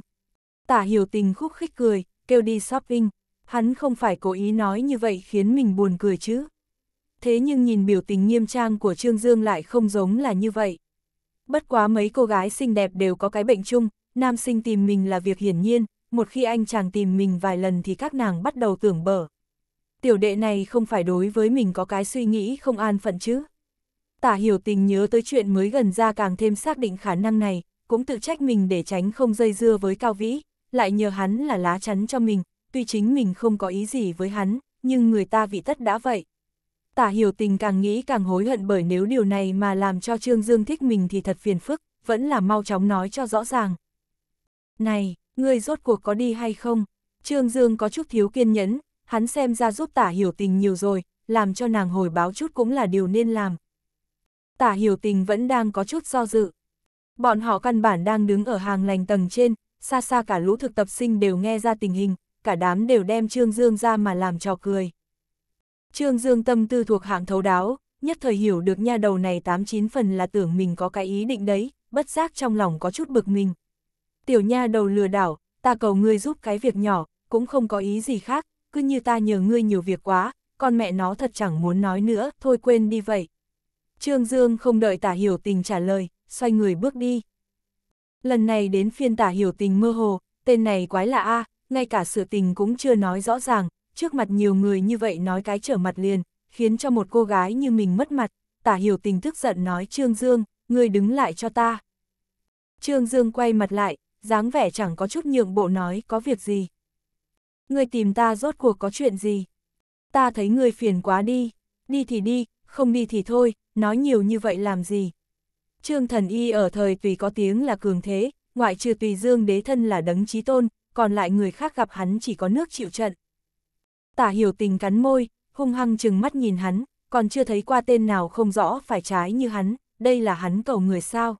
Tả hiểu tình khúc khích cười, kêu đi shopping. Hắn không phải cố ý nói như vậy khiến mình buồn cười chứ. Thế nhưng nhìn biểu tình nghiêm trang của Trương Dương lại không giống là như vậy. Bất quá mấy cô gái xinh đẹp đều có cái bệnh chung, nam sinh tìm mình là việc hiển nhiên, một khi anh chàng tìm mình vài lần thì các nàng bắt đầu tưởng bở. Tiểu đệ này không phải đối với mình có cái suy nghĩ không an phận chứ. Tả hiểu tình nhớ tới chuyện mới gần ra càng thêm xác định khả năng này, cũng tự trách mình để tránh không dây dưa với Cao Vĩ, lại nhờ hắn là lá chắn cho mình, tuy chính mình không có ý gì với hắn, nhưng người ta vị tất đã vậy. Tả hiểu tình càng nghĩ càng hối hận bởi nếu điều này mà làm cho Trương Dương thích mình thì thật phiền phức, vẫn là mau chóng nói cho rõ ràng. Này, ngươi rốt cuộc có đi hay không? Trương Dương có chút thiếu kiên nhẫn, hắn xem ra giúp tả hiểu tình nhiều rồi, làm cho nàng hồi báo chút cũng là điều nên làm. Tả hiểu tình vẫn đang có chút do dự, Bọn họ căn bản đang đứng ở hàng lành tầng trên, xa xa cả lũ thực tập sinh đều nghe ra tình hình, cả đám đều đem Trương Dương ra mà làm trò cười. Trương Dương tâm tư thuộc hạng thấu đáo, nhất thời hiểu được nha đầu này 89 phần là tưởng mình có cái ý định đấy, bất giác trong lòng có chút bực mình. Tiểu nha đầu lừa đảo, ta cầu ngươi giúp cái việc nhỏ, cũng không có ý gì khác, cứ như ta nhờ ngươi nhiều việc quá, con mẹ nó thật chẳng muốn nói nữa, thôi quên đi vậy. Trương Dương không đợi tả hiểu tình trả lời, xoay người bước đi. Lần này đến phiên tả hiểu tình mơ hồ, tên này quái lạ A, ngay cả sự tình cũng chưa nói rõ ràng, trước mặt nhiều người như vậy nói cái trở mặt liền, khiến cho một cô gái như mình mất mặt, tả hiểu tình tức giận nói Trương Dương, ngươi đứng lại cho ta. Trương Dương quay mặt lại, dáng vẻ chẳng có chút nhượng bộ nói có việc gì. Ngươi tìm ta rốt cuộc có chuyện gì? Ta thấy ngươi phiền quá đi, đi thì đi, không đi thì thôi, nói nhiều như vậy làm gì? Trương Thần Y ở thời tùy có tiếng là cường thế, ngoại trừ tùy dương đế thân là đấng trí tôn, còn lại người khác gặp hắn chỉ có nước chịu trận. Tả hiểu tình cắn môi, hung hăng chừng mắt nhìn hắn, còn chưa thấy qua tên nào không rõ phải trái như hắn, đây là hắn cầu người sao.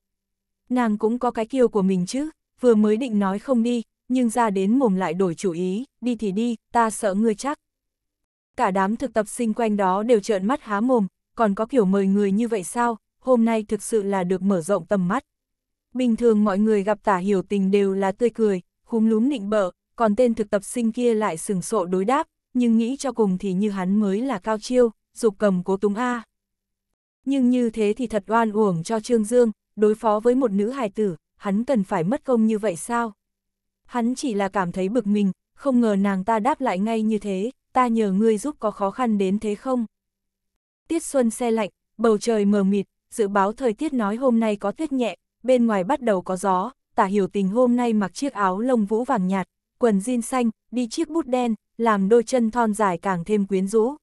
Nàng cũng có cái kiêu của mình chứ, vừa mới định nói không đi, nhưng ra đến mồm lại đổi chủ ý, đi thì đi, ta sợ ngươi chắc. Cả đám thực tập sinh quanh đó đều trợn mắt há mồm, còn có kiểu mời người như vậy sao, hôm nay thực sự là được mở rộng tầm mắt. Bình thường mọi người gặp tả hiểu tình đều là tươi cười, khúm lúm nịnh bợ, còn tên thực tập sinh kia lại sừng sộ đối đáp, nhưng nghĩ cho cùng thì như hắn mới là cao chiêu, dục cầm cố túng A. Nhưng như thế thì thật oan uổng cho Trương Dương, đối phó với một nữ hài tử, hắn cần phải mất công như vậy sao? Hắn chỉ là cảm thấy bực mình, không ngờ nàng ta đáp lại ngay như thế, ta nhờ ngươi giúp có khó khăn đến thế không? Tiết xuân xe lạnh, bầu trời mờ mịt, dự báo thời tiết nói hôm nay có tuyết nhẹ, bên ngoài bắt đầu có gió, tả hiểu tình hôm nay mặc chiếc áo lông vũ vàng nhạt, quần jean xanh, đi chiếc bút đen, làm đôi chân thon dài càng thêm quyến rũ.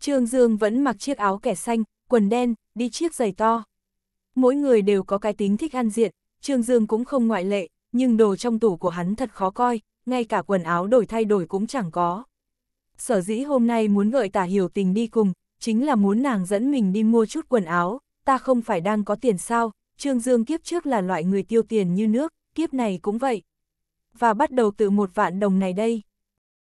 Trương Dương vẫn mặc chiếc áo kẻ xanh, quần đen, đi chiếc giày to. Mỗi người đều có cái tính thích ăn diện, Trương Dương cũng không ngoại lệ, nhưng đồ trong tủ của hắn thật khó coi, ngay cả quần áo đổi thay đổi cũng chẳng có. Sở dĩ hôm nay muốn gợi tả hiểu tình đi cùng, chính là muốn nàng dẫn mình đi mua chút quần áo, ta không phải đang có tiền sao, Trương Dương kiếp trước là loại người tiêu tiền như nước, kiếp này cũng vậy. Và bắt đầu từ một vạn đồng này đây.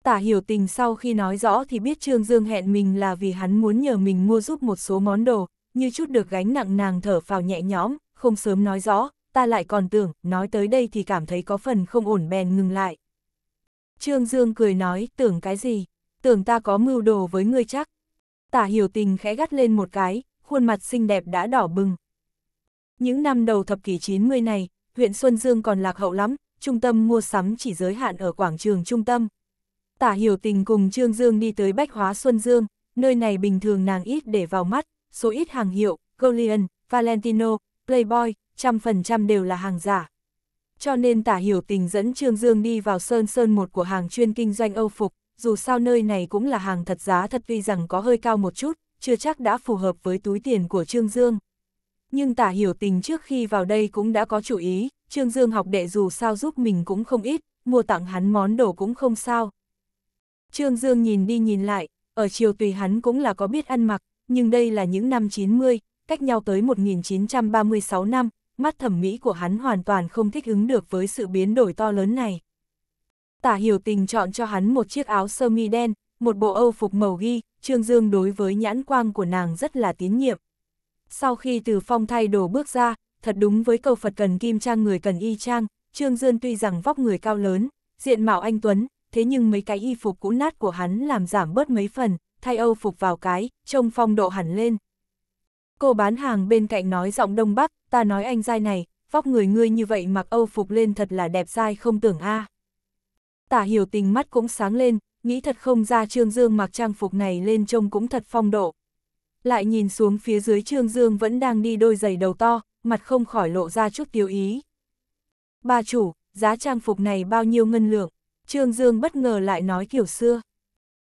Tả hiểu tình sau khi nói rõ thì biết Trương Dương hẹn mình là vì hắn muốn nhờ mình mua giúp một số món đồ, như chút được gánh nặng nàng thở phào nhẹ nhõm, không sớm nói rõ, ta lại còn tưởng, nói tới đây thì cảm thấy có phần không ổn bèn ngừng lại. Trương Dương cười nói, tưởng cái gì? Tưởng ta có mưu đồ với ngươi chắc. Tả hiểu tình khẽ gắt lên một cái, khuôn mặt xinh đẹp đã đỏ bừng. Những năm đầu thập kỷ 90 này, huyện Xuân Dương còn lạc hậu lắm, trung tâm mua sắm chỉ giới hạn ở quảng trường trung tâm. Tả hiểu tình cùng Trương Dương đi tới Bách Hóa Xuân Dương, nơi này bình thường nàng ít để vào mắt, số ít hàng hiệu, Golian, Valentino, Playboy, trăm phần trăm đều là hàng giả. Cho nên tả hiểu tình dẫn Trương Dương đi vào sơn sơn một của hàng chuyên kinh doanh Âu Phục, dù sao nơi này cũng là hàng thật giá thật vì rằng có hơi cao một chút, chưa chắc đã phù hợp với túi tiền của Trương Dương. Nhưng tả hiểu tình trước khi vào đây cũng đã có chủ ý, Trương Dương học đệ dù sao giúp mình cũng không ít, mua tặng hắn món đồ cũng không sao. Trương Dương nhìn đi nhìn lại, ở chiều tùy hắn cũng là có biết ăn mặc, nhưng đây là những năm 90, cách nhau tới 1936 năm, mắt thẩm mỹ của hắn hoàn toàn không thích ứng được với sự biến đổi to lớn này. Tả hiểu tình chọn cho hắn một chiếc áo sơ mi đen, một bộ âu phục màu ghi, Trương Dương đối với nhãn quang của nàng rất là tín nhiệm. Sau khi từ phong thay đồ bước ra, thật đúng với câu Phật cần kim trang người cần y trang, Trương Dương tuy rằng vóc người cao lớn, diện mạo anh Tuấn, thế nhưng mấy cái y phục cũ nát của hắn làm giảm bớt mấy phần, thay âu phục vào cái, trông phong độ hẳn lên. Cô bán hàng bên cạnh nói giọng đông bắc, ta nói anh dai này, vóc người ngươi như vậy mặc âu phục lên thật là đẹp dai không tưởng a. Tả hiểu tình mắt cũng sáng lên, nghĩ thật không ra Trương Dương mặc trang phục này lên trông cũng thật phong độ. Lại nhìn xuống phía dưới Trương Dương vẫn đang đi đôi giày đầu to, mặt không khỏi lộ ra chút tiêu ý. Bà chủ, giá trang phục này bao nhiêu ngân lượng? Trương Dương bất ngờ lại nói kiểu xưa.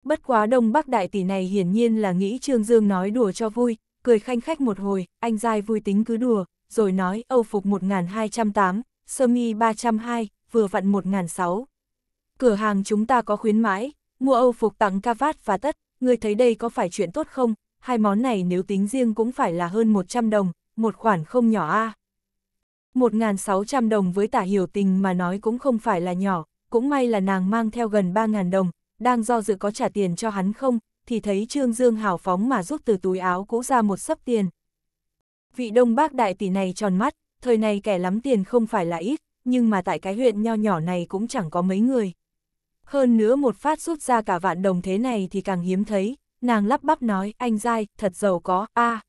Bất quá Đông Bắc Đại tỷ này hiển nhiên là nghĩ Trương Dương nói đùa cho vui, cười khanh khách một hồi, anh dai vui tính cứ đùa, rồi nói Âu phục 1208, sơ mi 302, vừa vặn 1006. Cửa hàng chúng ta có khuyến mãi, Mua Âu phục tặng Cavat và Tất, người thấy đây có phải chuyện tốt không? Hai món này nếu tính riêng cũng phải là hơn 100 đồng, một khoản không nhỏ a. À. 1.600 đồng với tả hiểu tình mà nói cũng không phải là nhỏ, cũng may là nàng mang theo gần 3.000 đồng, đang do dự có trả tiền cho hắn không, thì thấy Trương Dương hào phóng mà rút từ túi áo cũ ra một sấp tiền. Vị đông bác đại tỷ này tròn mắt, thời này kẻ lắm tiền không phải là ít, nhưng mà tại cái huyện nho nhỏ này cũng chẳng có mấy người. Hơn nữa một phát rút ra cả vạn đồng thế này thì càng hiếm thấy, nàng lắp bắp nói, anh dai, thật giàu có, a à.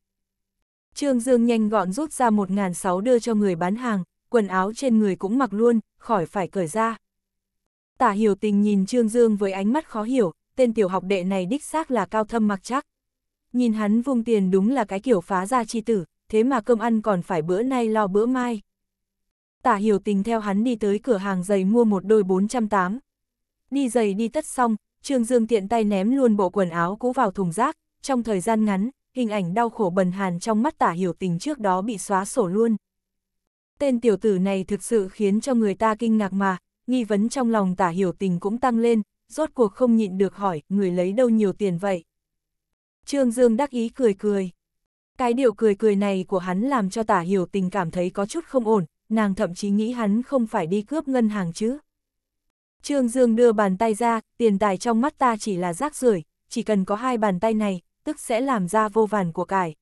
Trương Dương nhanh gọn rút ra một ngàn sáu đưa cho người bán hàng, quần áo trên người cũng mặc luôn, khỏi phải cởi ra. Tả hiểu tình nhìn Trương Dương với ánh mắt khó hiểu, tên tiểu học đệ này đích xác là cao thâm mặc chắc. Nhìn hắn vung tiền đúng là cái kiểu phá ra chi tử, thế mà cơm ăn còn phải bữa nay lo bữa mai. Tả hiểu tình theo hắn đi tới cửa hàng giày mua một đôi 408, đi giày đi tất xong, Trương Dương tiện tay ném luôn bộ quần áo cũ vào thùng rác, trong thời gian ngắn, hình ảnh đau khổ bần hàn trong mắt tả hiểu tình trước đó bị xóa sổ luôn. Tên tiểu tử này thực sự khiến cho người ta kinh ngạc mà, nghi vấn trong lòng tả hiểu tình cũng tăng lên, rốt cuộc không nhịn được hỏi người lấy đâu nhiều tiền vậy. Trương Dương đắc ý cười cười. Cái điệu cười cười này của hắn làm cho tả hiểu tình cảm thấy có chút không ổn, nàng thậm chí nghĩ hắn không phải đi cướp ngân hàng chứ. Trương Dương đưa bàn tay ra, tiền tài trong mắt ta chỉ là rác rưởi chỉ cần có hai bàn tay này, tức sẽ làm ra vô vàn của cải.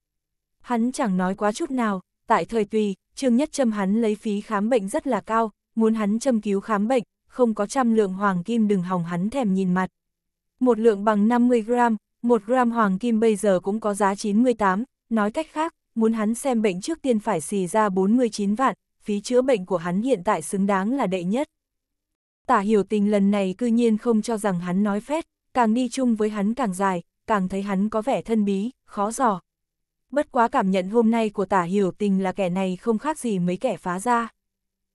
Hắn chẳng nói quá chút nào, tại thời tùy, Trương Nhất Trâm hắn lấy phí khám bệnh rất là cao, muốn hắn châm cứu khám bệnh, không có trăm lượng hoàng kim đừng hỏng hắn thèm nhìn mặt. Một lượng bằng 50 gram, một gram hoàng kim bây giờ cũng có giá 98, nói cách khác, muốn hắn xem bệnh trước tiên phải xì ra 49 vạn, phí chữa bệnh của hắn hiện tại xứng đáng là đệ nhất tả hiểu tình lần này cư nhiên không cho rằng hắn nói phét, càng đi chung với hắn càng dài, càng thấy hắn có vẻ thân bí, khó giỏ. Bất quá cảm nhận hôm nay của tả hiểu tình là kẻ này không khác gì mấy kẻ phá ra.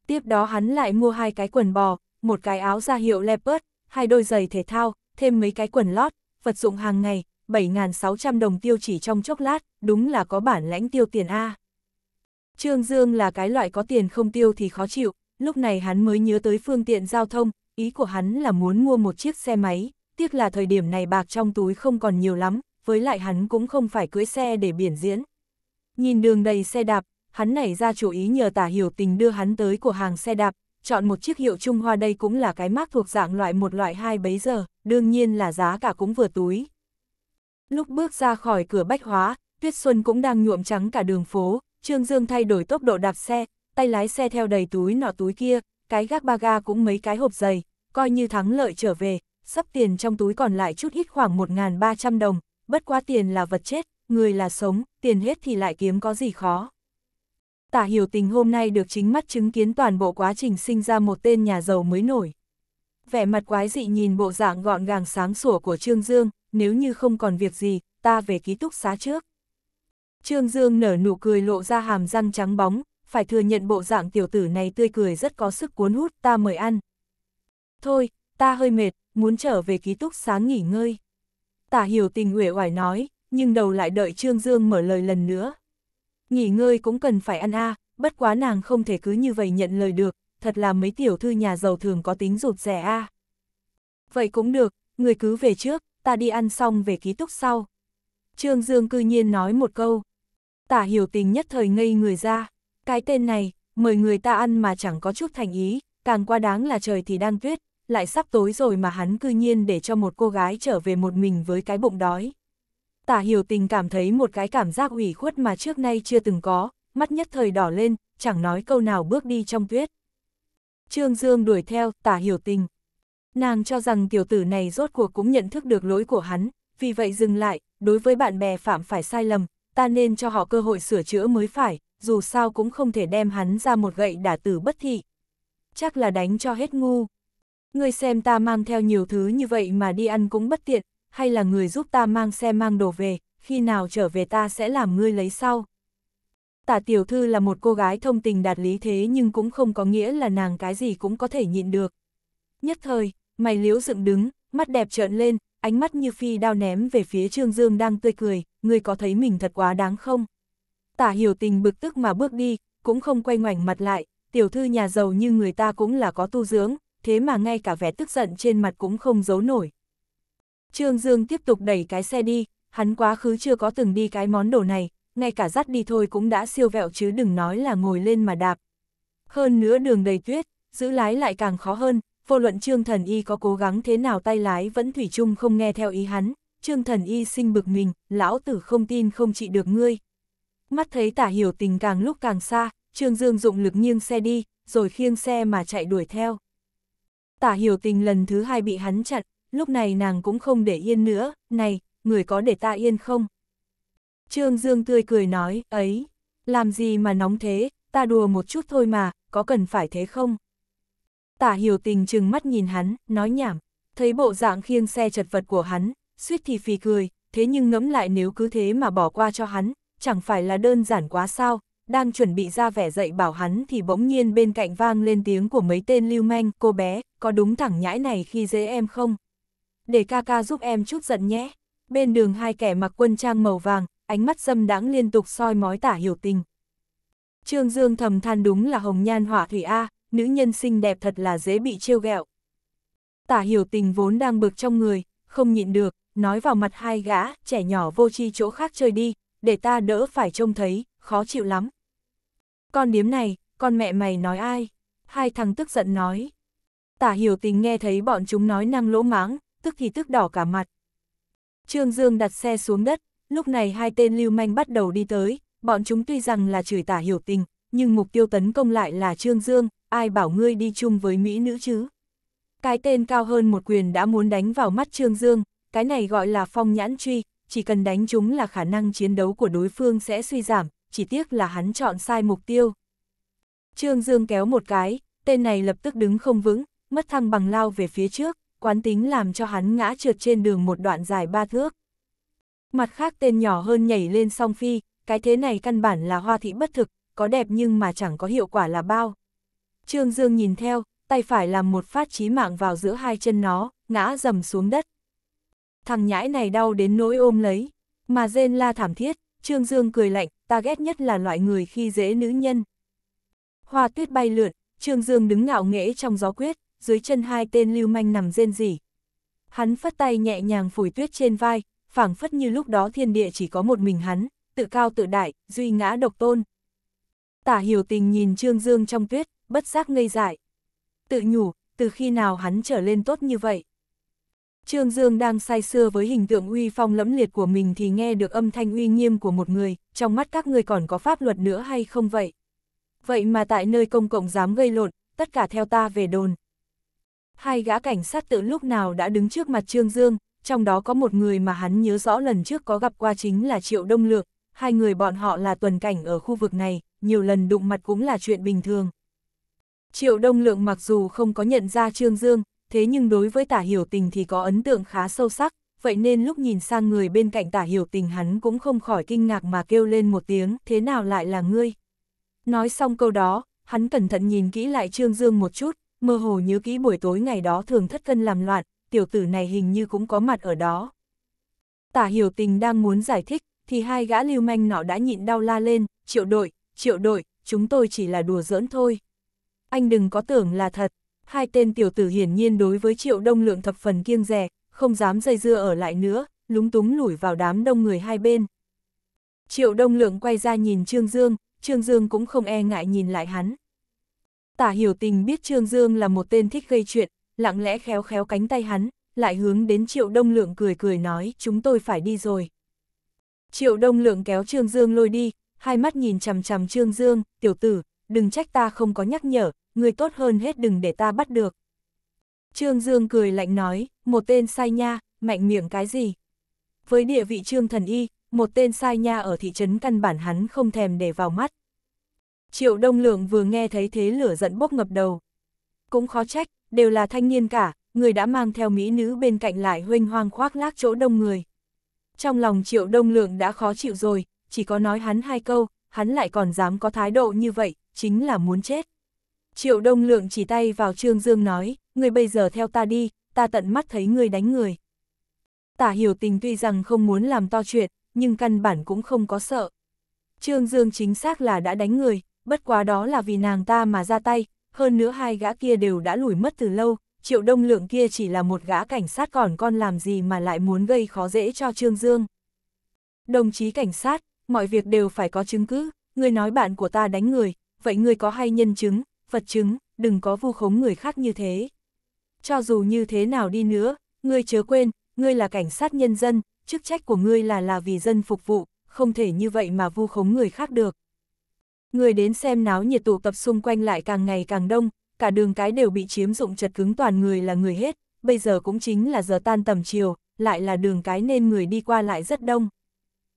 Tiếp đó hắn lại mua hai cái quần bò, một cái áo da hiệu leopard, hai đôi giày thể thao, thêm mấy cái quần lót, vật dụng hàng ngày, 7.600 đồng tiêu chỉ trong chốc lát, đúng là có bản lãnh tiêu tiền A. Trương Dương là cái loại có tiền không tiêu thì khó chịu, lúc này hắn mới nhớ tới phương tiện giao thông, ý của hắn là muốn mua một chiếc xe máy, tiếc là thời điểm này bạc trong túi không còn nhiều lắm, với lại hắn cũng không phải cưới xe để biển diễn. Nhìn đường đầy xe đạp, hắn nảy ra chủ ý nhờ tả hiểu tình đưa hắn tới của hàng xe đạp, chọn một chiếc hiệu Trung Hoa đây cũng là cái mác thuộc dạng loại một loại hai bấy giờ, đương nhiên là giá cả cũng vừa túi. Lúc bước ra khỏi cửa bách hóa, Tuyết Xuân cũng đang nhuộm trắng cả đường phố, Trương Dương thay đổi tốc độ đạp xe, tay lái xe theo đầy túi nọ túi kia, cái gác ba ga cũng mấy cái hộp giày, coi như thắng lợi trở về, sắp tiền trong túi còn lại chút ít khoảng 1.300 đồng, bất quá tiền là vật chết, người là sống, tiền hết thì lại kiếm có gì khó. Tả hiểu tình hôm nay được chính mắt chứng kiến toàn bộ quá trình sinh ra một tên nhà giàu mới nổi. Vẻ mặt quái dị nhìn bộ dạng gọn gàng sáng sủa của Trương Dương, nếu như không còn việc gì, ta về ký túc xá trước. Trương Dương nở nụ cười lộ ra hàm răng trắng bóng, phải thừa nhận bộ dạng tiểu tử này tươi cười rất có sức cuốn hút ta mời ăn. Thôi, ta hơi mệt, muốn trở về ký túc sáng nghỉ ngơi. Tả hiểu tình uể oải nói, nhưng đầu lại đợi Trương Dương mở lời lần nữa. Nghỉ ngơi cũng cần phải ăn a bất quá nàng không thể cứ như vậy nhận lời được, thật là mấy tiểu thư nhà giàu thường có tính rụt rẻ a Vậy cũng được, người cứ về trước, ta đi ăn xong về ký túc sau. Trương Dương cư nhiên nói một câu. Tả hiểu tình nhất thời ngây người ra. Cái tên này, mời người ta ăn mà chẳng có chút thành ý, càng quá đáng là trời thì đang tuyết, lại sắp tối rồi mà hắn cư nhiên để cho một cô gái trở về một mình với cái bụng đói. Tả hiểu tình cảm thấy một cái cảm giác ủy khuất mà trước nay chưa từng có, mắt nhất thời đỏ lên, chẳng nói câu nào bước đi trong tuyết. Trương Dương đuổi theo, tả hiểu tình. Nàng cho rằng tiểu tử này rốt cuộc cũng nhận thức được lỗi của hắn, vì vậy dừng lại, đối với bạn bè phạm phải sai lầm, ta nên cho họ cơ hội sửa chữa mới phải, dù sao cũng không thể đem hắn ra một gậy đả tử bất thị. Chắc là đánh cho hết ngu. ngươi xem ta mang theo nhiều thứ như vậy mà đi ăn cũng bất tiện, hay là người giúp ta mang xe mang đồ về, khi nào trở về ta sẽ làm ngươi lấy sau. Tả tiểu thư là một cô gái thông tình đạt lý thế nhưng cũng không có nghĩa là nàng cái gì cũng có thể nhịn được. Nhất thời, mày liếu dựng đứng, mắt đẹp trợn lên, ánh mắt như phi đao ném về phía Trương Dương đang tươi cười, người có thấy mình thật quá đáng không? Tả hiểu tình bực tức mà bước đi, cũng không quay ngoảnh mặt lại, tiểu thư nhà giàu như người ta cũng là có tu dưỡng, thế mà ngay cả vẻ tức giận trên mặt cũng không giấu nổi. Trương Dương tiếp tục đẩy cái xe đi, hắn quá khứ chưa có từng đi cái món đồ này, ngay cả dắt đi thôi cũng đã siêu vẹo chứ đừng nói là ngồi lên mà đạp. Hơn nữa đường đầy tuyết, giữ lái lại càng khó hơn, vô luận Trương Thần Y có cố gắng thế nào tay lái vẫn thủy chung không nghe theo ý hắn, Trương Thần Y sinh bực mình, lão tử không tin không trị được ngươi. Mắt thấy tả hiểu tình càng lúc càng xa, Trương Dương dụng lực nghiêng xe đi, rồi khiêng xe mà chạy đuổi theo. Tả hiểu tình lần thứ hai bị hắn chặn, lúc này nàng cũng không để yên nữa, này, người có để ta yên không? Trương Dương tươi cười nói, ấy, làm gì mà nóng thế, ta đùa một chút thôi mà, có cần phải thế không? tả hiểu tình chừng mắt nhìn hắn, nói nhảm, thấy bộ dạng khiêng xe chật vật của hắn, suýt thì phì cười, thế nhưng ngẫm lại nếu cứ thế mà bỏ qua cho hắn, chẳng phải là đơn giản quá sao, đang chuẩn bị ra vẻ dậy bảo hắn thì bỗng nhiên bên cạnh vang lên tiếng của mấy tên lưu manh, cô bé, có đúng thẳng nhãi này khi dễ em không? Để ca ca giúp em chút giận nhé. Bên đường hai kẻ mặc quân trang màu vàng, ánh mắt dâm đãng liên tục soi mói tả hiểu tình. Trương Dương thầm than đúng là hồng nhan hỏa thủy A, nữ nhân xinh đẹp thật là dễ bị trêu ghẹo. Tả hiểu tình vốn đang bực trong người, không nhịn được, nói vào mặt hai gã, trẻ nhỏ vô tri chỗ khác chơi đi, để ta đỡ phải trông thấy, khó chịu lắm. Con điếm này, con mẹ mày nói ai? Hai thằng tức giận nói. Tả hiểu tình nghe thấy bọn chúng nói năng lỗ máng, tức thì tức đỏ cả mặt. Trương Dương đặt xe xuống đất, lúc này hai tên lưu manh bắt đầu đi tới, bọn chúng tuy rằng là chửi tả hiểu tình, nhưng mục tiêu tấn công lại là Trương Dương, ai bảo ngươi đi chung với Mỹ nữ chứ? Cái tên cao hơn một quyền đã muốn đánh vào mắt Trương Dương, cái này gọi là phong nhãn truy, chỉ cần đánh chúng là khả năng chiến đấu của đối phương sẽ suy giảm, chỉ tiếc là hắn chọn sai mục tiêu. Trương Dương kéo một cái, tên này lập tức đứng không vững, mất thăng bằng lao về phía trước, quán tính làm cho hắn ngã trượt trên đường một đoạn dài ba thước. Mặt khác tên nhỏ hơn nhảy lên song phi, cái thế này căn bản là hoa thị bất thực, có đẹp nhưng mà chẳng có hiệu quả là bao. Trương Dương nhìn theo, tay phải làm một phát chí mạng vào giữa hai chân nó, ngã dầm xuống đất. Thằng nhãi này đau đến nỗi ôm lấy, mà rên la thảm thiết, Trương Dương cười lạnh, ta ghét nhất là loại người khi dễ nữ nhân. Hoa tuyết bay lượn, Trương Dương đứng ngạo nghễ trong gió quyết, dưới chân hai tên lưu manh nằm rên rỉ. Hắn phất tay nhẹ nhàng phủi tuyết trên vai, phảng phất như lúc đó thiên địa chỉ có một mình hắn, tự cao tự đại, duy ngã độc tôn. Tả hiểu tình nhìn Trương Dương trong tuyết, bất giác ngây dại. Tự nhủ, từ khi nào hắn trở lên tốt như vậy? Trương Dương đang say sưa với hình tượng uy phong lẫm liệt của mình thì nghe được âm thanh uy nghiêm của một người, trong mắt các người còn có pháp luật nữa hay không vậy? Vậy mà tại nơi công cộng dám gây lộn, tất cả theo ta về đồn. Hai gã cảnh sát tự lúc nào đã đứng trước mặt Trương Dương, trong đó có một người mà hắn nhớ rõ lần trước có gặp qua chính là Triệu Đông Lược, hai người bọn họ là tuần cảnh ở khu vực này, nhiều lần đụng mặt cũng là chuyện bình thường. Triệu Đông Lượng mặc dù không có nhận ra Trương Dương, thế nhưng đối với tả hiểu tình thì có ấn tượng khá sâu sắc, vậy nên lúc nhìn sang người bên cạnh tả hiểu tình hắn cũng không khỏi kinh ngạc mà kêu lên một tiếng, thế nào lại là ngươi? Nói xong câu đó, hắn cẩn thận nhìn kỹ lại Trương Dương một chút, mơ hồ nhớ kỹ buổi tối ngày đó thường thất cân làm loạn, tiểu tử này hình như cũng có mặt ở đó. Tả hiểu tình đang muốn giải thích, thì hai gã lưu manh nọ đã nhịn đau la lên, triệu đội, triệu đội, chúng tôi chỉ là đùa giỡn thôi anh đừng có tưởng là thật. Hai tên tiểu tử hiển nhiên đối với triệu đông lượng thập phần kiêng rẻ, không dám dây dưa ở lại nữa, lúng túng lủi vào đám đông người hai bên. Triệu đông lượng quay ra nhìn Trương Dương, Trương Dương cũng không e ngại nhìn lại hắn. Tả hiểu tình biết Trương Dương là một tên thích gây chuyện, lặng lẽ khéo khéo cánh tay hắn, lại hướng đến triệu đông lượng cười cười nói chúng tôi phải đi rồi. Triệu đông lượng kéo Trương Dương lôi đi, hai mắt nhìn chằm chằm Trương Dương, tiểu tử, đừng trách ta không có nhắc nhở, người tốt hơn hết đừng để ta bắt được. Trương Dương cười lạnh nói, một tên sai nha, mạnh miệng cái gì? Với địa vị Trương Thần Y, một tên sai nha ở thị trấn căn bản hắn không thèm để vào mắt. Triệu Đông Lượng vừa nghe thấy thế lửa giận bốc ngập đầu. Cũng khó trách, đều là thanh niên cả, người đã mang theo mỹ nữ bên cạnh lại huênh hoang khoác lác chỗ đông người. Trong lòng Triệu Đông Lượng đã khó chịu rồi, chỉ có nói hắn hai câu, hắn lại còn dám có thái độ như vậy, chính là muốn chết. Triệu Đông Lượng chỉ tay vào Trương Dương nói, người bây giờ theo ta đi, ta tận mắt thấy người đánh người. Tả hiểu tình tuy rằng không muốn làm to chuyện, nhưng căn bản cũng không có sợ. Trương Dương chính xác là đã đánh người, bất quá đó là vì nàng ta mà ra tay, hơn nữa hai gã kia đều đã lùi mất từ lâu, triệu đông lượng kia chỉ là một gã cảnh sát còn con làm gì mà lại muốn gây khó dễ cho Trương Dương. Đồng chí cảnh sát, mọi việc đều phải có chứng cứ, người nói bạn của ta đánh người, vậy ngươi có hay nhân chứng, vật chứng, đừng có vu khống người khác như thế. Cho dù như thế nào đi nữa, ngươi chớ quên, ngươi là cảnh sát nhân dân, chức trách của ngươi là là vì dân phục vụ, không thể như vậy mà vu khống người khác được. Người đến xem náo nhiệt tụ tập xung quanh lại càng ngày càng đông, cả đường cái đều bị chiếm dụng chật cứng toàn người là người hết, bây giờ cũng chính là giờ tan tầm chiều, lại là đường cái nên người đi qua lại rất đông.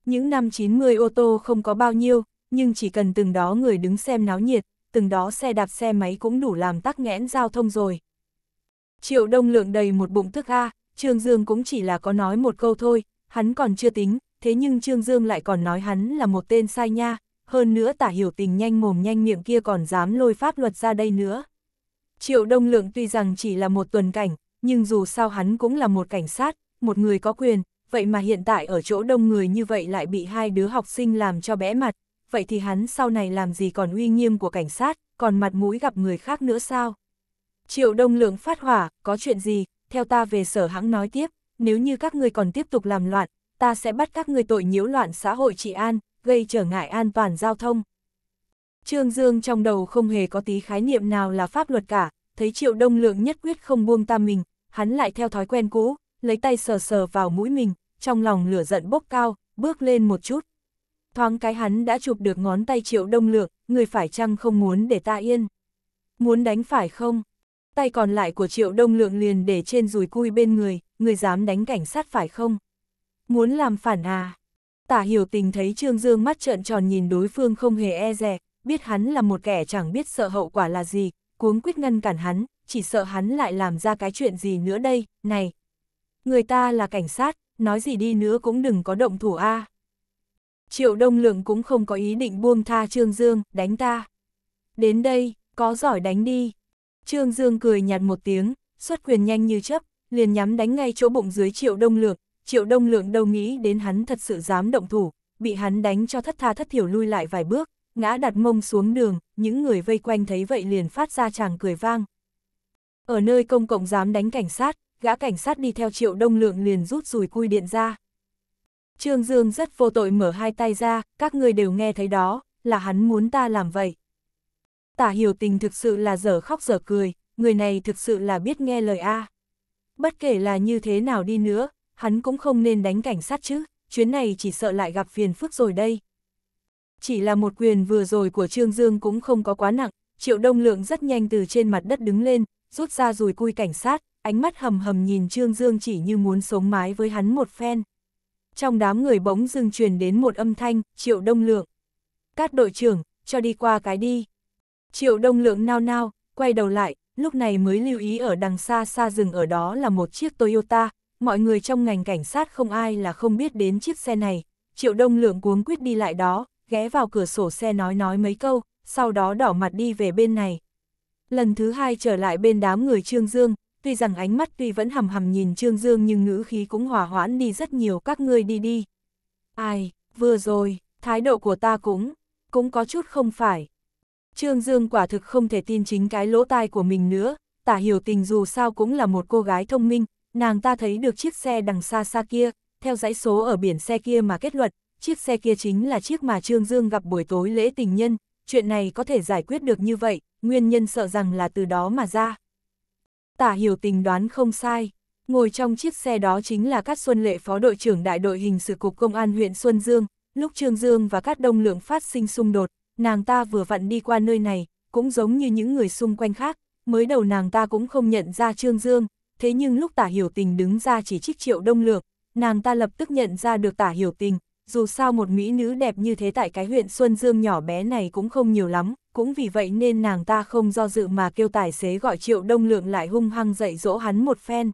Những năm 90 ô tô không có bao nhiêu, nhưng chỉ cần từng đó người đứng xem náo nhiệt, từng đó xe đạp xe máy cũng đủ làm tắc nghẽn giao thông rồi. Triệu Đông Lượng đầy một bụng thức A, Trương Dương cũng chỉ là có nói một câu thôi, hắn còn chưa tính, thế nhưng Trương Dương lại còn nói hắn là một tên sai nha, hơn nữa tả hiểu tình nhanh mồm nhanh miệng kia còn dám lôi pháp luật ra đây nữa. Triệu Đông Lượng tuy rằng chỉ là một tuần cảnh, nhưng dù sao hắn cũng là một cảnh sát, một người có quyền, vậy mà hiện tại ở chỗ đông người như vậy lại bị hai đứa học sinh làm cho bẽ mặt, vậy thì hắn sau này làm gì còn uy nghiêm của cảnh sát, còn mặt mũi gặp người khác nữa sao? Triệu Đông Lượng phát hỏa, có chuyện gì, theo ta về sở hãng nói tiếp, nếu như các người còn tiếp tục làm loạn, ta sẽ bắt các người tội nhiễu loạn xã hội trị an, gây trở ngại an toàn giao thông. Trương Dương trong đầu không hề có tí khái niệm nào là pháp luật cả, thấy Triệu Đông Lượng nhất quyết không buông ta mình, hắn lại theo thói quen cũ, lấy tay sờ sờ vào mũi mình, trong lòng lửa giận bốc cao, bước lên một chút. Thoáng cái hắn đã chụp được ngón tay triệu đông lượng, người phải chăng không muốn để ta yên. Muốn đánh phải không? Tay còn lại của triệu đông lượng liền để trên rùi cui bên người, người dám đánh cảnh sát phải không? Muốn làm phản à? Tả hiểu tình thấy Trương Dương mắt trợn tròn nhìn đối phương không hề e dè, biết hắn là một kẻ chẳng biết sợ hậu quả là gì, cuống quyết ngăn cản hắn, chỉ sợ hắn lại làm ra cái chuyện gì nữa đây, này. Người ta là cảnh sát, nói gì đi nữa cũng đừng có động thủ a à. Triệu Đông Lượng cũng không có ý định buông tha Trương Dương, đánh ta. Đến đây, có giỏi đánh đi. Trương Dương cười nhạt một tiếng, xuất quyền nhanh như chấp, liền nhắm đánh ngay chỗ bụng dưới Triệu Đông Lượng. Triệu Đông Lượng đâu nghĩ đến hắn thật sự dám động thủ, bị hắn đánh cho thất tha thất thiểu lui lại vài bước, ngã đặt mông xuống đường, những người vây quanh thấy vậy liền phát ra chàng cười vang. Ở nơi công cộng dám đánh cảnh sát, gã cảnh sát đi theo Triệu Đông Lượng liền rút rùi cui điện ra. Trương Dương rất vô tội mở hai tay ra, các người đều nghe thấy đó, là hắn muốn ta làm vậy. Tả hiểu tình thực sự là dở khóc dở cười, người này thực sự là biết nghe lời A. Bất kể là như thế nào đi nữa, hắn cũng không nên đánh cảnh sát chứ, chuyến này chỉ sợ lại gặp phiền phức rồi đây. Chỉ là một quyền vừa rồi của Trương Dương cũng không có quá nặng, Triệu Đông Lượng rất nhanh từ trên mặt đất đứng lên, rút ra rùi cui cảnh sát, ánh mắt hầm hầm nhìn Trương Dương chỉ như muốn sống mái với hắn một phen trong đám người bỗng dưng truyền đến một âm thanh, triệu đông lượng. Cát đội trưởng, cho đi qua cái đi. Triệu đông lượng nao nao, quay đầu lại, lúc này mới lưu ý ở đằng xa xa rừng ở đó là một chiếc Toyota, mọi người trong ngành cảnh sát không ai là không biết đến chiếc xe này. Triệu đông lượng cuống quyết đi lại đó, ghé vào cửa sổ xe nói nói mấy câu, sau đó đỏ mặt đi về bên này. Lần thứ hai trở lại bên đám người Trương Dương, tuy rằng ánh mắt tuy vẫn hầm hầm nhìn Trương Dương nhưng ngữ khí cũng hòa hoãn đi rất nhiều các ngươi đi đi. Ai, vừa rồi, thái độ của ta cũng, cũng có chút không phải. Trương Dương quả thực không thể tin chính cái lỗ tai của mình nữa, tả hiểu tình dù sao cũng là một cô gái thông minh, nàng ta thấy được chiếc xe đằng xa xa kia, theo dãy số ở biển xe kia mà kết luận, chiếc xe kia chính là chiếc mà Trương Dương gặp buổi tối lễ tình nhân, chuyện này có thể giải quyết được như vậy, nguyên nhân sợ rằng là từ đó mà ra tả hiểu tình đoán không sai. Ngồi trong chiếc xe đó chính là Cát Xuân Lệ Phó Đội trưởng Đại đội Hình sự Cục Công an huyện Xuân Dương, lúc Trương Dương và Cát Đông Lượng phát sinh xung đột, nàng ta vừa vặn đi qua nơi này, cũng giống như những người xung quanh khác, mới đầu nàng ta cũng không nhận ra Trương Dương, thế nhưng lúc tả hiểu tình đứng ra chỉ trích triệu đông lượng, nàng ta lập tức nhận ra được tả hiểu tình, dù sao một mỹ nữ đẹp như thế tại cái huyện Xuân Dương nhỏ bé này cũng không nhiều lắm, cũng vì vậy nên nàng ta không do dự mà kêu tài xế gọi triệu đông lượng lại hung hăng dạy dỗ hắn một phen.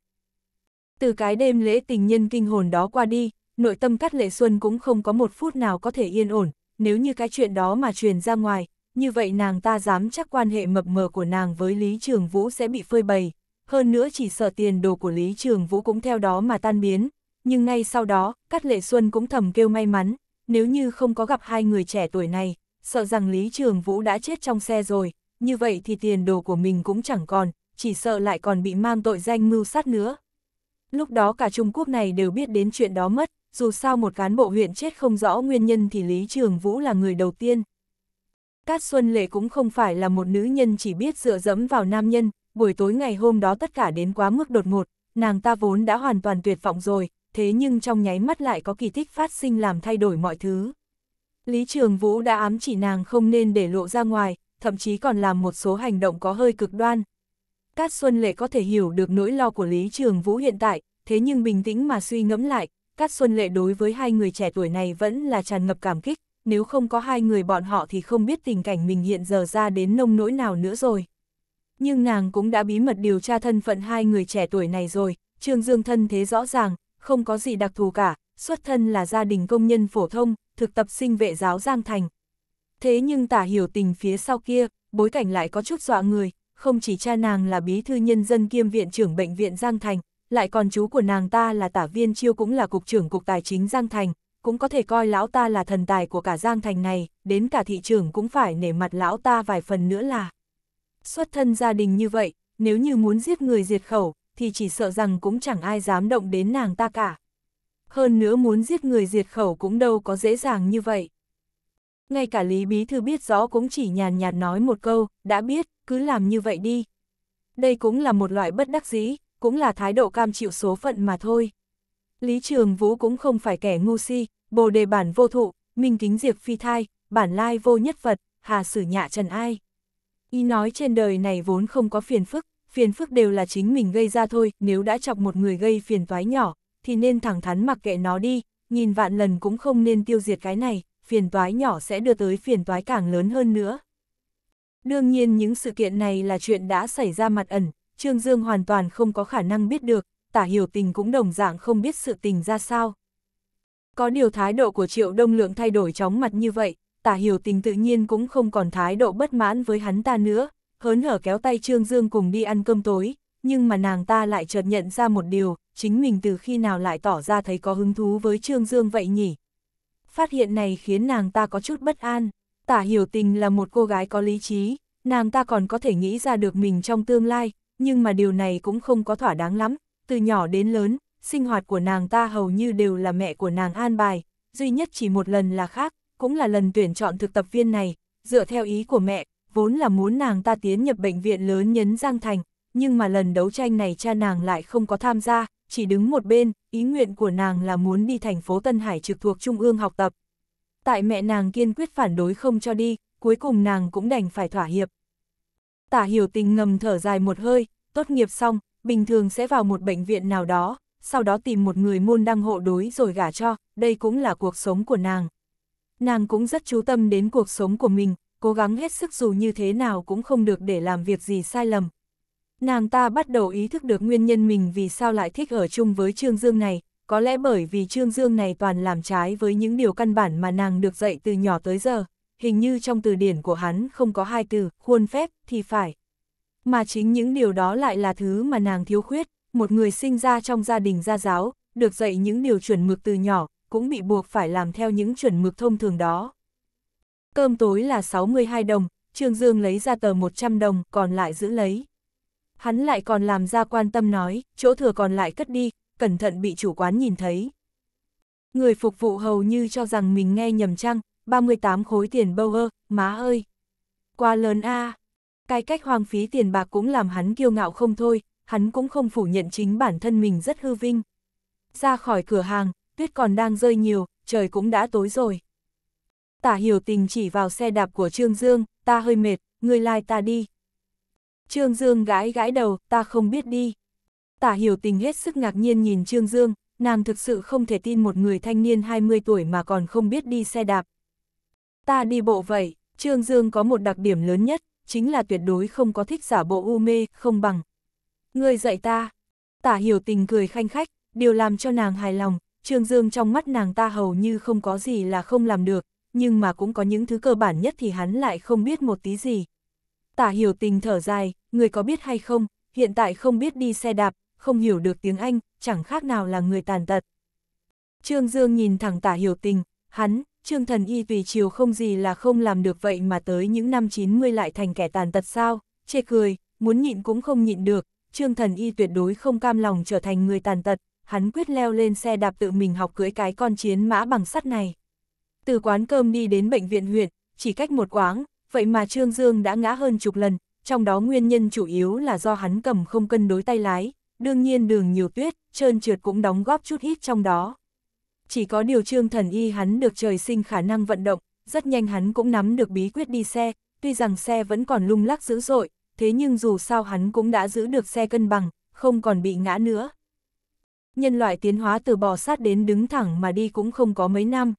Từ cái đêm lễ tình nhân kinh hồn đó qua đi, nội tâm cắt lệ xuân cũng không có một phút nào có thể yên ổn, nếu như cái chuyện đó mà truyền ra ngoài, như vậy nàng ta dám chắc quan hệ mập mờ của nàng với Lý Trường Vũ sẽ bị phơi bày, hơn nữa chỉ sợ tiền đồ của Lý Trường Vũ cũng theo đó mà tan biến, nhưng ngay sau đó, Cát Lệ Xuân cũng thầm kêu may mắn, nếu như không có gặp hai người trẻ tuổi này, sợ rằng Lý Trường Vũ đã chết trong xe rồi, như vậy thì tiền đồ của mình cũng chẳng còn, chỉ sợ lại còn bị mang tội danh mưu sát nữa. Lúc đó cả Trung Quốc này đều biết đến chuyện đó mất, dù sao một cán bộ huyện chết không rõ nguyên nhân thì Lý Trường Vũ là người đầu tiên. Cát Xuân Lệ cũng không phải là một nữ nhân chỉ biết dựa dẫm vào nam nhân, buổi tối ngày hôm đó tất cả đến quá mức đột ngột, nàng ta vốn đã hoàn toàn tuyệt vọng rồi, thế nhưng trong nháy mắt lại có kỳ tích phát sinh làm thay đổi mọi thứ. Lý Trường Vũ đã ám chỉ nàng không nên để lộ ra ngoài, thậm chí còn làm một số hành động có hơi cực đoan. Cát Xuân Lệ có thể hiểu được nỗi lo của Lý Trường Vũ hiện tại, thế nhưng bình tĩnh mà suy ngẫm lại, Cát Xuân Lệ đối với hai người trẻ tuổi này vẫn là tràn ngập cảm kích, nếu không có hai người bọn họ thì không biết tình cảnh mình hiện giờ ra đến nông nỗi nào nữa rồi. Nhưng nàng cũng đã bí mật điều tra thân phận hai người trẻ tuổi này rồi, Trương Dương thân thế rõ ràng, không có gì đặc thù cả, xuất thân là gia đình công nhân phổ thông, thực tập sinh vệ giáo Giang Thành. Thế nhưng tả hiểu tình phía sau kia, bối cảnh lại có chút dọa người, không chỉ cha nàng là bí thư nhân dân kiêm viện trưởng bệnh viện Giang Thành, lại còn chú của nàng ta là tả viên chiêu cũng là cục trưởng cục tài chính Giang Thành, cũng có thể coi lão ta là thần tài của cả Giang Thành này, đến cả thị trưởng cũng phải nể mặt lão ta vài phần nữa là. Xuất thân gia đình như vậy, nếu như muốn giết người diệt khẩu, thì chỉ sợ rằng cũng chẳng ai dám động đến nàng ta cả. Hơn nữa muốn giết người diệt khẩu cũng đâu có dễ dàng như vậy. Ngay cả Lý Bí Thư biết rõ cũng chỉ nhàn nhạt nói một câu, đã biết, cứ làm như vậy đi. Đây cũng là một loại bất đắc dĩ, cũng là thái độ cam chịu số phận mà thôi. Lý Trường Vũ cũng không phải kẻ ngu si, bồ đề bản vô thụ, minh kính diệt phi thai, bản lai vô nhất Phật, hà sử nhạ trần ai. Y nói trên đời này vốn không có phiền phức, phiền phức đều là chính mình gây ra thôi, nếu đã chọc một người gây phiền toái nhỏ, thì nên thẳng thắn mặc kệ nó đi, Nhìn vạn lần cũng không nên tiêu diệt cái này, phiền toái nhỏ sẽ đưa tới phiền toái càng lớn hơn nữa. Đương nhiên những sự kiện này là chuyện đã xảy ra mặt ẩn, Trương Dương hoàn toàn không có khả năng biết được, tả hiểu tình cũng đồng dạng không biết sự tình ra sao. Có điều thái độ của Triệu Đông Lượng thay đổi chóng mặt như vậy, tả hiểu tình tự nhiên cũng không còn thái độ bất mãn với hắn ta nữa, hớn hở kéo tay Trương Dương cùng đi ăn cơm tối, nhưng mà nàng ta lại chợt nhận ra một điều, chính mình từ khi nào lại tỏ ra thấy có hứng thú với Trương Dương vậy nhỉ? Phát hiện này khiến nàng ta có chút bất an, tả hiểu tình là một cô gái có lý trí, nàng ta còn có thể nghĩ ra được mình trong tương lai, nhưng mà điều này cũng không có thỏa đáng lắm, từ nhỏ đến lớn, sinh hoạt của nàng ta hầu như đều là mẹ của nàng an bài, duy nhất chỉ một lần là khác, cũng là lần tuyển chọn thực tập viên này, dựa theo ý của mẹ, vốn là muốn nàng ta tiến nhập bệnh viện lớn nhấn Giang Thành, nhưng mà lần đấu tranh này cha nàng lại không có tham gia, chỉ đứng một bên, ý nguyện của nàng là muốn đi thành phố Tân Hải trực thuộc Trung ương học tập. Tại mẹ nàng kiên quyết phản đối không cho đi, cuối cùng nàng cũng đành phải thỏa hiệp. Tả hiểu tình ngầm thở dài một hơi, tốt nghiệp xong, bình thường sẽ vào một bệnh viện nào đó, sau đó tìm một người môn đăng hộ đối rồi gả cho, đây cũng là cuộc sống của nàng. Nàng cũng rất chú tâm đến cuộc sống của mình, cố gắng hết sức dù như thế nào cũng không được để làm việc gì sai lầm. Nàng ta bắt đầu ý thức được nguyên nhân mình vì sao lại thích ở chung với Trương Dương này, có lẽ bởi vì Trương Dương này toàn làm trái với những điều căn bản mà nàng được dạy từ nhỏ tới giờ, hình như trong từ điển của hắn không có hai từ, khuôn phép, thì phải. Mà chính những điều đó lại là thứ mà nàng thiếu khuyết, một người sinh ra trong gia đình gia giáo, được dạy những điều chuẩn mực từ nhỏ, cũng bị buộc phải làm theo những chuẩn mực thông thường đó. Cơm tối là 62 đồng, Trương Dương lấy ra tờ 100 đồng, còn lại giữ lấy. Hắn lại còn làm ra quan tâm nói, chỗ thừa còn lại cất đi, cẩn thận bị chủ quán nhìn thấy. Người phục vụ hầu như cho rằng mình nghe nhầm chăng, 38 khối tiền bâu ơ, má ơi. qua lớn a à. Cái cách hoang phí tiền bạc cũng làm hắn kiêu ngạo không thôi, hắn cũng không phủ nhận chính bản thân mình rất hư vinh. Ra khỏi cửa hàng, tuyết còn đang rơi nhiều, trời cũng đã tối rồi tả hiểu tình chỉ vào xe đạp của Trương Dương, ta hơi mệt, người lai ta đi. Trương Dương gãi gãi đầu, ta không biết đi. Tả hiểu tình hết sức ngạc nhiên nhìn Trương Dương, nàng thực sự không thể tin một người thanh niên 20 tuổi mà còn không biết đi xe đạp. Ta đi bộ vậy, Trương Dương có một đặc điểm lớn nhất, chính là tuyệt đối không có thích giả bộ u mê, không bằng. Ngươi dạy ta, tả hiểu tình cười khanh khách, điều làm cho nàng hài lòng, Trương Dương trong mắt nàng ta hầu như không có gì là không làm được, nhưng mà cũng có những thứ cơ bản nhất thì hắn lại không biết một tí gì. Tả hiểu tình thở dài, người có biết hay không, hiện tại không biết đi xe đạp, không hiểu được tiếng Anh, chẳng khác nào là người tàn tật. Trương Dương nhìn thẳng tả hiểu tình, hắn, Trương Thần Y vì chiều không gì là không làm được vậy mà tới những năm 90 lại thành kẻ tàn tật sao, chê cười, muốn nhịn cũng không nhịn được, Trương Thần Y tuyệt đối không cam lòng trở thành người tàn tật, hắn quyết leo lên xe đạp tự mình học cưỡi cái con chiến mã bằng sắt này. Từ quán cơm đi đến bệnh viện huyện, chỉ cách một quãng, vậy mà Trương Dương đã ngã hơn chục lần, trong đó nguyên nhân chủ yếu là do hắn cầm không cân đối tay lái, đương nhiên đường nhiều tuyết, trơn trượt cũng đóng góp chút ít trong đó. Chỉ có điều Trương Thần Y hắn được trời sinh khả năng vận động, rất nhanh hắn cũng nắm được bí quyết đi xe, tuy rằng xe vẫn còn lung lắc dữ dội, thế nhưng dù sao hắn cũng đã giữ được xe cân bằng, không còn bị ngã nữa. Nhân loại tiến hóa từ bò sát đến đứng thẳng mà đi cũng không có mấy năm,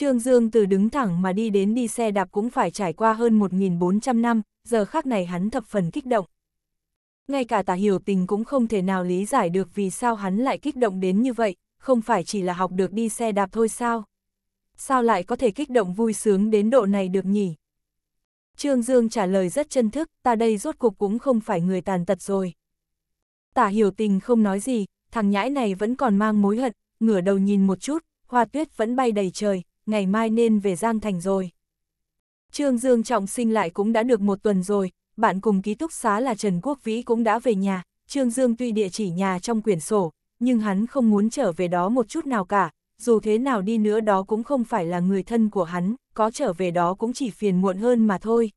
Trương Dương từ đứng thẳng mà đi đến đi xe đạp cũng phải trải qua hơn 1.400 năm, giờ khác này hắn thập phần kích động. Ngay cả tả hiểu tình cũng không thể nào lý giải được vì sao hắn lại kích động đến như vậy, không phải chỉ là học được đi xe đạp thôi sao? Sao lại có thể kích động vui sướng đến độ này được nhỉ? Trương Dương trả lời rất chân thức, ta đây rốt cục cũng không phải người tàn tật rồi. Tả hiểu tình không nói gì, thằng nhãi này vẫn còn mang mối hận, ngửa đầu nhìn một chút, hoa tuyết vẫn bay đầy trời, ngày mai nên về Giang Thành rồi. Trương Dương trọng sinh lại cũng đã được một tuần rồi, bạn cùng ký túc xá là Trần Quốc Vĩ cũng đã về nhà, Trương Dương tuy địa chỉ nhà trong quyển sổ, nhưng hắn không muốn trở về đó một chút nào cả, dù thế nào đi nữa đó cũng không phải là người thân của hắn, có trở về đó cũng chỉ phiền muộn hơn mà thôi.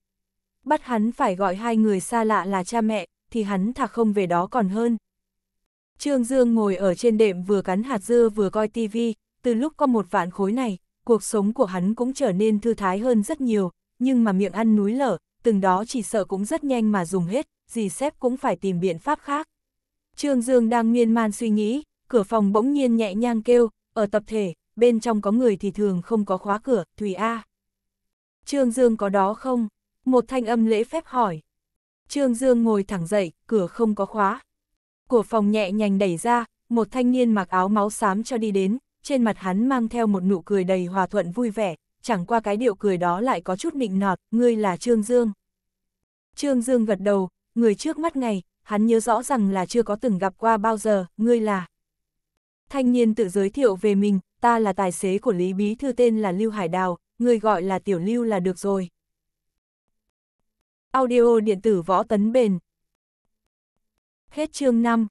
Bắt hắn phải gọi hai người xa lạ là cha mẹ, thì hắn thà không về đó còn hơn. Trương Dương ngồi ở trên đệm vừa cắn hạt dưa vừa coi tivi, từ lúc có một vạn khối này, cuộc sống của hắn cũng trở nên thư thái hơn rất nhiều, nhưng mà miệng ăn núi lở, từng đó chỉ sợ cũng rất nhanh mà dùng hết, gì xếp cũng phải tìm biện pháp khác. Trương Dương đang miên man suy nghĩ, cửa phòng bỗng nhiên nhẹ nhàng kêu, ở tập thể, bên trong có người thì thường không có khóa cửa, Thùy A. Trương Dương có đó không? Một thanh âm lễ phép hỏi. Trương Dương ngồi thẳng dậy, cửa không có khóa. Cửa phòng nhẹ nhàng đẩy ra, một thanh niên mặc áo máu xám cho đi đến, trên mặt hắn mang theo một nụ cười đầy hòa thuận vui vẻ, chẳng qua cái điệu cười đó lại có chút nịnh nọt, ngươi là Trương Dương. Trương Dương gật đầu, người trước mắt ngày, hắn nhớ rõ rằng là chưa có từng gặp qua bao giờ, ngươi là. Thanh niên tự giới thiệu về mình, ta là tài xế của Lý Bí Thư tên là Lưu Hải Đào, người gọi là Tiểu Lưu là được rồi. Audio điện tử võ tấn bền. Hết chương 5